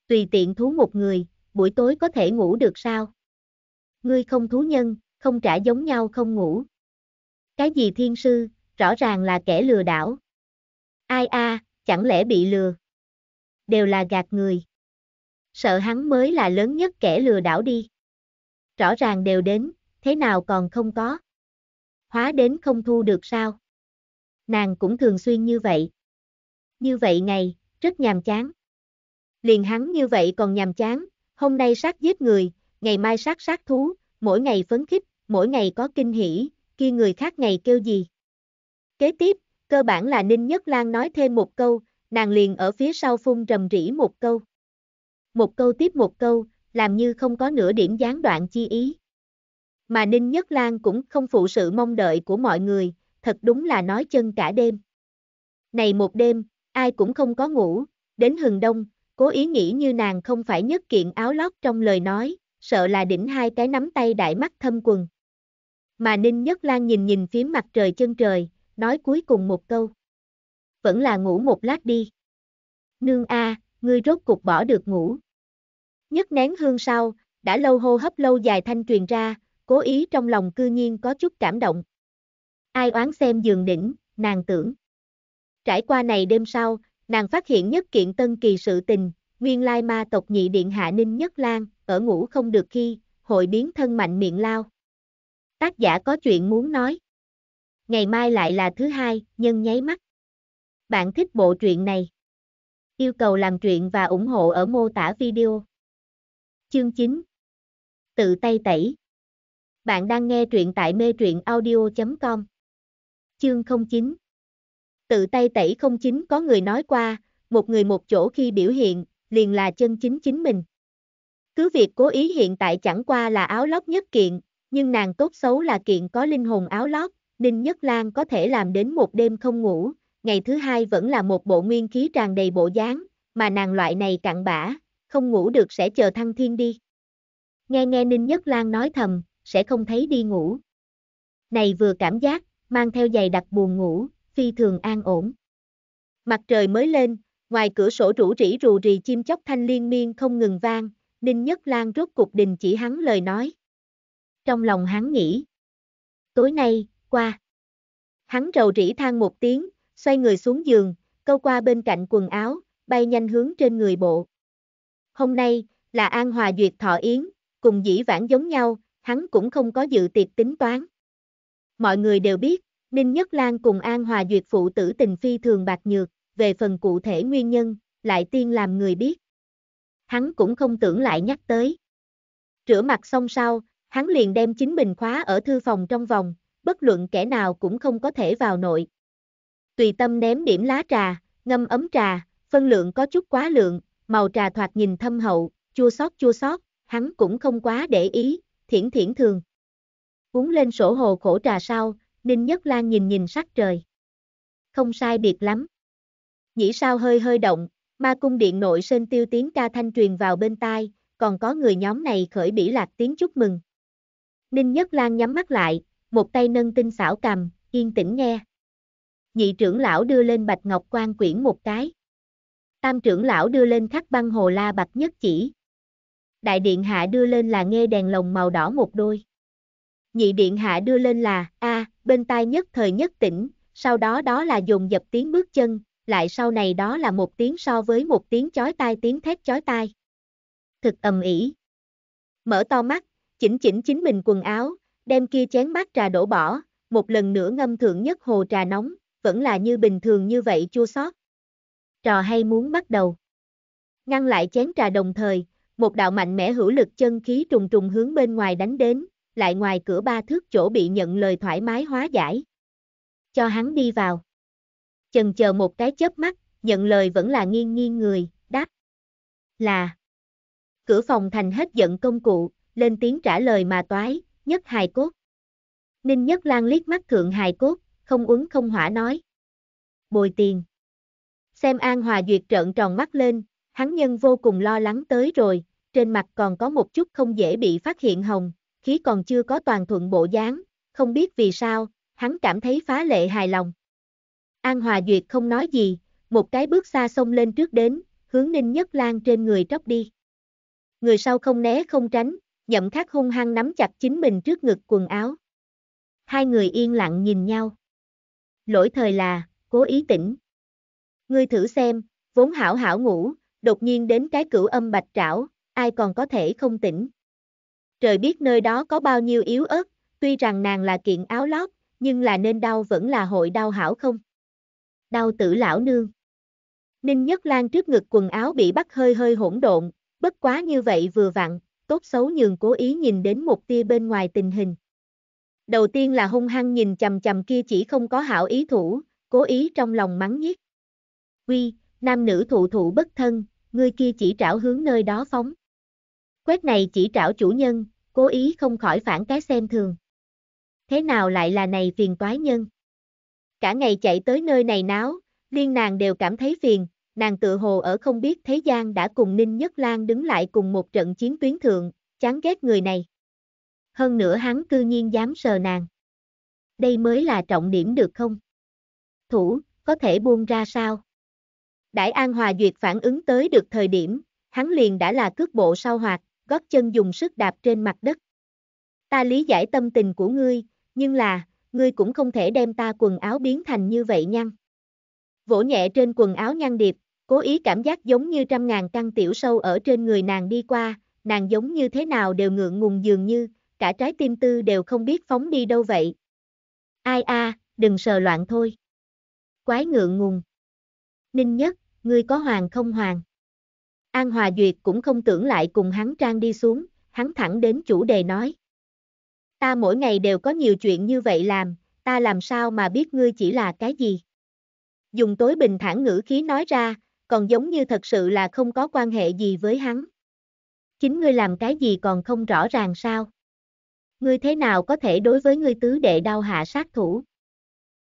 A: Tùy tiện thú một người, buổi tối có thể ngủ được sao? Ngươi không thú nhân, không trả giống nhau không ngủ. Cái gì thiên sư, rõ ràng là kẻ lừa đảo. Ai a, chẳng lẽ bị lừa? Đều là gạt người. Sợ hắn mới là lớn nhất kẻ lừa đảo đi. Rõ ràng đều đến, thế nào còn không có? Hóa đến không thu được sao? Nàng cũng thường xuyên như vậy. Như vậy ngày, rất nhàm chán. Liền hắn như vậy còn nhàm chán, hôm nay sát giết người, ngày mai sát sát thú, mỗi ngày phấn khích, mỗi ngày có kinh hỉ, kia người khác ngày kêu gì. Kế tiếp, cơ bản là Ninh Nhất Lan nói thêm một câu, nàng liền ở phía sau phun rầm rỉ một câu. Một câu tiếp một câu, làm như không có nửa điểm gián đoạn chi ý. Mà Ninh Nhất Lan cũng không phụ sự mong đợi của mọi người, thật đúng là nói chân cả đêm. Này một đêm, ai cũng không có ngủ, đến hừng đông, cố ý nghĩ như nàng không phải nhất kiện áo lót trong lời nói, sợ là đỉnh hai cái nắm tay đại mắt thâm quần. Mà Ninh Nhất Lan nhìn nhìn phía mặt trời chân trời, nói cuối cùng một câu. Vẫn là ngủ một lát đi. Nương a, ngươi rốt cục bỏ được ngủ. Nhất nén hương sau, đã lâu hô hấp lâu dài thanh truyền ra, cố ý trong lòng cư nhiên có chút cảm động. Ai oán xem giường đỉnh, nàng tưởng. Trải qua này đêm sau, nàng phát hiện nhất kiện tân kỳ sự tình, nguyên lai ma tộc nhị điện hạ ninh nhất lan, ở ngủ không được khi, hội biến thân mạnh miệng lao. Tác giả có chuyện muốn nói. Ngày mai lại là thứ hai, nhân nháy mắt. Bạn thích bộ truyện này? Yêu cầu làm truyện và ủng hộ ở mô tả video. Chương 9 Tự tay tẩy Bạn đang nghe truyện tại mê truyện audio.com Chương 09 Tự tay tẩy 09 có người nói qua, một người một chỗ khi biểu hiện, liền là chân chính chính mình. Cứ việc cố ý hiện tại chẳng qua là áo lót nhất kiện, nhưng nàng tốt xấu là kiện có linh hồn áo lót, Ninh Nhất Lan có thể làm đến một đêm không ngủ, ngày thứ hai vẫn là một bộ nguyên khí tràn đầy bộ dáng, mà nàng loại này cặn bã, không ngủ được sẽ chờ thăng thiên đi. Nghe nghe Ninh Nhất Lan nói thầm, sẽ không thấy đi ngủ. Này vừa cảm giác, mang theo giày đặc buồn ngủ, phi thường an ổn. Mặt trời mới lên, ngoài cửa sổ rủ rỉ rù rì chim chóc thanh liên miên không ngừng vang, Ninh Nhất Lan rốt cục đình chỉ hắn lời nói trong lòng hắn nghĩ. Tối nay, qua. Hắn rầu rĩ than một tiếng, xoay người xuống giường, câu qua bên cạnh quần áo, bay nhanh hướng trên người bộ. Hôm nay, là An Hòa Duyệt Thọ Yến, cùng dĩ vãng giống nhau, hắn cũng không có dự tiệc tính toán. Mọi người đều biết, Ninh Nhất Lan cùng An Hòa Duyệt phụ tử tình phi thường bạc nhược, về phần cụ thể nguyên nhân, lại tiên làm người biết. Hắn cũng không tưởng lại nhắc tới. Rửa mặt xong sau, hắn liền đem chính mình khóa ở thư phòng trong vòng, bất luận kẻ nào cũng không có thể vào nội. Tùy tâm ném điểm lá trà, ngâm ấm trà, phân lượng có chút quá lượng, màu trà thoạt nhìn thâm hậu, chua xót chua xót, hắn cũng không quá để ý, thiển thiển thường. Uống lên sổ hồ khổ trà sau, Ninh Nhất Lan nhìn nhìn sắc trời. Không sai biệt lắm. Nhĩ sao hơi hơi động, ma cung điện nội sên tiêu tiếng ca thanh truyền vào bên tai, còn có người nhóm này khởi bỉ lạc tiếng chúc mừng. Ninh Nhất Lan nhắm mắt lại, một tay nâng tinh xảo cầm, yên tĩnh nghe. Nhị trưởng lão đưa lên bạch ngọc quan quyển một cái. Tam trưởng lão đưa lên khắc băng hồ la bạch nhất chỉ. Đại điện hạ đưa lên là nghe đèn lồng màu đỏ một đôi. Nhị điện hạ đưa lên là A, bên tai nhất thời nhất tỉnh, sau đó đó là dùng dập tiếng bước chân, lại sau này đó là một tiếng so với một tiếng chói tai tiếng thét chói tai. Thực ầm ỉ, Mở to mắt, chỉnh chỉnh chính mình quần áo, đem kia chén bát trà đổ bỏ, một lần nữa ngâm thượng nhất hồ trà nóng, vẫn là như bình thường như vậy chua sót. Trò hay muốn bắt đầu. Ngăn lại chén trà đồng thời, một đạo mạnh mẽ hữu lực chân khí trùng trùng hướng bên ngoài đánh đến, lại ngoài cửa ba thước chỗ bị nhận lời thoải mái hóa giải. Cho hắn đi vào. Chần chờ một cái chớp mắt, nhận lời vẫn là nghiêng nghiêng người, đáp. Là. Cửa phòng thành hết giận công cụ, lên tiếng trả lời mà toái, nhất hài cốt. Ninh Nhất Lan liếc mắt thượng hài cốt, không uống không hỏa nói. Bồi tiền. Xem An Hòa Duyệt trợn tròn mắt lên, hắn nhân vô cùng lo lắng tới rồi, trên mặt còn có một chút không dễ bị phát hiện hồng, khí còn chưa có toàn thuận bộ dáng, không biết vì sao, hắn cảm thấy phá lệ hài lòng. An Hòa Duyệt không nói gì, một cái bước xa xông lên trước đến, hướng Ninh Nhất Lan trên người tróc đi. Người sau không né không tránh, Nhậm khắc hung hăng nắm chặt chính mình trước ngực quần áo. Hai người yên lặng nhìn nhau. Lỗi thời là, cố ý tỉnh. Ngươi thử xem, vốn hảo hảo ngủ, đột nhiên đến cái cửu âm bạch trảo, ai còn có thể không tỉnh. Trời biết nơi đó có bao nhiêu yếu ớt, tuy rằng nàng là kiện áo lót, nhưng là nên đau vẫn là hội đau hảo không. Đau tử lão nương. Ninh Nhất Lan trước ngực quần áo bị bắt hơi hơi hỗn độn, bất quá như vậy vừa vặn, tốt xấu nhường cố ý nhìn đến một tia bên ngoài tình hình. Đầu tiên là hung hăng nhìn chầm chầm kia chỉ không có hảo ý thủ, cố ý trong lòng mắng nhiếc. Quy, nam nữ thụ thụ bất thân, người kia chỉ trảo hướng nơi đó phóng. Quét này chỉ trảo chủ nhân, cố ý không khỏi phản cái xem thường. Thế nào lại là này phiền toái nhân? Cả ngày chạy tới nơi này náo, liên nàng đều cảm thấy phiền, nàng tự hồ ở không biết thế gian đã cùng Ninh Nhất Lan đứng lại cùng một trận chiến tuyến thượng, chán ghét người này. Hơn nữa hắn cư nhiên dám sờ nàng. Đây mới là trọng điểm được không? Thủ, có thể buông ra sao? Đại An Hòa Duyệt phản ứng tới được thời điểm, hắn liền đã là cước bộ sau hoạt, gót chân dùng sức đạp trên mặt đất. Ta lý giải tâm tình của ngươi, nhưng là, ngươi cũng không thể đem ta quần áo biến thành như vậy nhăng vỗ nhẹ trên quần áo nhan điệp, cố ý cảm giác giống như trăm ngàn căn tiểu sâu ở trên người nàng đi qua, nàng giống như thế nào đều ngượng ngùng dường như, cả trái tim tư đều không biết phóng đi đâu vậy. Ai a, đừng sờ loạn thôi. Quái ngượng ngùng. Ninh nhất, ngươi có hoàng không hoàng? An Hòa Duyệt cũng không tưởng lại cùng hắn trang đi xuống, hắn thẳng đến chủ đề nói. Ta mỗi ngày đều có nhiều chuyện như vậy làm, ta làm sao mà biết ngươi chỉ là cái gì? dùng tối bình thản ngữ khí nói ra, còn giống như thật sự là không có quan hệ gì với hắn. Chính ngươi làm cái gì còn không rõ ràng sao? Ngươi thế nào có thể đối với ngươi tứ đệ đau hạ sát thủ?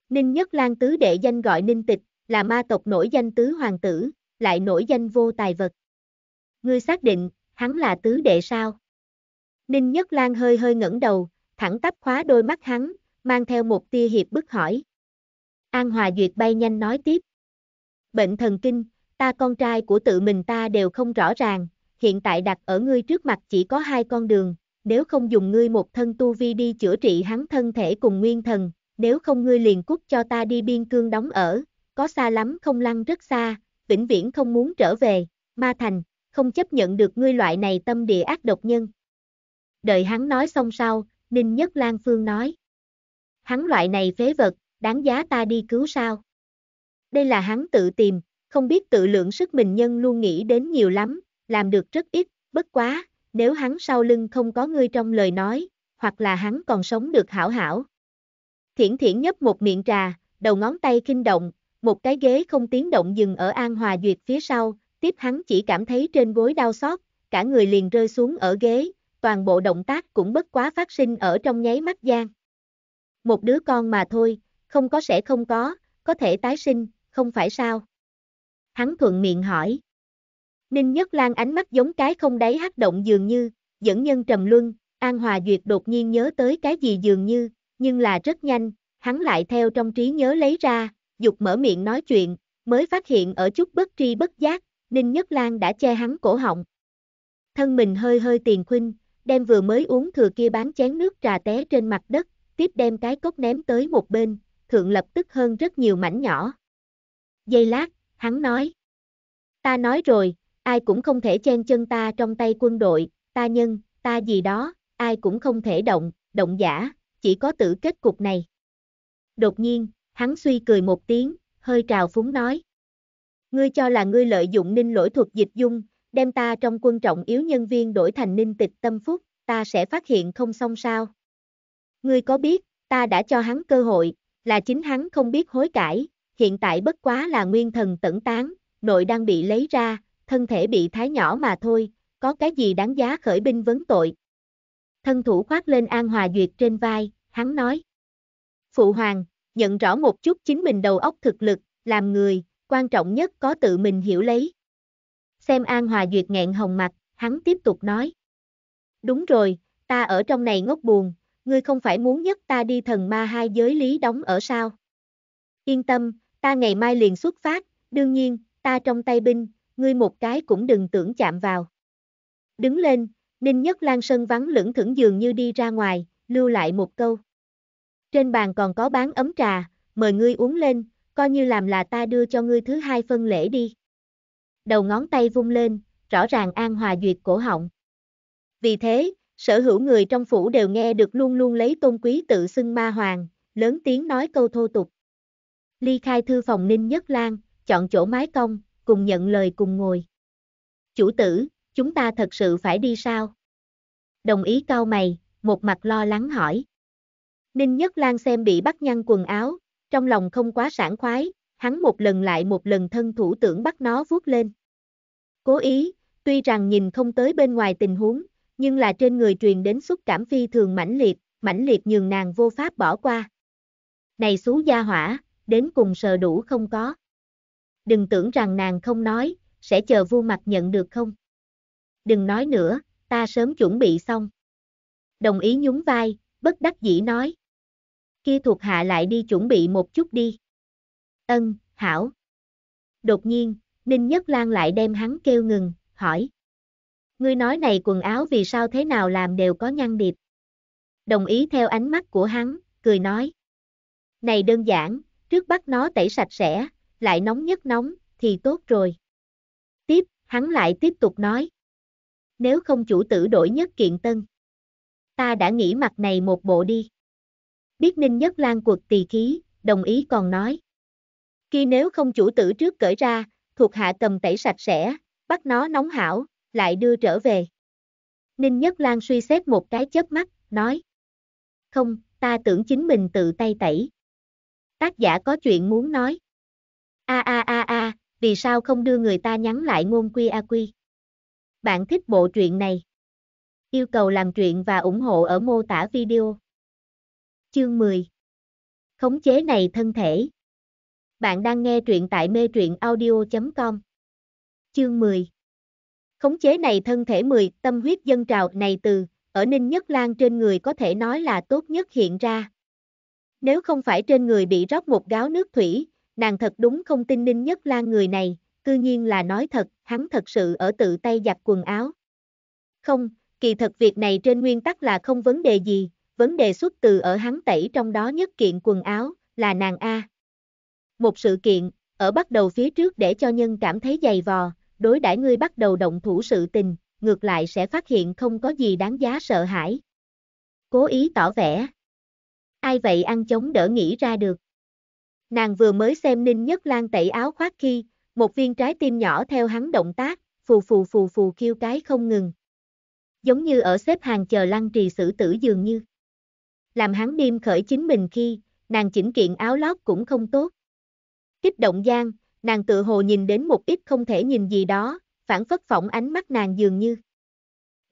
A: Ninh Nhất Lan tứ đệ danh gọi Ninh Tịch, là ma tộc nổi danh tứ hoàng tử, lại nổi danh vô tài vật. Ngươi xác định, hắn là tứ đệ sao? Ninh Nhất Lan hơi hơi ngẩng đầu, thẳng tắp khóa đôi mắt hắn, mang theo một tia hiệp bức hỏi. An Hòa Duyệt bay nhanh nói tiếp. Bệnh thần kinh, ta con trai của tự mình ta đều không rõ ràng, hiện tại đặt ở ngươi trước mặt chỉ có hai con đường, nếu không dùng ngươi một thân tu vi đi chữa trị hắn thân thể cùng nguyên thần, nếu không ngươi liền cút cho ta đi biên cương đóng ở, có xa lắm không lăn rất xa, vĩnh viễn không muốn trở về, ma thành, không chấp nhận được ngươi loại này tâm địa ác độc nhân. Đợi hắn nói xong sau, Ninh Nhất Lan Phương nói. Hắn loại này phế vật, đáng giá ta đi cứu sao? Đây là hắn tự tìm, không biết tự lượng sức mình nhân luôn nghĩ đến nhiều lắm, làm được rất ít, bất quá, nếu hắn sau lưng không có ngươi trong lời nói, hoặc là hắn còn sống được hảo hảo. Thiển thiển nhấp một miệng trà, đầu ngón tay kinh động, một cái ghế không tiếng động dừng ở An Hòa Duyệt phía sau, tiếp hắn chỉ cảm thấy trên gối đau xót, cả người liền rơi xuống ở ghế, toàn bộ động tác cũng bất quá phát sinh ở trong nháy mắt gian. Một đứa con mà thôi, không có sẽ không có, có thể tái sinh, không phải sao? Hắn thuận miệng hỏi. Ninh Nhất Lan ánh mắt giống cái không đáy hắc động dường như, dẫn nhân trầm luân, An Hòa Duyệt đột nhiên nhớ tới cái gì dường như, nhưng là rất nhanh, hắn lại theo trong trí nhớ lấy ra, dục mở miệng nói chuyện, mới phát hiện ở chút bất tri bất giác, Ninh Nhất Lan đã che hắn cổ họng. Thân mình hơi hơi tiền khuynh, đem vừa mới uống thừa kia bán chén nước trà té trên mặt đất, tiếp đem cái cốc ném tới một bên, thượng lập tức hơn rất nhiều mảnh nhỏ. Giây lát, hắn nói. Ta nói rồi, ai cũng không thể chen chân ta trong tay quân đội, ta nhân, ta gì đó, ai cũng không thể động, động giả, chỉ có tử kết cục này. Đột nhiên, hắn suy cười một tiếng, hơi trào phúng nói. Ngươi cho là ngươi lợi dụng ninh lỗi thuật dịch dung, đem ta trong quân trọng yếu nhân viên đổi thành ninh tịch tâm phúc, ta sẽ phát hiện không xong sao. Ngươi có biết, ta đã cho hắn cơ hội, là chính hắn không biết hối cải, hiện tại bất quá là nguyên thần tẩn tán, nội đang bị lấy ra, thân thể bị thái nhỏ mà thôi, có cái gì đáng giá khởi binh vấn tội. Thân thủ khoác lên An Hòa Duyệt trên vai, hắn nói. Phụ hoàng, nhận rõ một chút chính mình đầu óc thực lực, làm người, quan trọng nhất có tự mình hiểu lấy. Xem An Hòa Duyệt nghẹn hồng mặt, hắn tiếp tục nói. Đúng rồi, ta ở trong này ngốc buồn, ngươi không phải muốn nhất ta đi thần ma hai giới lý đóng ở sao? Yên tâm, ta ngày mai liền xuất phát, đương nhiên, ta trong tay binh, ngươi một cái cũng đừng tưởng chạm vào. Đứng lên, Ninh Nhất Lan Sơn vắng lưỡng thưởng dường như đi ra ngoài, lưu lại một câu. Trên bàn còn có bán ấm trà, mời ngươi uống lên, coi như làm là ta đưa cho ngươi thứ hai phân lễ đi. Đầu ngón tay vung lên, rõ ràng an hòa duyệt cổ họng. Vì thế, Sở hữu người trong phủ đều nghe được luôn luôn lấy tôn quý tự xưng ma hoàng, lớn tiếng nói câu thô tục. Ly khai thư phòng Ninh Nhất Lan, chọn chỗ mái cong, cùng nhận lời cùng ngồi. Chủ tử, chúng ta thật sự phải đi sao? Đồng ý cao mày, một mặt lo lắng hỏi. Ninh Nhất Lan xem bị bắt nhăn quần áo, trong lòng không quá sảng khoái, hắn một lần lại một lần thân thủ tưởng bắt nó vuốt lên. Cố ý, tuy rằng nhìn không tới bên ngoài tình huống, nhưng là trên người truyền đến xúc cảm phi thường mãnh liệt, mãnh liệt nhường nàng vô pháp bỏ qua. Này xú gia hỏa, đến cùng sờ đủ không có. Đừng tưởng rằng nàng không nói, sẽ chờ vua mặt nhận được không? Đừng nói nữa, ta sớm chuẩn bị xong. Đồng ý nhún vai, bất đắc dĩ nói. Kia thuộc hạ lại đi chuẩn bị một chút đi. Ân, hảo. Đột nhiên, Ninh Nhất Lan lại đem hắn kêu ngừng, hỏi. Ngươi nói này quần áo vì sao thế nào làm đều có nhăn điệp. Đồng ý theo ánh mắt của hắn, cười nói. Này đơn giản, trước bắt nó tẩy sạch sẽ, lại nóng nhất nóng, thì tốt rồi. Tiếp, hắn lại tiếp tục nói. Nếu không chủ tử đổi nhất kiện tân. Ta đã nghĩ mặt này một bộ đi. Biết ninh nhất lan cuộc tỳ khí, đồng ý còn nói. Khi nếu không chủ tử trước cởi ra, thuộc hạ cầm tẩy sạch sẽ, bắt nó nóng hảo, lại đưa trở về. Ninh Nhất Lan suy xét một cái chớp mắt, nói. Không, ta tưởng chính mình tự tay tẩy. Tác giả có chuyện muốn nói. A a a a, vì sao không đưa người ta nhắn lại ngôn quy a quy? Bạn thích bộ truyện này? Yêu cầu làm truyện và ủng hộ ở mô tả video. Chương 10 Khống chế này thân thể Bạn đang nghe truyện tại mê truyện audio.com Chương 10 Khống chế này thân thể 10, tâm huyết dân trào này từ, ở Ninh Nhất Lan trên người có thể nói là tốt nhất hiện ra. Nếu không phải trên người bị rót một gáo nước thủy, nàng thật đúng không tin Ninh Nhất Lan người này, cư nhiên là nói thật, hắn thật sự ở tự tay giặt quần áo. Không, kỳ thật việc này trên nguyên tắc là không vấn đề gì, vấn đề xuất từ ở hắn tẩy trong đó nhất kiện quần áo, là nàng A. Một sự kiện, ở bắt đầu phía trước để cho nhân cảm thấy dày vò, đối đãi ngươi bắt đầu động thủ sự tình, ngược lại sẽ phát hiện không có gì đáng giá sợ hãi. Cố ý tỏ vẻ. Ai vậy ăn chống đỡ nghĩ ra được. Nàng vừa mới xem Ninh Nhất Lan tẩy áo khoác khi, một viên trái tim nhỏ theo hắn động tác, phù phù phù phù kêu cái không ngừng. Giống như ở xếp hàng chờ lăng trì xử tử dường như. Làm hắn đêm khởi chính mình khi, nàng chỉnh kiện áo lót cũng không tốt. Kích động gian, nàng tự hồ nhìn đến một ít không thể nhìn gì đó, phản phất phỏng ánh mắt nàng dường như.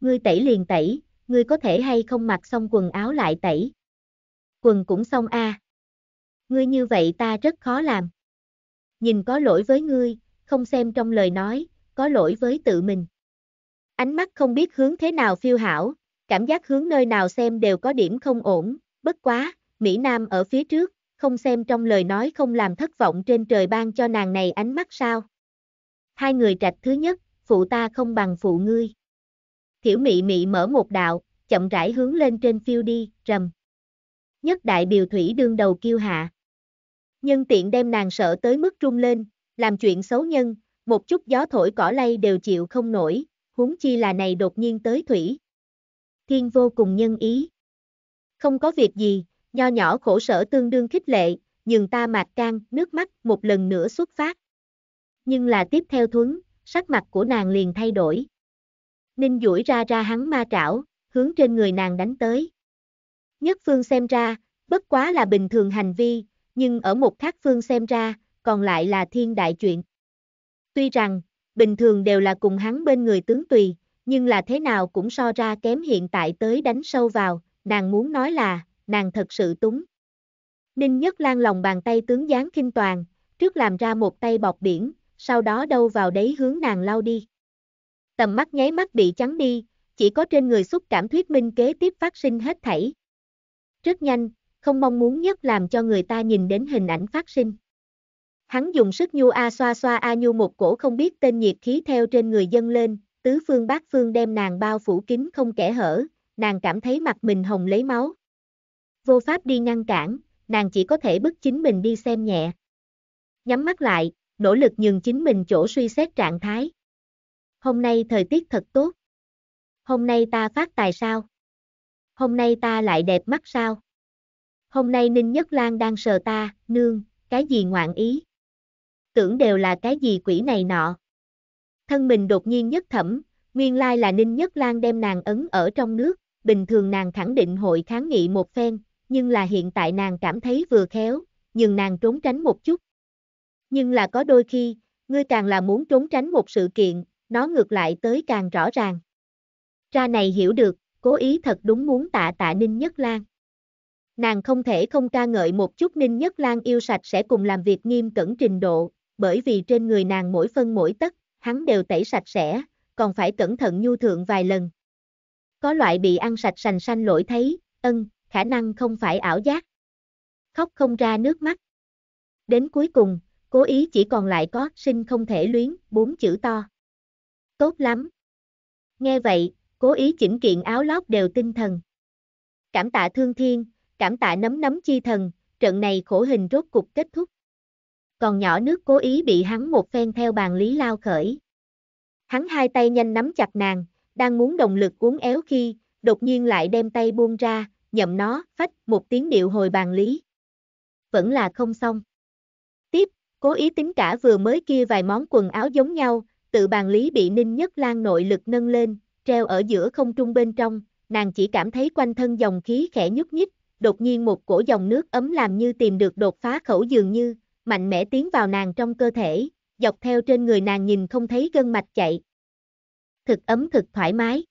A: Ngươi tẩy liền tẩy, ngươi có thể hay không mặc xong quần áo lại tẩy. Quần cũng xong a. À. Ngươi như vậy ta rất khó làm. Nhìn có lỗi với ngươi, không xem trong lời nói, có lỗi với tự mình. Ánh mắt không biết hướng thế nào phiêu hảo, cảm giác hướng nơi nào xem đều có điểm không ổn, bất quá, Mỹ Nam ở phía trước, không xem trong lời nói không làm thất vọng trên trời ban cho nàng này ánh mắt sao. Hai người trạch thứ nhất, phụ ta không bằng phụ ngươi. Thiểu mị mị mở một đạo, chậm rãi hướng lên trên phiêu đi, rầm. Nhất đại biểu thủy đương đầu kêu hạ. Nhân tiện đem nàng sợ tới mức trung lên, làm chuyện xấu nhân, một chút gió thổi cỏ lay đều chịu không nổi, huống chi là này đột nhiên tới thủy. Thiên vô cùng nhân ý. Không có việc gì, nho nhỏ khổ sở tương đương khích lệ, nhường ta mạc can, nước mắt, một lần nữa xuất phát. Nhưng là tiếp theo thuấn, sắc mặt của nàng liền thay đổi. Ninh duỗi ra ra hắn ma trảo, hướng trên người nàng đánh tới. Nhất phương xem ra, bất quá là bình thường hành vi, nhưng ở một khác phương xem ra, còn lại là thiên đại chuyện. Tuy rằng, bình thường đều là cùng hắn bên người tướng tùy, nhưng là thế nào cũng so ra kém hiện tại tới đánh sâu vào, nàng muốn nói là, nàng thật sự túng. Ninh Nhất Lan lòng bàn tay tướng dáng kinh toàn, trước làm ra một tay bọc biển, sau đó đâu vào đấy hướng nàng lao đi. Tầm mắt nháy mắt bị trắng đi, chỉ có trên người xúc cảm thuyết minh kế tiếp phát sinh hết thảy. Rất nhanh, không mong muốn nhất làm cho người ta nhìn đến hình ảnh phát sinh. Hắn dùng sức nhu a xoa xoa a nhu một cổ không biết tên nhiệt khí theo trên người dân lên, tứ phương bát phương đem nàng bao phủ kín không kẻ hở, nàng cảm thấy mặt mình hồng lấy máu vô pháp đi ngăn cản, nàng chỉ có thể bức chính mình đi xem nhẹ. Nhắm mắt lại, nỗ lực nhường chính mình chỗ suy xét trạng thái. Hôm nay thời tiết thật tốt. Hôm nay ta phát tài sao? Hôm nay ta lại đẹp mắt sao? Hôm nay Ninh Nhất Lan đang sờ ta, nương, cái gì ngoạn ý? Tưởng đều là cái gì quỷ này nọ. Thân mình đột nhiên nhất thẩm, nguyên lai là Ninh Nhất Lan đem nàng ấn ở trong nước, bình thường nàng khẳng định hội kháng nghị một phen, nhưng là hiện tại nàng cảm thấy vừa khéo, nhưng nàng trốn tránh một chút. Nhưng là có đôi khi, ngươi càng là muốn trốn tránh một sự kiện, nó ngược lại tới càng rõ ràng. Ra này hiểu được, cố ý thật đúng muốn tạ tạ Ninh Nhất Lan. Nàng không thể không ca ngợi một chút Ninh Nhất Lan yêu sạch sẽ cùng làm việc nghiêm cẩn trình độ, bởi vì trên người nàng mỗi phân mỗi tất, hắn đều tẩy sạch sẽ, còn phải cẩn thận nhu thượng vài lần. Có loại bị ăn sạch sành xanh lỗi thấy, ân, khả năng không phải ảo giác. Khóc không ra nước mắt. Đến cuối cùng, cố ý chỉ còn lại có sinh không thể luyến, bốn chữ to. Tốt lắm. Nghe vậy, cố ý chỉnh kiện áo lót đều tinh thần. Cảm tạ thương thiên, cảm tạ nấm nấm chi thần, trận này khổ hình rốt cục kết thúc. Còn nhỏ nước cố ý bị hắn một phen theo bàn lý lao khởi. Hắn hai tay nhanh nắm chặt nàng, đang muốn động lực uốn éo khi, đột nhiên lại đem tay buông ra, nhậm nó, phách, một tiếng điệu hồi bàn lý. Vẫn là không xong. Tiếp, cố ý tính cả vừa mới kia vài món quần áo giống nhau, tự bàn lý bị ninh nhất lan nội lực nâng lên, treo ở giữa không trung bên trong, nàng chỉ cảm thấy quanh thân dòng khí khẽ nhúc nhích, đột nhiên một cổ dòng nước ấm làm như tìm được đột phá khẩu dường như, mạnh mẽ tiến vào nàng trong cơ thể, dọc theo trên người nàng nhìn không thấy gân mạch chạy. Thực ấm thực thoải mái.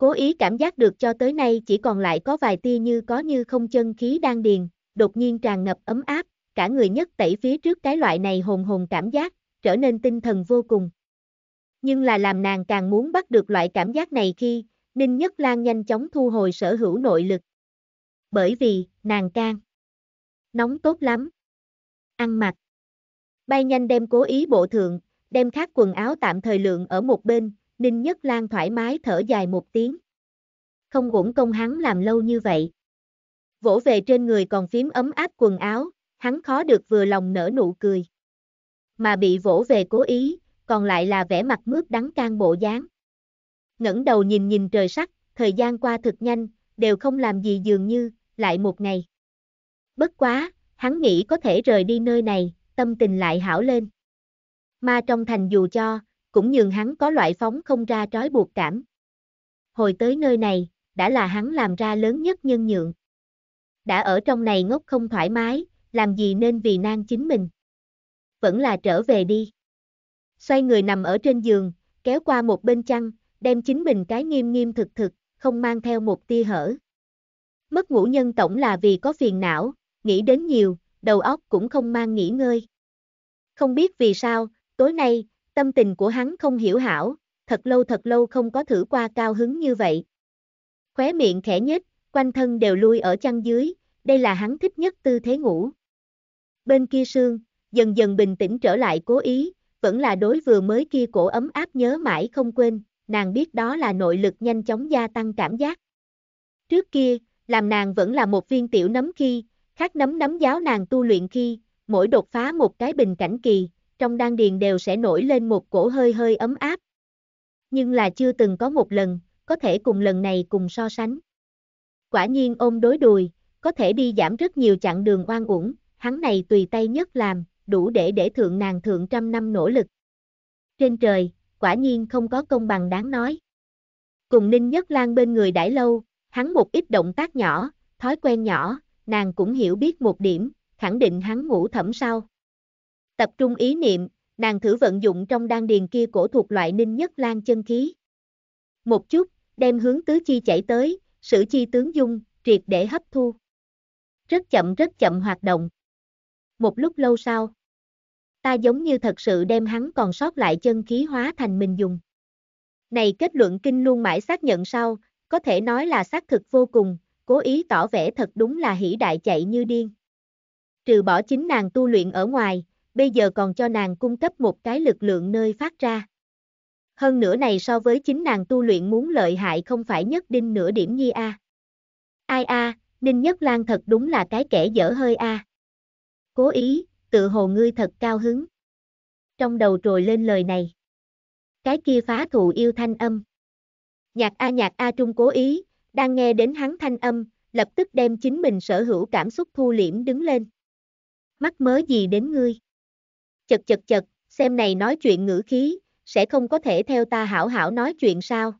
A: Cố ý cảm giác được cho tới nay chỉ còn lại có vài tia như có như không chân khí đang điền, đột nhiên tràn ngập ấm áp, cả người nhất tẩy phía trước cái loại này hồn hồn cảm giác, trở nên tinh thần vô cùng. Nhưng là làm nàng càng muốn bắt được loại cảm giác này khi, Ninh Nhất Lan nhanh chóng thu hồi sở hữu nội lực. Bởi vì, nàng can. Nóng tốt lắm. Ăn mặc. Bay nhanh đem cố ý bộ thượng, đem khác quần áo tạm thời lượng ở một bên, Ninh Nhất Lan thoải mái thở dài một tiếng. Không uổng công hắn làm lâu như vậy. Vỗ về trên người còn phím ấm áp quần áo, hắn khó được vừa lòng nở nụ cười. Mà bị vỗ về cố ý, còn lại là vẻ mặt mướt đắng can bộ dáng. ngẩng đầu nhìn nhìn trời sắc, thời gian qua thật nhanh, đều không làm gì dường như, lại một ngày. Bất quá, hắn nghĩ có thể rời đi nơi này, tâm tình lại hảo lên. Ma trong thành dù cho, cũng nhường hắn có loại phóng không ra trói buộc cảm. Hồi tới nơi này, đã là hắn làm ra lớn nhất nhân nhượng. Đã ở trong này ngốc không thoải mái, làm gì nên vì nan chính mình. Vẫn là trở về đi. Xoay người nằm ở trên giường, kéo qua một bên chăn, đem chính mình cái nghiêm nghiêm thực thực, không mang theo một tia hở. Mất ngủ nhân tổng là vì có phiền não, nghĩ đến nhiều, đầu óc cũng không mang nghỉ ngơi. Không biết vì sao, tối nay, Tâm tình của hắn không hiểu hảo, thật lâu thật lâu không có thử qua cao hứng như vậy. Khóe miệng khẽ nhếch, quanh thân đều lui ở chăn dưới, đây là hắn thích nhất tư thế ngủ. Bên kia sương, dần dần bình tĩnh trở lại cố ý, vẫn là đối vừa mới kia cổ ấm áp nhớ mãi không quên, nàng biết đó là nội lực nhanh chóng gia tăng cảm giác. Trước kia, làm nàng vẫn là một viên tiểu nấm khi, khác nấm nấm giáo nàng tu luyện khi, mỗi đột phá một cái bình cảnh kỳ, trong đan điền đều sẽ nổi lên một cổ hơi hơi ấm áp. Nhưng là chưa từng có một lần, có thể cùng lần này cùng so sánh. Quả nhiên ôm đối đùi, có thể đi giảm rất nhiều chặng đường oan uổng, hắn này tùy tay nhất làm, đủ để để thượng nàng thượng trăm năm nỗ lực. Trên trời, quả nhiên không có công bằng đáng nói. Cùng Ninh Nhất Lan bên người đãi lâu, hắn một ít động tác nhỏ, thói quen nhỏ, nàng cũng hiểu biết một điểm, khẳng định hắn ngủ thẩm sau. Tập trung ý niệm, nàng thử vận dụng trong đan điền kia cổ thuộc loại ninh nhất lan chân khí. Một chút, đem hướng tứ chi chảy tới, sử chi tướng dung, triệt để hấp thu. Rất chậm rất chậm hoạt động. Một lúc lâu sau, ta giống như thật sự đem hắn còn sót lại chân khí hóa thành mình dùng. Này kết luận kinh luôn mãi xác nhận sau, có thể nói là xác thực vô cùng, cố ý tỏ vẻ thật đúng là hỷ đại chạy như điên. Trừ bỏ chính nàng tu luyện ở ngoài, bây giờ còn cho nàng cung cấp một cái lực lượng nơi phát ra. Hơn nữa này so với chính nàng tu luyện muốn lợi hại không phải nhất đinh nửa điểm nhi a. Ai a, Ninh Nhất Lan thật đúng là cái kẻ dở hơi a. Cố ý, tự hồ ngươi thật cao hứng. Trong đầu trồi lên lời này. Cái kia phá thụ yêu thanh âm. Nhạc A nhạc A Trung cố ý, đang nghe đến hắn thanh âm, lập tức đem chính mình sở hữu cảm xúc thu liễm đứng lên. Mắc mớ gì đến ngươi? chật chật chật, xem này nói chuyện ngữ khí, sẽ không có thể theo ta hảo hảo nói chuyện sao.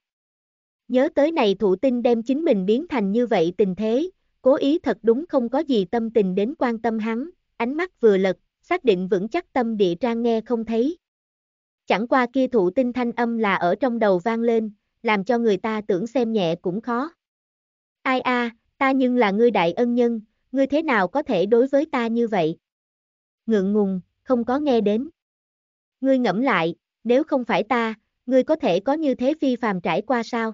A: Nhớ tới này thụ tinh đem chính mình biến thành như vậy tình thế, cố ý thật đúng không có gì tâm tình đến quan tâm hắn, ánh mắt vừa lật, xác định vững chắc tâm địa trang nghe không thấy. Chẳng qua kia thụ tinh thanh âm là ở trong đầu vang lên, làm cho người ta tưởng xem nhẹ cũng khó. Ai a, ta nhưng là ngươi đại ân nhân, ngươi thế nào có thể đối với ta như vậy? Ngượng ngùng, không có nghe đến. Ngươi ngẫm lại, nếu không phải ta, ngươi có thể có như thế phi phàm trải qua sao?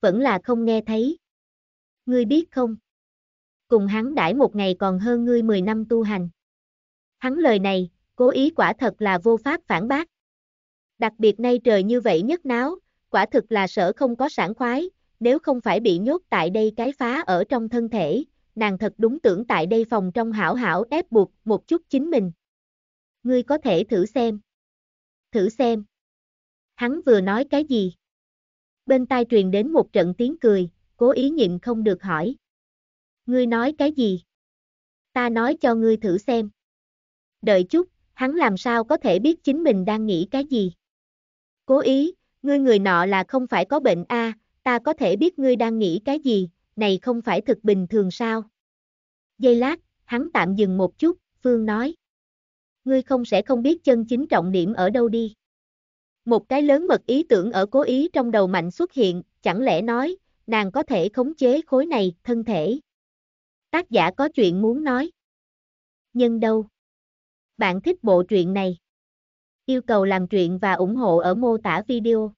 A: Vẫn là không nghe thấy. Ngươi biết không? Cùng hắn đãi một ngày còn hơn ngươi 10 năm tu hành. Hắn lời này, cố ý quả thật là vô pháp phản bác. Đặc biệt nay trời như vậy nhất náo, quả thực là sở không có sản khoái, nếu không phải bị nhốt tại đây cái phá ở trong thân thể, nàng thật đúng tưởng tại đây phòng trong hảo hảo ép buộc một chút chính mình ngươi có thể thử xem. Thử xem. Hắn vừa nói cái gì? Bên tai truyền đến một trận tiếng cười, cố ý nhịn không được hỏi. Ngươi nói cái gì? Ta nói cho ngươi thử xem. Đợi chút, hắn làm sao có thể biết chính mình đang nghĩ cái gì? Cố ý, ngươi người nọ là không phải có bệnh a, à, ta có thể biết ngươi đang nghĩ cái gì, này không phải thực bình thường sao? Giây lát, hắn tạm dừng một chút, Phương nói ngươi không sẽ không biết chân chính trọng điểm ở đâu đi. Một cái lớn mật ý tưởng ở cố ý trong đầu mạnh xuất hiện, chẳng lẽ nói, nàng có thể khống chế khối này, thân thể. Tác giả có chuyện muốn nói. Nhân đâu? Bạn thích bộ truyện này? Yêu cầu làm truyện và ủng hộ ở mô tả video.